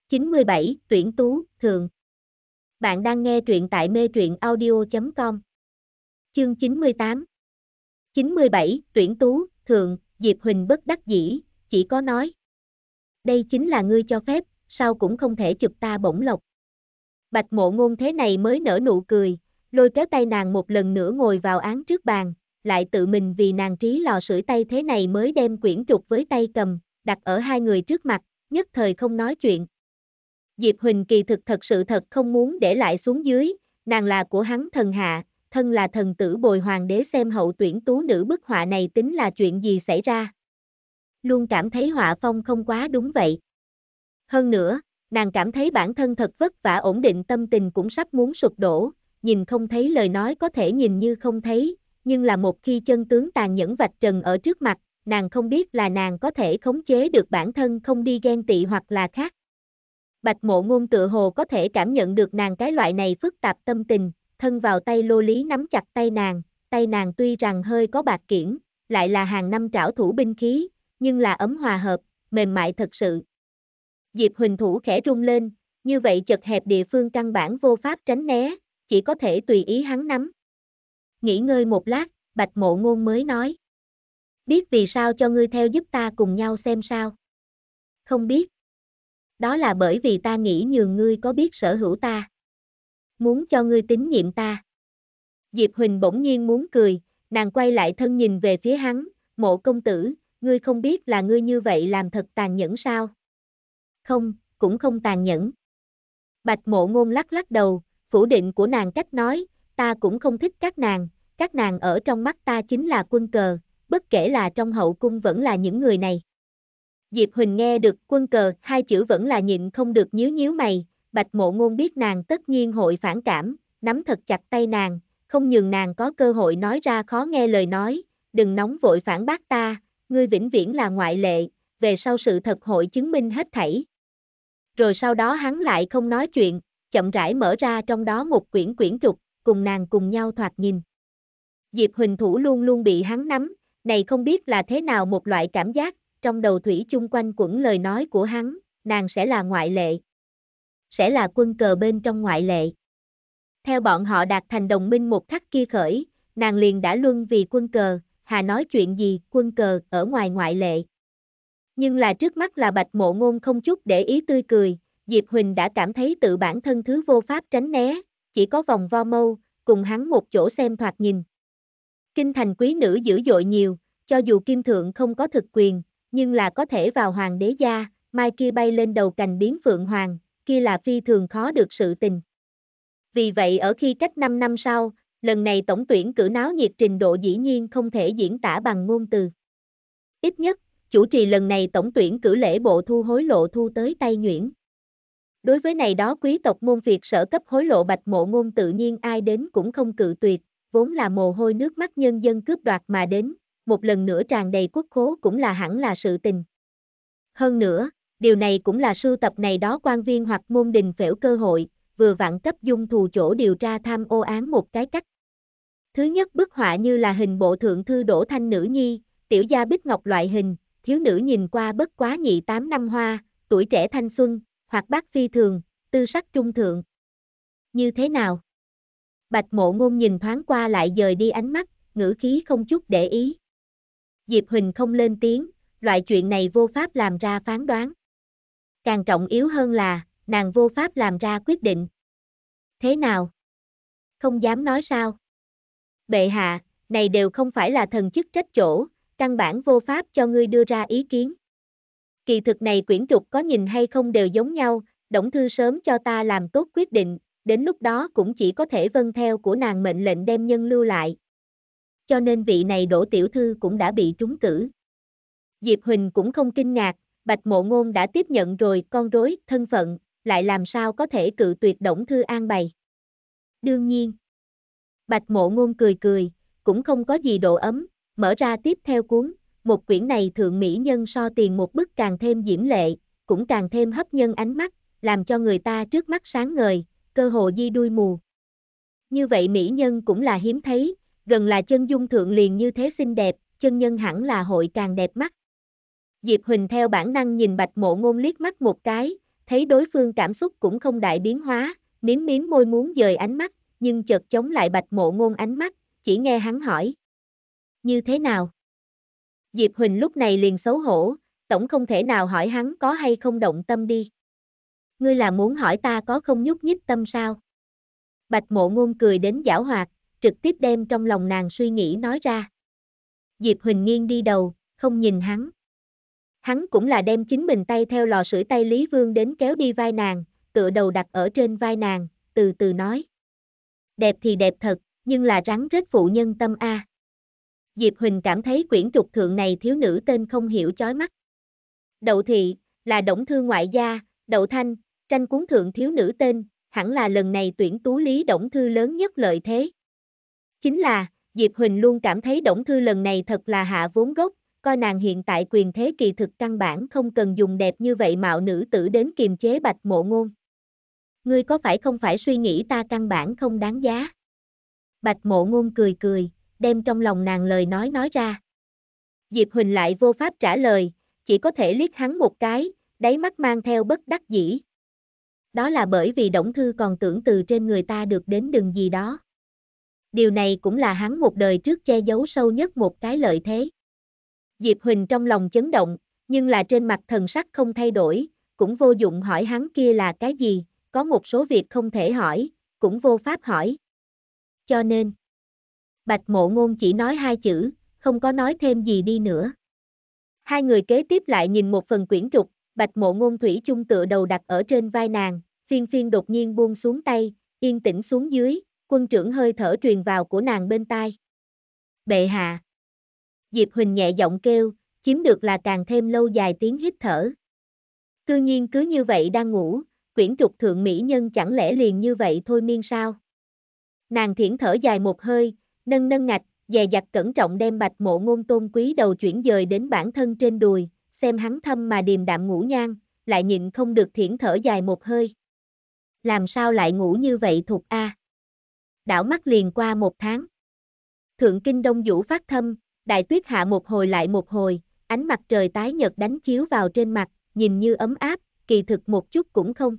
97, tuyển tú, thường. Bạn đang nghe truyện tại mê truyện audio.com. Chương 98 97, tuyển tú, thường, Diệp Huỳnh bất đắc dĩ, chỉ có nói. Đây chính là ngươi cho phép, sao cũng không thể chụp ta bổng lộc. Bạch mộ ngôn thế này mới nở nụ cười, lôi kéo tay nàng một lần nữa ngồi vào án trước bàn, lại tự mình vì nàng trí lò sưởi tay thế này mới đem quyển trục với tay cầm, đặt ở hai người trước mặt, nhất thời không nói chuyện. Diệp Huỳnh kỳ thực thật sự thật không muốn để lại xuống dưới, nàng là của hắn thần hạ, thân là thần tử bồi hoàng đế xem hậu tuyển tú nữ bức họa này tính là chuyện gì xảy ra. Luôn cảm thấy họa phong không quá đúng vậy. Hơn nữa, nàng cảm thấy bản thân thật vất vả ổn định tâm tình cũng sắp muốn sụp đổ, nhìn không thấy lời nói có thể nhìn như không thấy, nhưng là một khi chân tướng tàn nhẫn vạch trần ở trước mặt, nàng không biết là nàng có thể khống chế được bản thân không đi ghen tị hoặc là khác. Bạch mộ ngôn tự hồ có thể cảm nhận được nàng cái loại này phức tạp tâm tình, thân vào tay lô lý nắm chặt tay nàng, tay nàng tuy rằng hơi có bạc kiển, lại là hàng năm trảo thủ binh khí, nhưng là ấm hòa hợp, mềm mại thật sự. Diệp Huỳnh thủ khẽ rung lên, như vậy chật hẹp địa phương căn bản vô pháp tránh né, chỉ có thể tùy ý hắn nắm. Nghỉ ngơi một lát, Bạch Mộ Ngôn mới nói. Biết vì sao cho ngươi theo giúp ta cùng nhau xem sao? Không biết. Đó là bởi vì ta nghĩ nhường ngươi có biết sở hữu ta muốn cho ngươi tín nhiệm ta. Diệp Huỳnh bỗng nhiên muốn cười, nàng quay lại thân nhìn về phía hắn, mộ công tử, ngươi không biết là ngươi như vậy làm thật tàn nhẫn sao? Không, cũng không tàn nhẫn. Bạch mộ ngôn lắc lắc đầu, phủ định của nàng cách nói, ta cũng không thích các nàng, các nàng ở trong mắt ta chính là quân cờ, bất kể là trong hậu cung vẫn là những người này. Diệp Huỳnh nghe được quân cờ hai chữ vẫn là nhịn không được nhíu nhíu mày, Bạch Mộ Ngôn biết nàng tất nhiên hội phản cảm, nắm thật chặt tay nàng, không nhường nàng có cơ hội nói ra khó nghe lời nói, đừng nóng vội phản bác ta, ngươi vĩnh viễn là ngoại lệ, về sau sự thật hội chứng minh hết thảy. Rồi sau đó hắn lại không nói chuyện, chậm rãi mở ra trong đó một quyển quyển trục, cùng nàng cùng nhau thoạt nhìn. Diệp Huỳnh Thủ luôn luôn bị hắn nắm, này không biết là thế nào một loại cảm giác, trong đầu thủy chung quanh quẩn lời nói của hắn, nàng sẽ là ngoại lệ sẽ là quân cờ bên trong ngoại lệ. Theo bọn họ đạt thành đồng minh một khắc kia khởi, nàng liền đã luân vì quân cờ, hà nói chuyện gì quân cờ ở ngoài ngoại lệ. Nhưng là trước mắt là bạch mộ ngôn không chút để ý tươi cười, Diệp Huỳnh đã cảm thấy tự bản thân thứ vô pháp tránh né, chỉ có vòng vo mâu, cùng hắn một chỗ xem thoạt nhìn. Kinh thành quý nữ dữ dội nhiều, cho dù kim thượng không có thực quyền, nhưng là có thể vào hoàng đế gia, mai kia bay lên đầu cành biến phượng hoàng, kia là phi thường khó được sự tình. Vì vậy ở khi cách 5 năm sau, lần này tổng tuyển cử náo nhiệt trình độ dĩ nhiên không thể diễn tả bằng ngôn từ. Ít nhất, chủ trì lần này tổng tuyển cử lễ bộ thu hối lộ thu tới tay nhuyễn. Đối với này đó quý tộc môn việc sở cấp hối lộ bạch mộ ngôn tự nhiên ai đến cũng không cự tuyệt, vốn là mồ hôi nước mắt nhân dân cướp đoạt mà đến, một lần nữa tràn đầy quốc khố cũng là hẳn là sự tình. Hơn nữa, điều này cũng là sưu tập này đó quan viên hoặc môn đình phễu cơ hội, vừa vặn cấp dung thù chỗ điều tra tham ô án một cái cách. Thứ nhất bức họa như là hình bộ thượng thư đổ thanh nữ nhi, tiểu gia bích ngọc loại hình, thiếu nữ nhìn qua bất quá nhị tám năm hoa, tuổi trẻ thanh xuân, hoặc bác phi thường, tư sắc trung thượng. Như thế nào? Bạch mộ ngôn nhìn thoáng qua lại dời đi ánh mắt, ngữ khí không chút để ý. Diệp Huỳnh không lên tiếng, loại chuyện này vô pháp làm ra phán đoán. Càng trọng yếu hơn là, nàng vô pháp làm ra quyết định. Thế nào? Không dám nói sao? Bệ hạ, này đều không phải là thần chức trách chỗ, căn bản vô pháp cho ngươi đưa ra ý kiến. Kỳ thực này quyển trục có nhìn hay không đều giống nhau, Đổng Thư sớm cho ta làm tốt quyết định, đến lúc đó cũng chỉ có thể vâng theo của nàng mệnh lệnh đem nhân lưu lại. Cho nên vị này đổ tiểu thư cũng đã bị trúng cử. Diệp Huỳnh cũng không kinh ngạc, Bạch Mộ Ngôn đã tiếp nhận rồi con rối, thân phận, lại làm sao có thể cự tuyệt Đổng Thư An bày. Đương nhiên, Bạch Mộ Ngôn cười cười, cũng không có gì độ ấm, mở ra tiếp theo cuốn, một quyển này thượng mỹ nhân so tiền một bức càng thêm diễm lệ, cũng càng thêm hấp nhân ánh mắt, làm cho người ta trước mắt sáng ngời, cơ hồ di đuôi mù. Như vậy mỹ nhân cũng là hiếm thấy, gần là chân dung thượng liền như thế xinh đẹp, chân nhân hẳn là hội càng đẹp mắt. Diệp Huỳnh theo bản năng nhìn bạch mộ ngôn liếc mắt một cái, thấy đối phương cảm xúc cũng không đại biến hóa, miếm miếm môi muốn dời ánh mắt, nhưng chợt chống lại bạch mộ ngôn ánh mắt, chỉ nghe hắn hỏi. Như thế nào? Diệp Huỳnh lúc này liền xấu hổ, tổng không thể nào hỏi hắn có hay không động tâm đi. Ngươi là muốn hỏi ta có không nhúc nhích tâm sao? Bạch mộ ngôn cười đến giảo hoạt, trực tiếp đem trong lòng nàng suy nghĩ nói ra. Diệp Huỳnh nghiêng đi đầu, không nhìn hắn. Hắn cũng là đem chính mình tay theo lò sưởi tay Lý Vương đến kéo đi vai nàng, tựa đầu đặt ở trên vai nàng, từ từ nói. Đẹp thì đẹp thật, nhưng là rắn rết phụ nhân tâm a. Diệp Huỳnh cảm thấy quyển trục thượng này thiếu nữ tên không hiểu chói mắt. Đậu thị, là động thư ngoại gia, đậu thanh, tranh cuốn thượng thiếu nữ tên, hẳn là lần này tuyển tú lý động thư lớn nhất lợi thế. Chính là, Diệp Huỳnh luôn cảm thấy động thư lần này thật là hạ vốn gốc, coi nàng hiện tại quyền thế kỳ thực căn bản không cần dùng đẹp như vậy mạo nữ tử đến kiềm chế bạch mộ ngôn. Ngươi có phải không phải suy nghĩ ta căn bản không đáng giá? Bạch mộ ngôn cười cười, đem trong lòng nàng lời nói nói ra. Diệp Huỳnh lại vô pháp trả lời, chỉ có thể liếc hắn một cái, đáy mắt mang theo bất đắc dĩ. Đó là bởi vì Đổng Thư còn tưởng từ trên người ta được đến đường gì đó. Điều này cũng là hắn một đời trước che giấu sâu nhất một cái lợi thế. Diệp Huỳnh trong lòng chấn động, nhưng là trên mặt thần sắc không thay đổi, cũng vô dụng hỏi hắn kia là cái gì, có một số việc không thể hỏi, cũng vô pháp hỏi. Cho nên, Bạch Mộ Ngôn chỉ nói hai chữ, không có nói thêm gì đi nữa. Hai người kế tiếp lại nhìn một phần quyển trục, Bạch Mộ Ngôn thủy chung tựa đầu đặt ở trên vai nàng, phiên phiên đột nhiên buông xuống tay, yên tĩnh xuống dưới, quân trưởng hơi thở truyền vào của nàng bên tai. Bệ hạ. Diệp Huỳnh nhẹ giọng kêu, chiếm được là càng thêm lâu dài tiếng hít thở. Cư nhiên cứ như vậy đang ngủ, quyển trục thượng mỹ nhân chẳng lẽ liền như vậy thôi miên sao? Nàng thiển thở dài một hơi, nâng nâng ngạch, dè dặt cẩn trọng đem bạch mộ ngôn tôn quý đầu chuyển dời đến bản thân trên đùi, xem hắn thâm mà điềm đạm ngủ nhang, lại nhịn không được thiển thở dài một hơi. Làm sao lại ngủ như vậy thuộc a? Đảo mắt liền qua một tháng. Thượng Kinh Đông Vũ phát thâm, đại tuyết hạ một hồi lại một hồi, ánh mặt trời tái nhật đánh chiếu vào trên mặt, nhìn như ấm áp, kỳ thực một chút cũng không.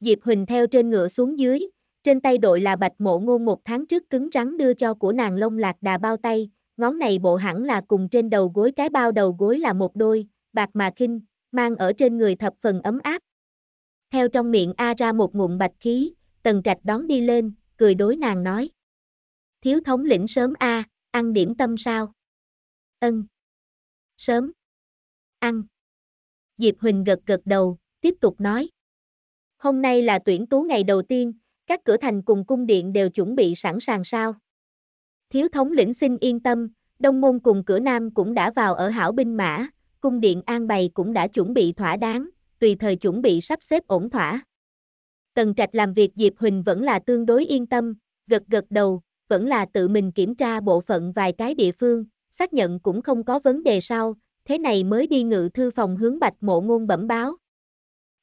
Diệp Huỳnh theo trên ngựa xuống dưới, trên tay đội là bạch mộ ngôn một tháng trước cứng rắn đưa cho của nàng lông lạc đà bao tay, ngón này bộ hẳn là cùng trên đầu gối cái bao đầu gối là một đôi, bạc mà kinh, mang ở trên người thập phần ấm áp. Theo trong miệng A ra một ngụm bạch khí, tần trạch đón đi lên, cười đối nàng nói. Thiếu thống lĩnh sớm A, Ăn điểm tâm sao? Ân. Sớm. Ăn. Diệp Huỳnh gật gật đầu, tiếp tục nói. Hôm nay là tuyển tú ngày đầu tiên, các cửa thành cùng cung điện đều chuẩn bị sẵn sàng sao? Thiếu thống lĩnh xin yên tâm, Đông Môn cùng cửa Nam cũng đã vào ở hảo binh mã, cung điện an bày cũng đã chuẩn bị thỏa đáng, tùy thời chuẩn bị sắp xếp ổn thỏa. Tần Trạch làm việc Diệp Huỳnh vẫn là tương đối yên tâm, gật gật đầu, vẫn là tự mình kiểm tra bộ phận vài cái địa phương, xác nhận cũng không có vấn đề sau, thế này mới đi ngự thư phòng hướng bạch mộ ngôn bẩm báo.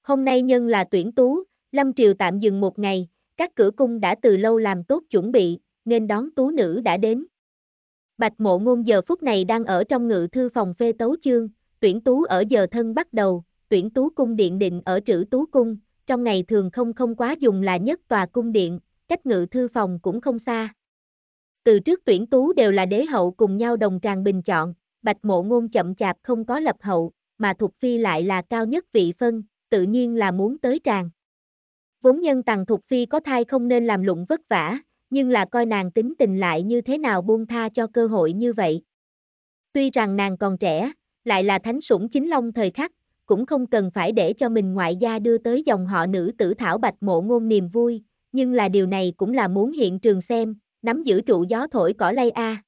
Hôm nay nhân là tuyển tú, Lâm Triều tạm dừng một ngày, các cửa cung đã từ lâu làm tốt chuẩn bị, nên đón tú nữ đã đến. Bạch mộ ngôn giờ phút này đang ở trong ngự thư phòng phê tấu chương, tuyển tú ở giờ thân bắt đầu, tuyển tú cung điện định ở trữ tú cung, trong ngày thường không không quá dùng là nhất tòa cung điện, cách ngự thư phòng cũng không xa. Từ trước tuyển tú đều là đế hậu cùng nhau đồng tràng bình chọn, bạch mộ ngôn chậm chạp không có lập hậu, mà Thục Phi lại là cao nhất vị phân, tự nhiên là muốn tới tràng. Vốn nhân tàng Thục Phi có thai không nên làm lụng vất vả, nhưng là coi nàng tính tình lại như thế nào buông tha cho cơ hội như vậy. Tuy rằng nàng còn trẻ, lại là thánh sủng chính long thời khắc, cũng không cần phải để cho mình ngoại gia đưa tới dòng họ nữ tử thảo bạch mộ ngôn niềm vui, nhưng là điều này cũng là muốn hiện trường xem, nắm giữ trụ gió thổi cỏ lay a.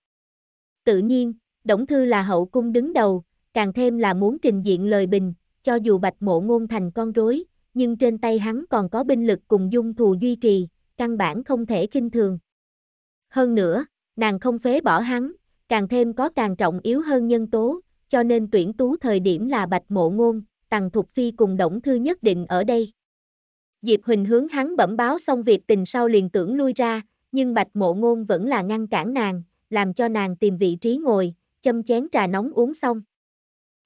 Tự nhiên, Đổng Thư là hậu cung đứng đầu, càng thêm là muốn trình diện lời bình, cho dù bạch mộ ngôn thành con rối, nhưng trên tay hắn còn có binh lực cùng dung thù duy trì, căn bản không thể kinh thường. Hơn nữa, nàng không phế bỏ hắn, càng thêm có càng trọng yếu hơn nhân tố, cho nên tuyển tú thời điểm là bạch mộ ngôn, tằng thục phi cùng động thư nhất định ở đây. Diệp Huỳnh hướng hắn bẩm báo xong việc tình sau liền tưởng lui ra, nhưng bạch mộ ngôn vẫn là ngăn cản nàng, làm cho nàng tìm vị trí ngồi, châm chén trà nóng uống xong.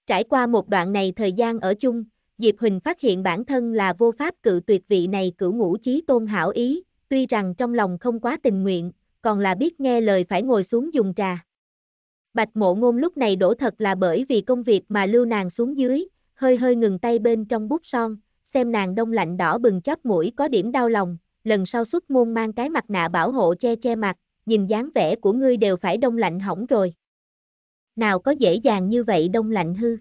Trải qua một đoạn này thời gian ở chung, Diệp Huỳnh phát hiện bản thân là vô pháp cự tuyệt vị này cửu ngũ chí tôn hảo ý, tuy rằng trong lòng không quá tình nguyện, còn là biết nghe lời phải ngồi xuống dùng trà. Bạch mộ ngôn lúc này đổ thật là bởi vì công việc mà lưu nàng xuống dưới, hơi hơi ngừng tay bên trong bút son, xem nàng đông lạnh đỏ bừng chóp mũi có điểm đau lòng, lần sau xuất môn mang cái mặt nạ bảo hộ che che mặt, nhìn dáng vẻ của ngươi đều phải đông lạnh hỏng rồi. Nào có dễ dàng như vậy đông lạnh hư.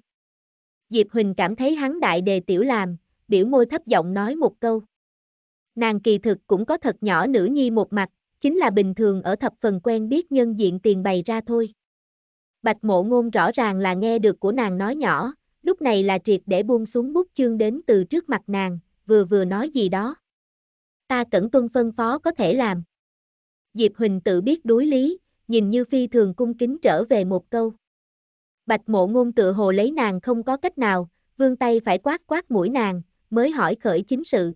Diệp Huỳnh cảm thấy hắn đại đề tiểu làm, biểu môi thấp giọng nói một câu. Nàng kỳ thực cũng có thật nhỏ nữ nhi một mặt, chính là bình thường ở thập phần quen biết nhân diện tiền bày ra thôi. Bạch mộ ngôn rõ ràng là nghe được của nàng nói nhỏ, lúc này là triệt để buông xuống bút chương đến từ trước mặt nàng, vừa vừa nói gì đó ta cẩn tuân phân phó có thể làm. Diệp Huỳnh tự biết đối lý, nhìn như phi thường cung kính trở về một câu. Bạch mộ ngôn tự hồ lấy nàng không có cách nào, vương tay phải quát quát mũi nàng, mới hỏi khởi chính sự.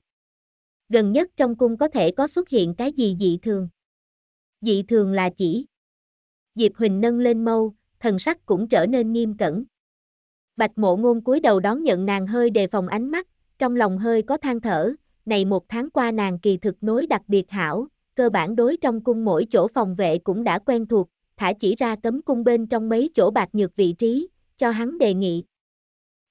Gần nhất trong cung có thể có xuất hiện cái gì dị thường? Dị thường là chỉ. Diệp Huỳnh nâng lên mâu, thần sắc cũng trở nên nghiêm cẩn. Bạch mộ ngôn cúi đầu đón nhận nàng hơi đề phòng ánh mắt, trong lòng hơi có than thở, này một tháng qua nàng kỳ thực nối đặc biệt hảo, cơ bản đối trong cung mỗi chỗ phòng vệ cũng đã quen thuộc, thả chỉ ra cấm cung bên trong mấy chỗ bạc nhược vị trí, cho hắn đề nghị.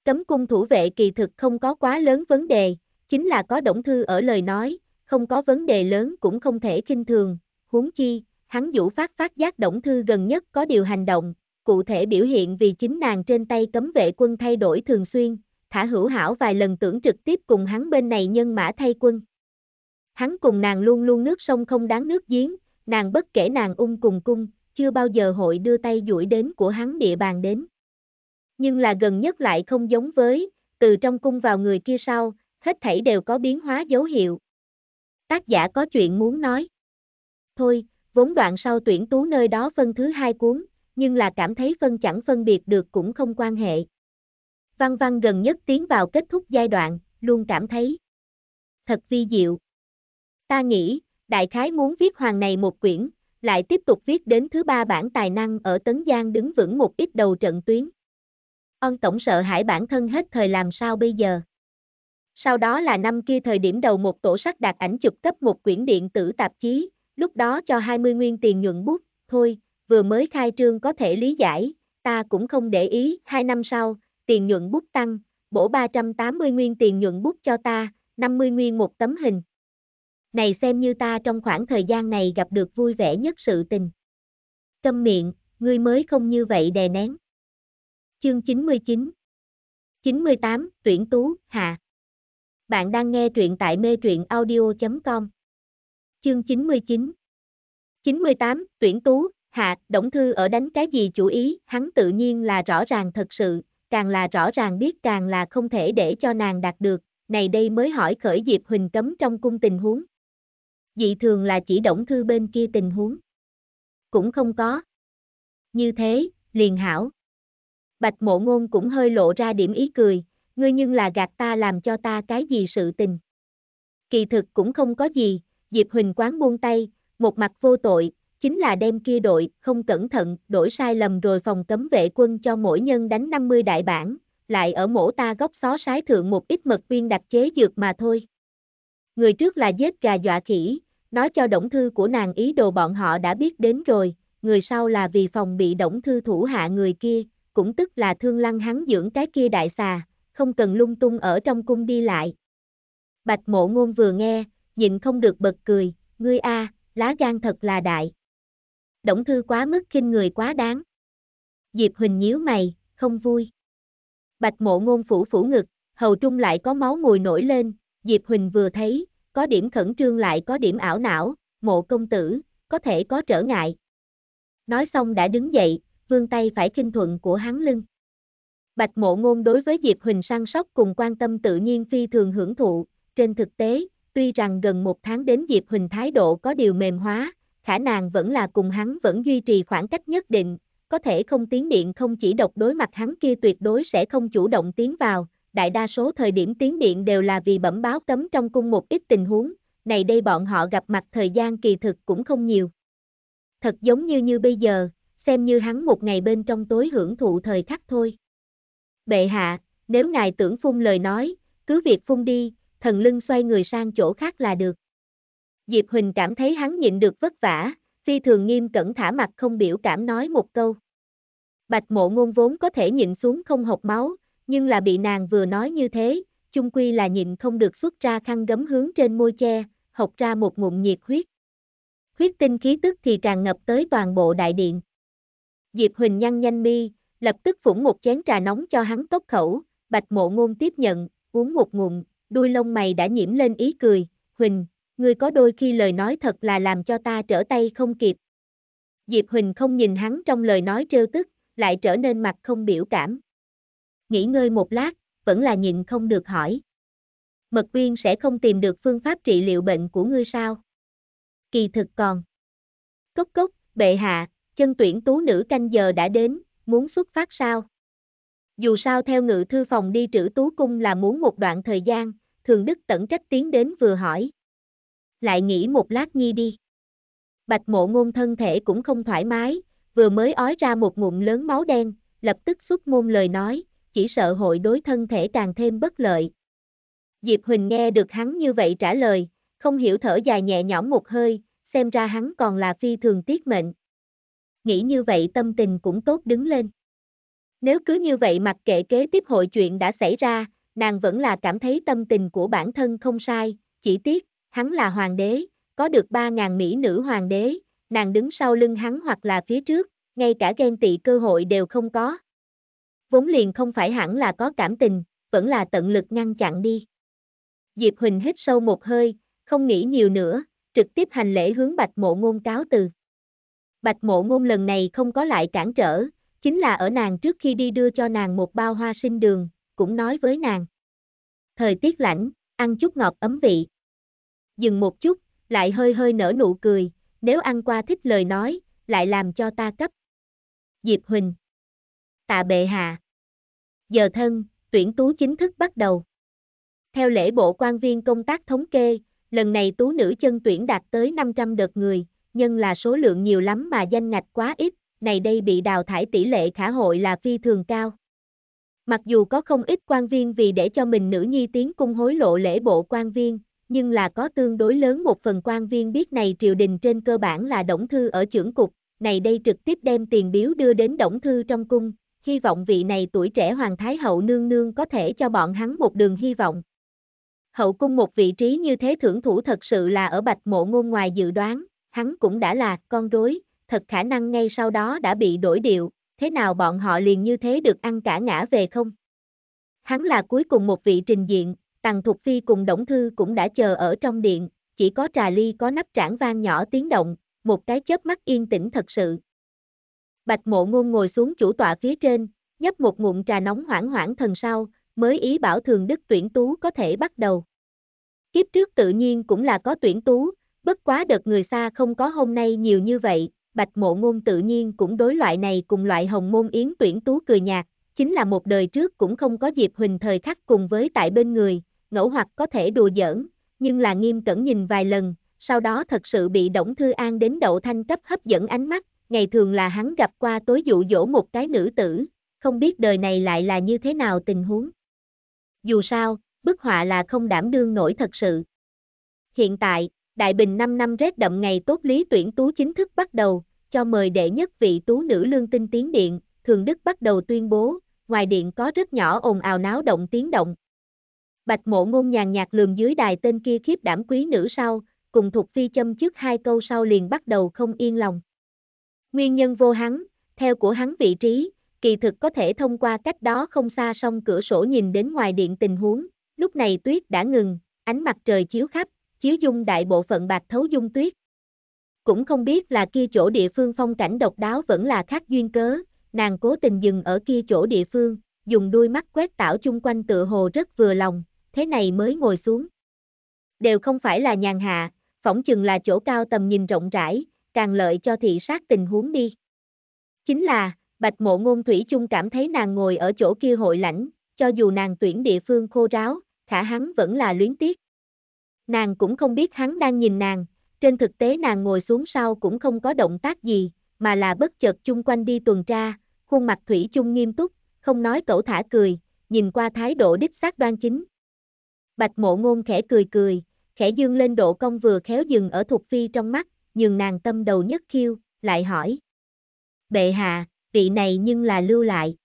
Cấm cung thủ vệ kỳ thực không có quá lớn vấn đề, chính là có động thư ở lời nói, không có vấn đề lớn cũng không thể kinh thường, huống chi, hắn vũ phát phát giác động thư gần nhất có điều hành động, cụ thể biểu hiện vì chính nàng trên tay cấm vệ quân thay đổi thường xuyên, Thả hữu hảo vài lần tưởng trực tiếp cùng hắn bên này nhân mã thay quân. Hắn cùng nàng luôn luôn nước sông không đáng nước giếng, nàng bất kể nàng ung cùng cung, chưa bao giờ hội đưa tay duỗi đến của hắn địa bàn đến. Nhưng là gần nhất lại không giống với, từ trong cung vào người kia sau, hết thảy đều có biến hóa dấu hiệu. Tác giả có chuyện muốn nói. Thôi, vốn đoạn sau tuyển tú nơi đó phân thứ hai cuốn, nhưng là cảm thấy phân chẳng phân biệt được cũng không quan hệ. Văn văn gần nhất tiến vào kết thúc giai đoạn, luôn cảm thấy thật vi diệu. Ta nghĩ, đại khái muốn viết hoàng này một quyển, lại tiếp tục viết đến thứ ba bản tài năng ở Tấn Giang đứng vững một ít đầu trận tuyến. Ông tổng sợ hãi bản thân hết thời làm sao bây giờ. Sau đó là năm kia thời điểm đầu một tổ sắc đạt ảnh chụp cấp một quyển điện tử tạp chí, lúc đó cho 20 nguyên tiền nhuận bút, thôi, vừa mới khai trương có thể lý giải, ta cũng không để ý, hai năm sau, tiền nhuận bút tăng, bổ 380 nguyên tiền nhuận bút cho ta, 50 nguyên một tấm hình. Này xem như ta trong khoảng thời gian này gặp được vui vẻ nhất sự tình. Câm miệng, ngươi mới không như vậy đè nén. Chương 99 98, tuyển tú, hạ. Bạn đang nghe truyện tại mê truyện audio.com. Chương 99 98, tuyển tú, hạ, động thư ở đánh cái gì chủ ý, hắn tự nhiên là rõ ràng thật sự, càng là rõ ràng biết càng là không thể để cho nàng đạt được, này đây mới hỏi khởi Diệp Huỳnh cấm trong cung tình huống. Dị thường là chỉ động thư bên kia tình huống. Cũng không có. Như thế, liền hảo. Bạch mộ ngôn cũng hơi lộ ra điểm ý cười, ngươi nhưng là gạt ta làm cho ta cái gì sự tình. Kỳ thực cũng không có gì, Diệp Huỳnh quán buông tay, một mặt vô tội, chính là đem kia đội, không cẩn thận, đổi sai lầm rồi phòng cấm vệ quân cho mỗi nhân đánh 50 đại bản, lại ở mổ ta góc xó sái thượng một ít mật viên đặc chế dược mà thôi. Người trước là giết gà dọa khỉ, nói cho động thư của nàng ý đồ bọn họ đã biết đến rồi, người sau là vì phòng bị động thư thủ hạ người kia, cũng tức là thương lăng hắn dưỡng cái kia đại xà, không cần lung tung ở trong cung đi lại. Bạch mộ ngôn vừa nghe, nhịn không được bật cười, ngươi a, lá gan thật là đại. Đổng Thư quá mức kinh người quá đáng. Diệp Huỳnh nhíu mày, không vui. Bạch mộ ngôn phủ phủ ngực, hầu trung lại có máu mùi nổi lên, Diệp Huỳnh vừa thấy, có điểm khẩn trương lại có điểm ảo não, mộ công tử, có thể có trở ngại. Nói xong đã đứng dậy, vương tay phải kinh thuận của hắn lưng. Bạch mộ ngôn đối với Diệp Huỳnh săn sóc cùng quan tâm tự nhiên phi thường hưởng thụ, trên thực tế, tuy rằng gần một tháng đến Diệp Huỳnh thái độ có điều mềm hóa, khả nàng vẫn là cùng hắn vẫn duy trì khoảng cách nhất định, có thể không tiến điện không chỉ độc đối mặt hắn kia tuyệt đối sẽ không chủ động tiến vào, đại đa số thời điểm tiến điện đều là vì bẩm báo cấm trong cung một ít tình huống, này đây bọn họ gặp mặt thời gian kỳ thực cũng không nhiều. Thật giống như như bây giờ, xem như hắn một ngày bên trong tối hưởng thụ thời khắc thôi. Bệ hạ, nếu ngài tưởng phun lời nói, cứ việc phun đi, thần lưng xoay người sang chỗ khác là được. Diệp Huỳnh cảm thấy hắn nhịn được vất vả, phi thường nghiêm cẩn thả mặt không biểu cảm nói một câu. Bạch mộ ngôn vốn có thể nhịn xuống không hộc máu, nhưng là bị nàng vừa nói như thế, chung quy là nhịn không được xuất ra khăn gấm hướng trên môi che, hộc ra một ngụm nhiệt huyết. Huyết tinh khí tức thì tràn ngập tới toàn bộ đại điện. Diệp Huỳnh nhăn nhanh mi, lập tức phủng một chén trà nóng cho hắn tốc khẩu, bạch mộ ngôn tiếp nhận, uống một ngụm, đuôi lông mày đã nhiễm lên ý cười, Huỳnh, ngươi có đôi khi lời nói thật là làm cho ta trở tay không kịp. Diệp Huỳnh không nhìn hắn trong lời nói trêu tức, lại trở nên mặt không biểu cảm. Nghỉ ngơi một lát, vẫn là nhịn không được hỏi. Mật Uyên sẽ không tìm được phương pháp trị liệu bệnh của ngươi sao? Kỳ thực còn. Cốc cốc, bệ hạ, chân tuyển tú nữ canh giờ đã đến, muốn xuất phát sao? Dù sao theo ngự thư phòng đi trữ tú cung là muốn một đoạn thời gian, thường đức tẩn trách tiến đến vừa hỏi lại nghỉ một lát nhi đi. Bạch mộ ngôn thân thể cũng không thoải mái, vừa mới ói ra một ngụm lớn máu đen, lập tức xúc ngôn lời nói, chỉ sợ hội đối thân thể càng thêm bất lợi. Diệp Huỳnh nghe được hắn như vậy trả lời, không hiểu thở dài nhẹ nhõm một hơi, xem ra hắn còn là phi thường tiết mệnh. Nghĩ như vậy tâm tình cũng tốt đứng lên. Nếu cứ như vậy mặc kệ kế tiếp hội chuyện đã xảy ra, nàng vẫn là cảm thấy tâm tình của bản thân không sai, chỉ tiếc, hắn là hoàng đế, có được 3.000 mỹ nữ hoàng đế, nàng đứng sau lưng hắn hoặc là phía trước, ngay cả ghen tị cơ hội đều không có. Vốn liền không phải hẳn là có cảm tình, vẫn là tận lực ngăn chặn đi. Diệp Huỳnh hít sâu một hơi, không nghĩ nhiều nữa, trực tiếp hành lễ hướng bạch mộ ngôn cáo từ. Bạch mộ ngôn lần này không có lại cản trở, chính là ở nàng trước khi đi đưa cho nàng một bao hoa sinh đường, cũng nói với nàng. Thời tiết lạnh, ăn chút ngọt ấm vị dừng một chút, lại hơi hơi nở nụ cười, nếu ăn qua thích lời nói, lại làm cho ta cấp. Diệp Huỳnh Tạ bệ hạ Giờ thân, tuyển tú chính thức bắt đầu. Theo lễ bộ quan viên công tác thống kê, lần này tú nữ chân tuyển đạt tới 500 đợt người, nhân là số lượng nhiều lắm mà danh ngạch quá ít, này đây bị đào thải tỷ lệ khả hội là phi thường cao. Mặc dù có không ít quan viên vì để cho mình nữ nhi tiến cung hối lộ lễ bộ quan viên, nhưng là có tương đối lớn một phần quan viên biết này triều đình trên cơ bản là Đổng Thư ở trưởng cục, này đây trực tiếp đem tiền biếu đưa đến Đổng Thư trong cung, hy vọng vị này tuổi trẻ Hoàng Thái Hậu nương nương có thể cho bọn hắn một đường hy vọng. Hậu cung một vị trí như thế thưởng thủ thật sự là ở bạch mộ ngôn ngoài dự đoán, hắn cũng đã là con rối, thật khả năng ngay sau đó đã bị đổi điệu, thế nào bọn họ liền như thế được ăn cả ngã về không? Hắn là cuối cùng một vị trình diện, Tằng Thục Phi cùng Đổng Thư cũng đã chờ ở trong điện, chỉ có trà ly có nắp trảng vang nhỏ tiếng động, một cái chớp mắt yên tĩnh thật sự. Bạch mộ ngôn ngồi xuống chủ tọa phía trên, nhấp một ngụm trà nóng hoảng hoảng thần sau, mới ý bảo thường đức tuyển tú có thể bắt đầu. Kiếp trước tự nhiên cũng là có tuyển tú, bất quá đợt người xa không có hôm nay nhiều như vậy, bạch mộ ngôn tự nhiên cũng đối loại này cùng loại hồng môn yến tuyển tú cười nhạt, chính là một đời trước cũng không có dịp huỳnh thời khắc cùng với tại bên người, ngẫu hoặc có thể đùa giỡn, nhưng là nghiêm cẩn nhìn vài lần, sau đó thật sự bị Đổng Thư An đến đậu thanh cấp hấp dẫn ánh mắt, ngày thường là hắn gặp qua tối dụ dỗ một cái nữ tử, không biết đời này lại là như thế nào tình huống. Dù sao, bức họa là không đảm đương nổi thật sự. Hiện tại, Đại Bình 5 năm rét đậm ngày tốt lý tuyển tú chính thức bắt đầu, cho mời đệ nhất vị tú nữ lương tinh tiến điện, Thường Đức bắt đầu tuyên bố, ngoài điện có rất nhỏ ồn ào náo động tiếng động, Bạch mộ ngôn nhàn nhạt lườm dưới đài tên kia khiếp đảm quý nữ sau, cùng thuộc phi châm trước hai câu sau liền bắt đầu không yên lòng. Nguyên nhân vô hắn, theo của hắn vị trí, kỳ thực có thể thông qua cách đó không xa song cửa sổ nhìn đến ngoài điện tình huống, lúc này tuyết đã ngừng, ánh mặt trời chiếu khắp, chiếu dung đại bộ phận bạc thấu dung tuyết. Cũng không biết là kia chỗ địa phương phong cảnh độc đáo vẫn là khác duyên cớ, nàng cố tình dừng ở kia chỗ địa phương, dùng đuôi mắt quét tảo chung quanh tựa hồ rất vừa lòng, thế này mới ngồi xuống. Đều không phải là nhàn hạ, phỏng chừng là chỗ cao tầm nhìn rộng rãi, càng lợi cho thị sát tình huống đi. Chính là, bạch mộ ngôn thủy chung cảm thấy nàng ngồi ở chỗ kia hội lãnh, cho dù nàng tuyển địa phương khô ráo, khả hắn vẫn là luyến tiếc. Nàng cũng không biết hắn đang nhìn nàng, trên thực tế nàng ngồi xuống sau cũng không có động tác gì, mà là bất chợt chung quanh đi tuần tra, khuôn mặt thủy chung nghiêm túc, không nói cẩu thả cười, nhìn qua thái độ đích xác đoan chính, Bạch mộ ngôn khẽ cười cười, khẽ dương lên độ công vừa khéo dừng ở Thục Phi trong mắt, nhường nàng tâm đầu nhất khiêu, lại hỏi. Bệ hạ, vị này nhưng là lưu lại.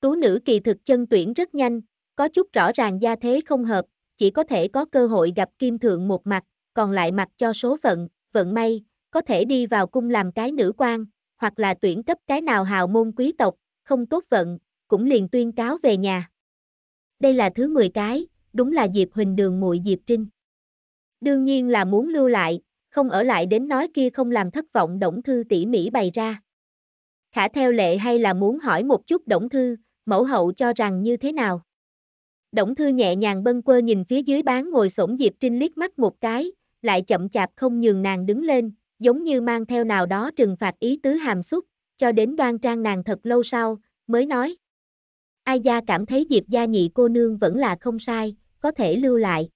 Tú nữ kỳ thực chân tuyển rất nhanh, có chút rõ ràng gia thế không hợp, chỉ có thể có cơ hội gặp kim thượng một mặt, còn lại mặt cho số phận, vận may, có thể đi vào cung làm cái nữ quan, hoặc là tuyển cấp cái nào hào môn quý tộc, không tốt vận, cũng liền tuyên cáo về nhà. Đây là thứ 10 cái, đúng là Diệp Huỳnh đường muội Diệp Trinh. Đương nhiên là muốn lưu lại, không ở lại đến nói kia không làm thất vọng Đổng Thư tỉ mỉ bày ra. Khả theo lệ hay là muốn hỏi một chút Đổng Thư, mẫu hậu cho rằng như thế nào? Đổng Thư nhẹ nhàng bâng quơ nhìn phía dưới bán ngồi sổng Diệp Trinh liếc mắt một cái, lại chậm chạp không nhường nàng đứng lên, giống như mang theo nào đó trừng phạt ý tứ hàm xúc, cho đến đoan trang nàng thật lâu sau, mới nói. Ai gia cảm thấy Diệp gia nhị cô nương vẫn là không sai, có thể lưu lại.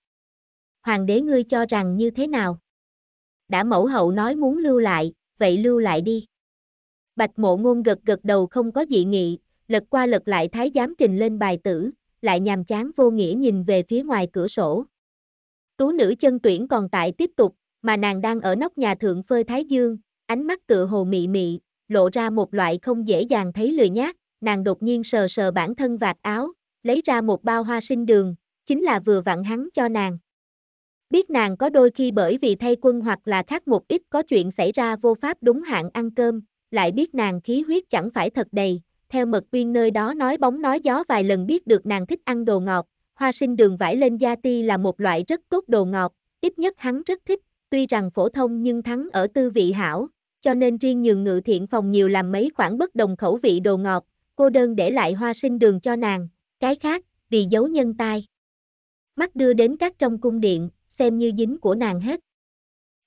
Hoàng đế ngươi cho rằng như thế nào? Đã mẫu hậu nói muốn lưu lại, vậy lưu lại đi. Bạch mộ ngôn gật gật đầu không có dị nghị, lật qua lật lại thái giám trình lên bài tử, lại nhàm chán vô nghĩa nhìn về phía ngoài cửa sổ. Tú nữ chân tuyển còn tại tiếp tục, mà nàng đang ở nóc nhà thượng phơi thái dương, ánh mắt tựa hồ mị mị, lộ ra một loại không dễ dàng thấy lười nhát, nàng đột nhiên sờ sờ bản thân vạt áo, lấy ra một bao hoa sinh đường, chính là vừa vặn hắn cho nàng. Biết nàng có đôi khi bởi vì thay quân hoặc là khác một ít có chuyện xảy ra vô pháp đúng hạn ăn cơm, lại biết nàng khí huyết chẳng phải thật đầy, theo mật viên nơi đó nói bóng nói gió vài lần biết được nàng thích ăn đồ ngọt, hoa sinh đường vải lên da ti là một loại rất tốt đồ ngọt, ít nhất hắn rất thích, tuy rằng phổ thông nhưng thắng ở tư vị hảo, cho nên riêng nhường ngự thiện phòng nhiều làm mấy khoản bất đồng khẩu vị đồ ngọt, cô đơn để lại hoa sinh đường cho nàng, cái khác, vì giấu nhân tai mắt đưa đến các trong cung điện, xem như dính của nàng hết.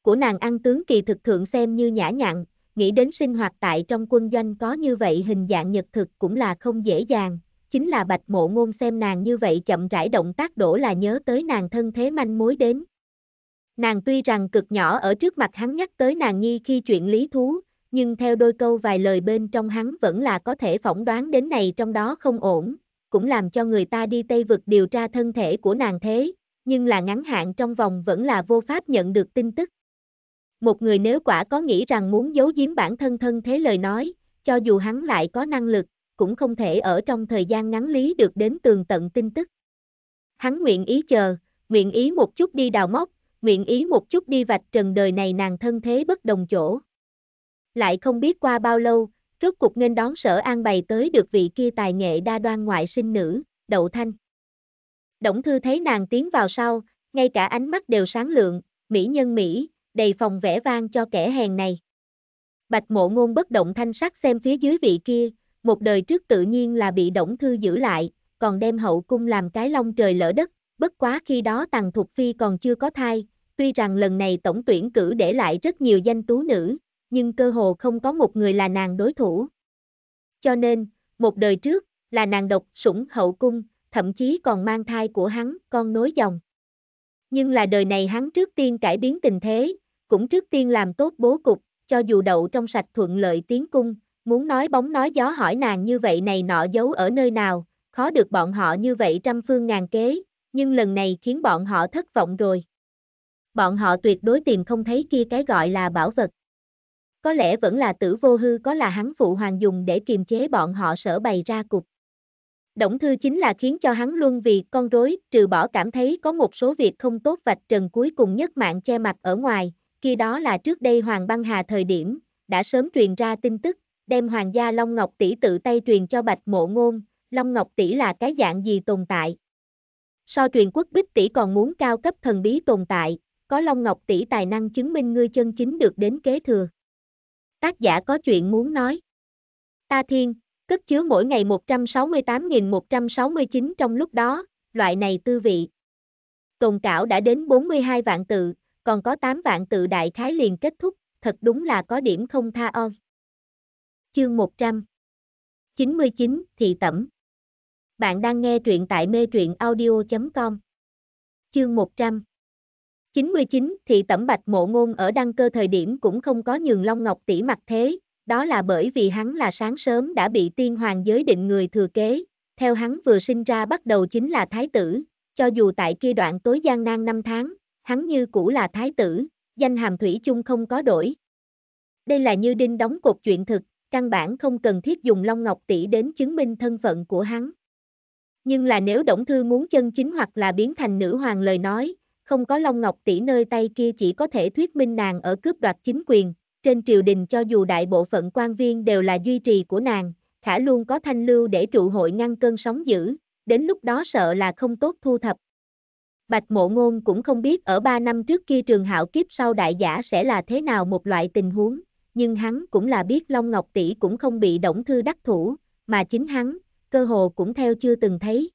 Của nàng ăn tướng kỳ thực thượng xem như nhã nhặn, nghĩ đến sinh hoạt tại trong quân doanh có như vậy hình dạng nhật thực cũng là không dễ dàng, chính là bạch mộ ngôn xem nàng như vậy chậm rãi động tác đổ là nhớ tới nàng thân thế manh mối đến. Nàng tuy rằng cực nhỏ ở trước mặt hắn nhắc tới nàng nhi khi chuyện lý thú, nhưng theo đôi câu vài lời bên trong hắn vẫn là có thể phỏng đoán đến này trong đó không ổn, cũng làm cho người ta đi Tây vực điều tra thân thể của nàng thế, nhưng là ngắn hạn trong vòng vẫn là vô pháp nhận được tin tức. Một người nếu quả có nghĩ rằng muốn giấu giếm bản thân thân thế lời nói, cho dù hắn lại có năng lực, cũng không thể ở trong thời gian ngắn lý được đến tường tận tin tức. Hắn nguyện ý chờ, nguyện ý một chút đi đào móc, nguyện ý một chút đi vạch trần đời này nàng thân thế bất đồng chỗ. Lại không biết qua bao lâu, rốt cục nên đón sở an bày tới được vị kia tài nghệ đa đoan ngoại sinh nữ, đậu thanh. Đổng thư thấy nàng tiến vào sau, ngay cả ánh mắt đều sáng lượng, mỹ nhân mỹ, đầy phòng vẽ vang cho kẻ hèn này. Bạch mộ ngôn bất động thanh sắc xem phía dưới vị kia, một đời trước tự nhiên là bị đổng thư giữ lại, còn đem hậu cung làm cái long trời lỡ đất, bất quá khi đó tàng thục phi còn chưa có thai, tuy rằng lần này tổng tuyển cử để lại rất nhiều danh tú nữ, nhưng cơ hồ không có một người là nàng đối thủ. Cho nên, một đời trước, là nàng độc sủng hậu cung, thậm chí còn mang thai của hắn, con nối dòng. Nhưng là đời này hắn trước tiên cải biến tình thế, cũng trước tiên làm tốt bố cục, cho dù đậu trong sạch thuận lợi tiến cung, muốn nói bóng nói gió hỏi nàng như vậy này nọ giấu ở nơi nào, khó được bọn họ như vậy trăm phương ngàn kế, nhưng lần này khiến bọn họ thất vọng rồi. Bọn họ tuyệt đối tìm không thấy kia cái gọi là bảo vật có lẽ vẫn là tử vô hư có là hắn phụ hoàng dùng để kiềm chế bọn họ sở bày ra cục. Động thư chính là khiến cho hắn luôn vì con rối, trừ bỏ cảm thấy có một số việc không tốt vạch trần cuối cùng nhất mạng che mặt ở ngoài, khi đó là trước đây Hoàng Băng Hà thời điểm, đã sớm truyền ra tin tức, đem Hoàng gia Long Ngọc Tỷ tự tay truyền cho Bạch Mộ Ngôn, Long Ngọc Tỷ là cái dạng gì tồn tại. So truyền quốc bích tỷ còn muốn cao cấp thần bí tồn tại, có Long Ngọc Tỷ tài năng chứng minh ngươi chân chính được đến kế thừa. Tác giả có chuyện muốn nói. Ta thiên, cất chứa mỗi ngày 168.169 trong lúc đó, loại này tư vị. Tồn cảo đã đến 42 vạn tự, còn có 8 vạn tự đại khái liền kết thúc, thật đúng là có điểm không tha on. Chương 100 99, Thị Tẩm Bạn đang nghe truyện tại mê truyện audio.com Chương 100 99 thì tẩm bạch mộ ngôn ở đăng cơ thời điểm cũng không có nhường Long Ngọc tỷ mặt thế, đó là bởi vì hắn là sáng sớm đã bị tiên hoàng giới định người thừa kế, theo hắn vừa sinh ra bắt đầu chính là thái tử, cho dù tại kia đoạn tối gian nan năm tháng, hắn như cũ là thái tử, danh hàm thủy chung không có đổi. Đây là như đinh đóng cột chuyện thực, căn bản không cần thiết dùng Long Ngọc tỷ đến chứng minh thân phận của hắn. Nhưng là nếu Đổng Thư muốn chân chính hoặc là biến thành nữ hoàng lời nói, không có Long Ngọc tỷ nơi tay kia chỉ có thể thuyết minh nàng ở cướp đoạt chính quyền, trên triều đình cho dù đại bộ phận quan viên đều là duy trì của nàng, khả luôn có thanh lưu để trụ hội ngăn cơn sóng dữ, đến lúc đó sợ là không tốt thu thập. Bạch Mộ Ngôn cũng không biết ở 3 năm trước kia trường hạo kiếp sau đại giả sẽ là thế nào một loại tình huống, nhưng hắn cũng là biết Long Ngọc Tỷ cũng không bị Động Thư đắc thủ, mà chính hắn, cơ hồ cũng theo chưa từng thấy.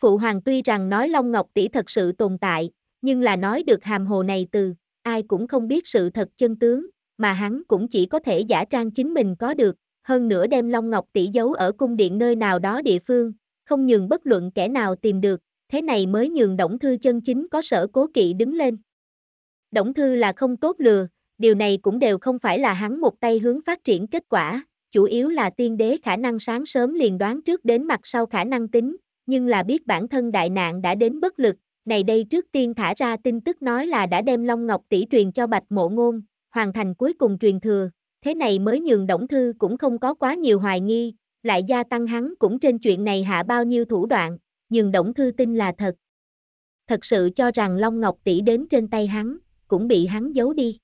Phụ hoàng tuy rằng nói Long Ngọc tỷ thật sự tồn tại, nhưng là nói được hàm hồ này từ, ai cũng không biết sự thật chân tướng, mà hắn cũng chỉ có thể giả trang chính mình có được, hơn nữa đem Long Ngọc tỷ giấu ở cung điện nơi nào đó địa phương, không nhường bất luận kẻ nào tìm được, thế này mới nhường Đổng Thư chân chính có sở cố kỵ đứng lên. Đổng Thư là không tốt lừa, điều này cũng đều không phải là hắn một tay hướng phát triển kết quả, chủ yếu là tiên đế khả năng sáng sớm liền đoán trước đến mặt sau khả năng tính, nhưng là biết bản thân đại nạn đã đến bất lực, này đây trước tiên thả ra tin tức nói là đã đem Long Ngọc tỷ truyền cho Bạch Mộ Ngôn, hoàn thành cuối cùng truyền thừa, thế này mới nhường Đổng Thư cũng không có quá nhiều hoài nghi, lại gia tăng hắn cũng trên chuyện này hạ bao nhiêu thủ đoạn, nhưng Đổng Thư tin là thật. Thật sự cho rằng Long Ngọc tỷ đến trên tay hắn, cũng bị hắn giấu đi.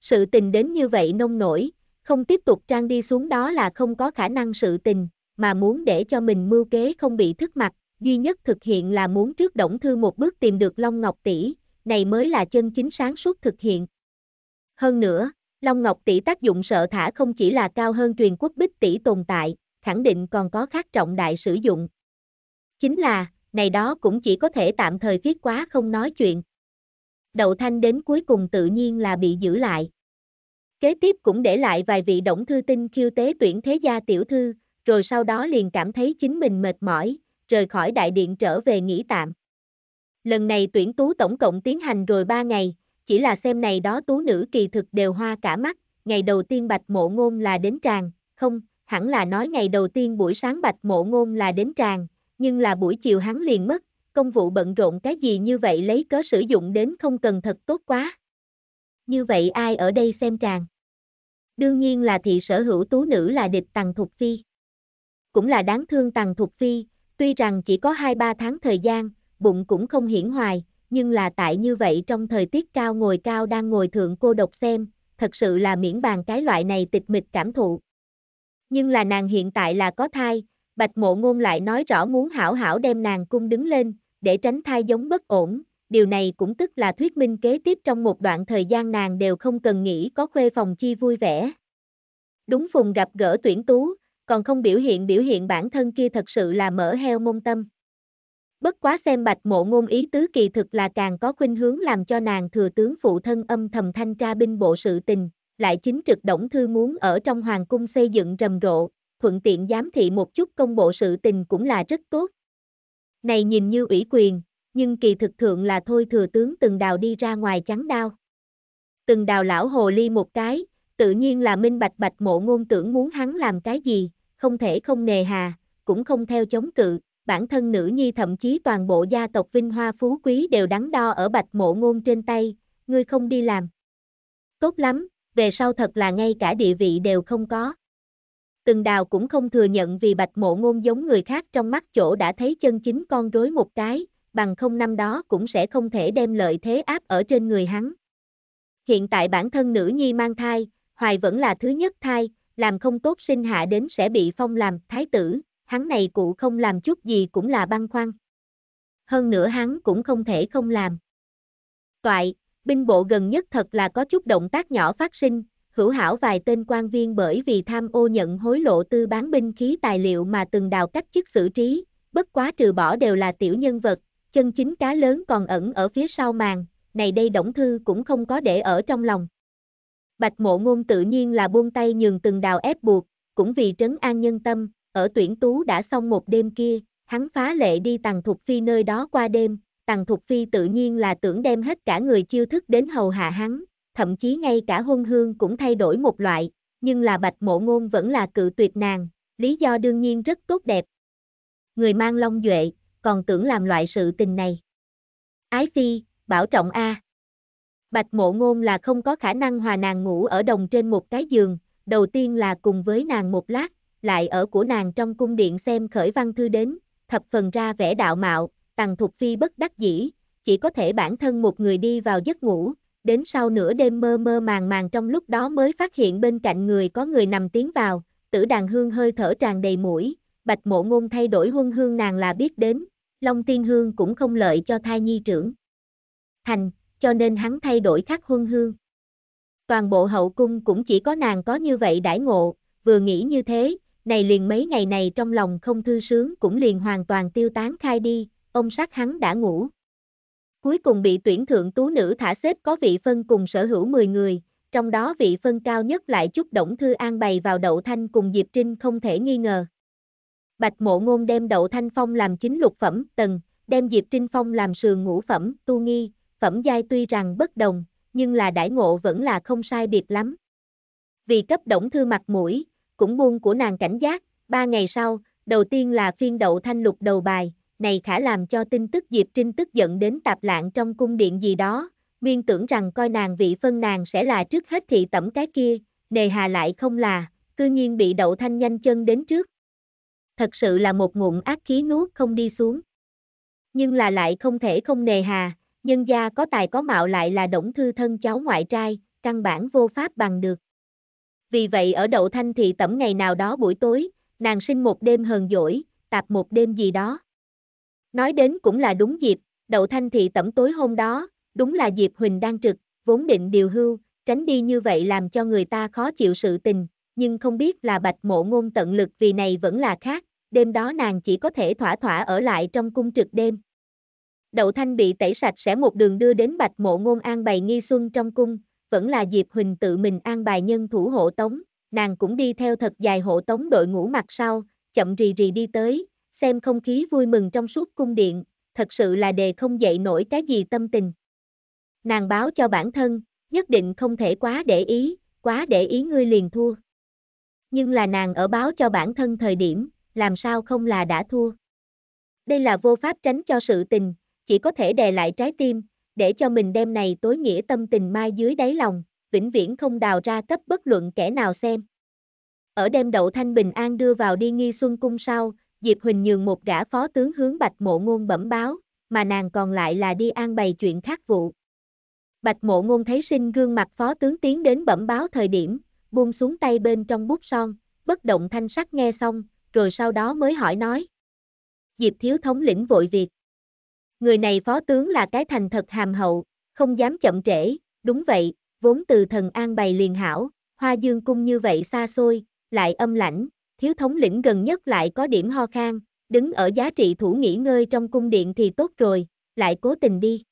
Sự tình đến như vậy nông nổi, không tiếp tục trang đi xuống đó là không có khả năng sự tình, mà muốn để cho mình mưu kế không bị thức mặt, duy nhất thực hiện là muốn trước Đổng Thư một bước tìm được Long Ngọc Tỷ, này mới là chân chính sáng suốt thực hiện. Hơn nữa, Long Ngọc Tỷ tác dụng sợ thả không chỉ là cao hơn truyền quốc bích tỷ tồn tại, khẳng định còn có khác trọng đại sử dụng. Chính là, này đó cũng chỉ có thể tạm thời viết quá không nói chuyện. Đậu Thanh đến cuối cùng tự nhiên là bị giữ lại. Kế tiếp cũng để lại vài vị động thư tinh khiêu tế tuyển thế gia tiểu thư, rồi sau đó liền cảm thấy chính mình mệt mỏi, rời khỏi đại điện trở về nghỉ tạm. Lần này tuyển tú tổng cộng tiến hành rồi 3 ngày, chỉ là xem này đó tú nữ kỳ thực đều hoa cả mắt, ngày đầu tiên bạch mộ ngôn là đến tràng, không, hẳn là nói ngày đầu tiên buổi sáng bạch mộ ngôn là đến tràng, nhưng là buổi chiều hắn liền mất, công vụ bận rộn cái gì như vậy lấy cớ sử dụng đến không cần thật tốt quá. Như vậy ai ở đây xem tràng? Đương nhiên là thị sở hữu tú nữ là địch tằng thục phi cũng là đáng thương Tằng Thục Phi, tuy rằng chỉ có 2-3 tháng thời gian, bụng cũng không hiển hoài, nhưng là tại như vậy trong thời tiết cao ngồi cao đang ngồi thượng cô độc xem, thật sự là miễn bàn cái loại này tịch mịch cảm thụ. Nhưng là nàng hiện tại là có thai, Bạch Mộ Ngôn lại nói rõ muốn hảo hảo đem nàng cung đứng lên, để tránh thai giống bất ổn, điều này cũng tức là thuyết minh kế tiếp trong một đoạn thời gian nàng đều không cần nghĩ có khuê phòng chi vui vẻ. Đúng phùng gặp gỡ tuyển tú, còn không biểu hiện biểu hiện bản thân kia thật sự là mở heo môn tâm. Bất quá xem bạch mộ ngôn ý tứ kỳ thực là càng có khuynh hướng làm cho nàng thừa tướng phụ thân âm thầm thanh tra binh bộ sự tình, lại chính trực động thư muốn ở trong hoàng cung xây dựng rầm rộ, thuận tiện giám thị một chút công bộ sự tình cũng là rất tốt. Này nhìn như ủy quyền, nhưng kỳ thực thượng là thôi thừa tướng từng đào đi ra ngoài trắng đao. Từng đào lão hồ ly một cái, tự nhiên là minh bạch bạch mộ ngôn tưởng muốn hắn làm cái gì, không thể không nề hà, cũng không theo chống cự, bản thân nữ nhi thậm chí toàn bộ gia tộc vinh hoa phú quý đều đắn đo ở bạch mộ ngôn trên tay, ngươi không đi làm. Tốt lắm, về sau thật là ngay cả địa vị đều không có. Từng đào cũng không thừa nhận vì bạch mộ ngôn giống người khác trong mắt chỗ đã thấy chân chính con rối một cái, bằng không năm đó cũng sẽ không thể đem lợi thế áp ở trên người hắn. Hiện tại bản thân nữ nhi mang thai, hoài vẫn là thứ nhất thai, làm không tốt sinh hạ đến sẽ bị phong làm thái tử, hắn này cụ không làm chút gì cũng là băng khoăn. Hơn nữa hắn cũng không thể không làm. Toại, binh bộ gần nhất thật là có chút động tác nhỏ phát sinh, hữu hảo vài tên quan viên bởi vì tham ô nhận hối lộ tư bán binh khí tài liệu mà từng đào cách chức xử trí, bất quá trừ bỏ đều là tiểu nhân vật, chân chính cá lớn còn ẩn ở phía sau màn, này đây Đổng Thư cũng không có để ở trong lòng. Bạch mộ ngôn tự nhiên là buông tay nhường từng đào ép buộc, cũng vì trấn an nhân tâm, ở tuyển tú đã xong một đêm kia, hắn phá lệ đi tàng thục phi nơi đó qua đêm, tàng thục phi tự nhiên là tưởng đem hết cả người chiêu thức đến hầu hạ hắn, thậm chí ngay cả hôn hương cũng thay đổi một loại, nhưng là bạch mộ ngôn vẫn là cự tuyệt nàng, lý do đương nhiên rất tốt đẹp. Người mang long duệ, còn tưởng làm loại sự tình này. Ái phi, bảo trọng A. À. Bạch mộ ngôn là không có khả năng hòa nàng ngủ ở đồng trên một cái giường, đầu tiên là cùng với nàng một lát, lại ở của nàng trong cung điện xem khởi văn thư đến, thập phần ra vẻ đạo mạo, tằng thục phi bất đắc dĩ, chỉ có thể bản thân một người đi vào giấc ngủ, đến sau nửa đêm mơ mơ màng màng trong lúc đó mới phát hiện bên cạnh người có người nằm tiến vào, tử đàn hương hơi thở tràn đầy mũi, bạch mộ ngôn thay đổi huân hương nàng là biết đến, long tiên hương cũng không lợi cho thai nhi trưởng. Thành, cho nên hắn thay đổi khắc huân hương. Toàn bộ hậu cung cũng chỉ có nàng có như vậy đãi ngộ, vừa nghĩ như thế, này liền mấy ngày này trong lòng không thư sướng cũng liền hoàn toàn tiêu tán khai đi, ông sát hắn đã ngủ. Cuối cùng bị tuyển thượng tú nữ thả xếp có vị phân cùng sở hữu 10 người, trong đó vị phân cao nhất lại chút động Thư An bày vào đậu thanh cùng Diệp Trinh không thể nghi ngờ. Bạch mộ ngôn đem đậu thanh phong làm chính lục phẩm tầng, đem Diệp Trinh Phong làm sườn ngũ phẩm, tu nghi, phẩm giai tuy rằng bất đồng, nhưng là đãi ngộ vẫn là không sai biệt lắm. Vì cấp đổng thư mặt mũi, cũng buông của nàng cảnh giác, ba ngày sau, đầu tiên là phiên đậu thanh lục đầu bài, này khả làm cho tin tức Diệp Trinh tức giận đến tạp lạng trong cung điện gì đó, miên tưởng rằng coi nàng vị phân nàng sẽ là trước hết thị tẩm cái kia, nề hà lại không là, cư nhiên bị đậu thanh nhanh chân đến trước. Thật sự là một ngụm ác khí nuốt không đi xuống. Nhưng là lại không thể không nề hà, nhân gia có tài có mạo lại là đổng thư thân cháu ngoại trai, căn bản vô pháp bằng được. Vì vậy ở đậu thanh thị tẩm ngày nào đó buổi tối, nàng sinh một đêm hờn dỗi, tạp một đêm gì đó. Nói đến cũng là đúng dịp, đậu thanh thị tẩm tối hôm đó, đúng là dịp Huỳnh đang trực, vốn định điều hưu, tránh đi như vậy làm cho người ta khó chịu sự tình, nhưng không biết là bạch mộ ngôn tận lực vì này vẫn là khác, đêm đó nàng chỉ có thể thỏa thỏa ở lại trong cung trực đêm. Đậu Thanh bị tẩy sạch sẽ một đường đưa đến bạch mộ ngôn an bày nghi xuân trong cung, vẫn là Diệp Huỳnh tự mình an bài nhân thủ hộ tống, nàng cũng đi theo thật dài hộ tống đội ngũ mặt sau, chậm rì rì đi tới, xem không khí vui mừng trong suốt cung điện, thật sự là đề không dậy nổi cái gì tâm tình. Nàng báo cho bản thân, nhất định không thể quá để ý, quá để ý ngươi liền thua. Nhưng là nàng ở báo cho bản thân thời điểm, làm sao không là đã thua. Đây là vô pháp tránh cho sự tình, chỉ có thể đè lại trái tim, để cho mình đem này tối nghĩa tâm tình mai dưới đáy lòng, vĩnh viễn không đào ra cấp bất luận kẻ nào xem. Ở đêm đậu thanh bình an đưa vào đi nghi xuân cung sau, Diệp Huỳnh nhường một gã phó tướng hướng bạch mộ ngôn bẩm báo, mà nàng còn lại là đi an bày chuyện khác vụ. Bạch mộ ngôn thấy sinh gương mặt phó tướng tiến đến bẩm báo thời điểm, buông xuống tay bên trong bút son, bất động thanh sắc nghe xong, rồi sau đó mới hỏi nói. Diệp thiếu thống lĩnh vội việc. Người này phó tướng là cái thành thật hàm hậu, không dám chậm trễ, đúng vậy, vốn từ thần an bày liền hảo, hoa dương cung như vậy xa xôi, lại âm lãnh, thiếu thống lĩnh gần nhất lại có điểm ho khan, đứng ở giá trị thủ nghỉ ngơi trong cung điện thì tốt rồi, lại cố tình đi.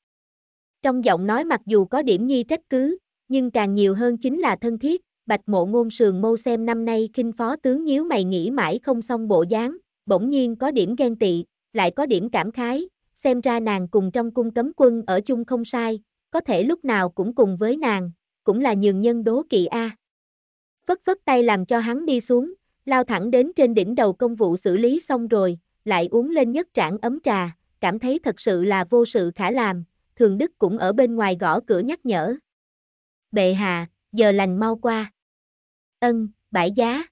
Trong giọng nói mặc dù có điểm nhi trách cứ, nhưng càng nhiều hơn chính là thân thiết, bạch mộ ngôn sườn mâu xem năm nay kinh phó tướng nhíu mày nghĩ mãi không xong bộ dáng, bỗng nhiên có điểm ghen tị, lại có điểm cảm khái, xem ra nàng cùng trong cung cấm quân ở chung không sai, có thể lúc nào cũng cùng với nàng, cũng là nhường nhân đố kỵ A. À. Phất phất tay làm cho hắn đi xuống, lao thẳng đến trên đỉnh đầu công vụ xử lý xong rồi, lại uống lên nhất trảng ấm trà, cảm thấy thật sự là vô sự khả làm, thường đức cũng ở bên ngoài gõ cửa nhắc nhở. Bệ hà, giờ lành mau qua. Ân, bãi giá.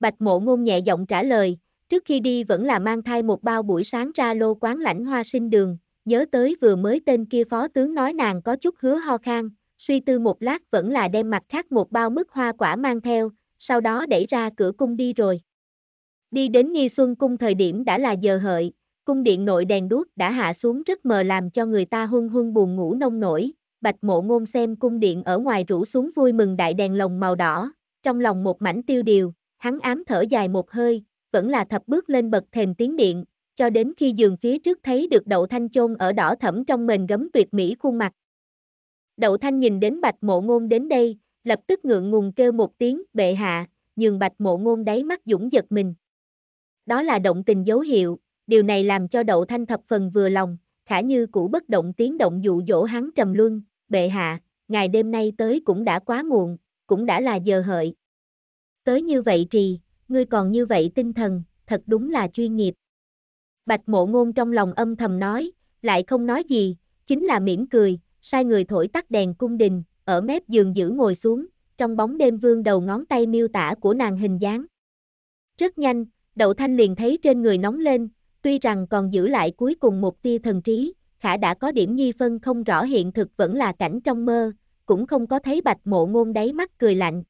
Bạch mộ ngôn nhẹ giọng trả lời, Trước khi đi vẫn là mang thai một bao buổi sáng ra lô quán lãnh hoa sinh đường, nhớ tới vừa mới tên kia phó tướng nói nàng có chút hứa ho khan, suy tư một lát vẫn là đem mặt khác một bao mức hoa quả mang theo, sau đó đẩy ra cửa cung đi rồi. Đi đến Nghi Xuân cung thời điểm đã là giờ hợi, cung điện nội đèn đuốc đã hạ xuống rất mờ làm cho người ta huân huân buồn ngủ nông nổi, bạch mộ ngôn xem cung điện ở ngoài rủ xuống vui mừng đại đèn lồng màu đỏ, trong lòng một mảnh tiêu điều, hắn ám thở dài một hơi, vẫn là thập bước lên bậc thềm tiến điện, cho đến khi giường phía trước thấy được đậu thanh chôn ở đỏ thẫm trong mền gấm tuyệt mỹ khuôn mặt. Đậu thanh nhìn đến bạch mộ ngôn đến đây, lập tức ngượng ngùng kêu một tiếng bệ hạ, nhường bạch mộ ngôn đáy mắt dũng giật mình. Đó là động tình dấu hiệu, điều này làm cho đậu thanh thập phần vừa lòng, khả như cũ bất động tiếng động dụ dỗ hắn trầm luân, bệ hạ, ngày đêm nay tới cũng đã quá muộn, cũng đã là giờ hợi. Tới như vậy trì, ngươi còn như vậy tinh thần, thật đúng là chuyên nghiệp. Bạch mộ ngôn trong lòng âm thầm nói, lại không nói gì, chính là mỉm cười, sai người thổi tắt đèn cung đình, ở mép giường giữ ngồi xuống, trong bóng đêm vương đầu ngón tay miêu tả của nàng hình dáng. Rất nhanh, đậu thanh liền thấy trên người nóng lên, tuy rằng còn giữ lại cuối cùng một tia thần trí, khả đã có điểm nhi phân không rõ hiện thực vẫn là cảnh trong mơ, cũng không có thấy bạch mộ ngôn đáy mắt cười lạnh.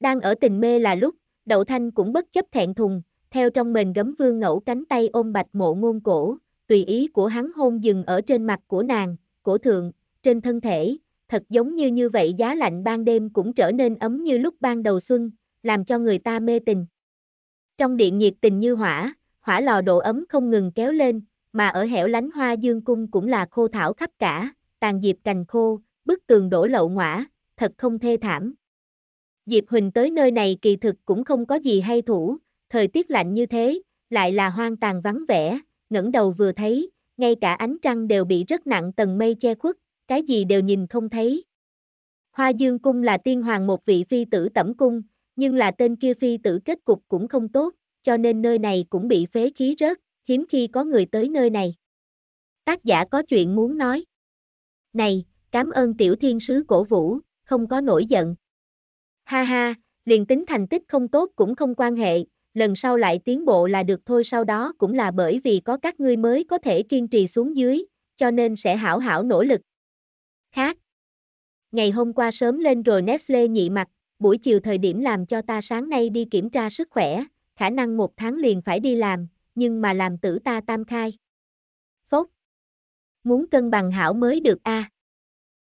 Đang ở tình mê là lúc, Đậu Thanh cũng bất chấp thẹn thùng, theo trong mình gấm vương ngẫu cánh tay ôm bạch mộ ngôn cổ, tùy ý của hắn hôn dừng ở trên mặt của nàng, cổ thượng, trên thân thể, thật giống như như vậy giá lạnh ban đêm cũng trở nên ấm như lúc ban đầu xuân, làm cho người ta mê tình. Trong điện nhiệt tình như hỏa, hỏa lò độ ấm không ngừng kéo lên, mà ở hẻo lánh hoa dương cung cũng là khô thảo khắp cả, tàn diệp cành khô, bức tường đổ lậu ngõa, thật không thê thảm. Diệp Huỳnh tới nơi này kỳ thực cũng không có gì hay thủ, thời tiết lạnh như thế, lại là hoang tàn vắng vẻ, ngẩng đầu vừa thấy, ngay cả ánh trăng đều bị rất nặng tầng mây che khuất, cái gì đều nhìn không thấy. Hoa Dương Cung là tiên hoàng một vị phi tử tẩm cung, nhưng là tên kia phi tử kết cục cũng không tốt, cho nên nơi này cũng bị phế khí rớt, hiếm khi có người tới nơi này. Tác giả có chuyện muốn nói. Này, cảm ơn tiểu thiên sứ cổ vũ, không có nổi giận, Ha ha, liền tính thành tích không tốt cũng không quan hệ, lần sau lại tiến bộ là được thôi sau đó cũng là bởi vì có các ngươi mới có thể kiên trì xuống dưới, cho nên sẽ hảo hảo nỗ lực. Khác. Ngày hôm qua sớm lên rồi Nestle nhị mặt, buổi chiều thời điểm làm cho ta sáng nay đi kiểm tra sức khỏe, khả năng một tháng liền phải đi làm, nhưng mà làm tử ta tam khai. Phốt. Muốn cân bằng hảo mới được a. À.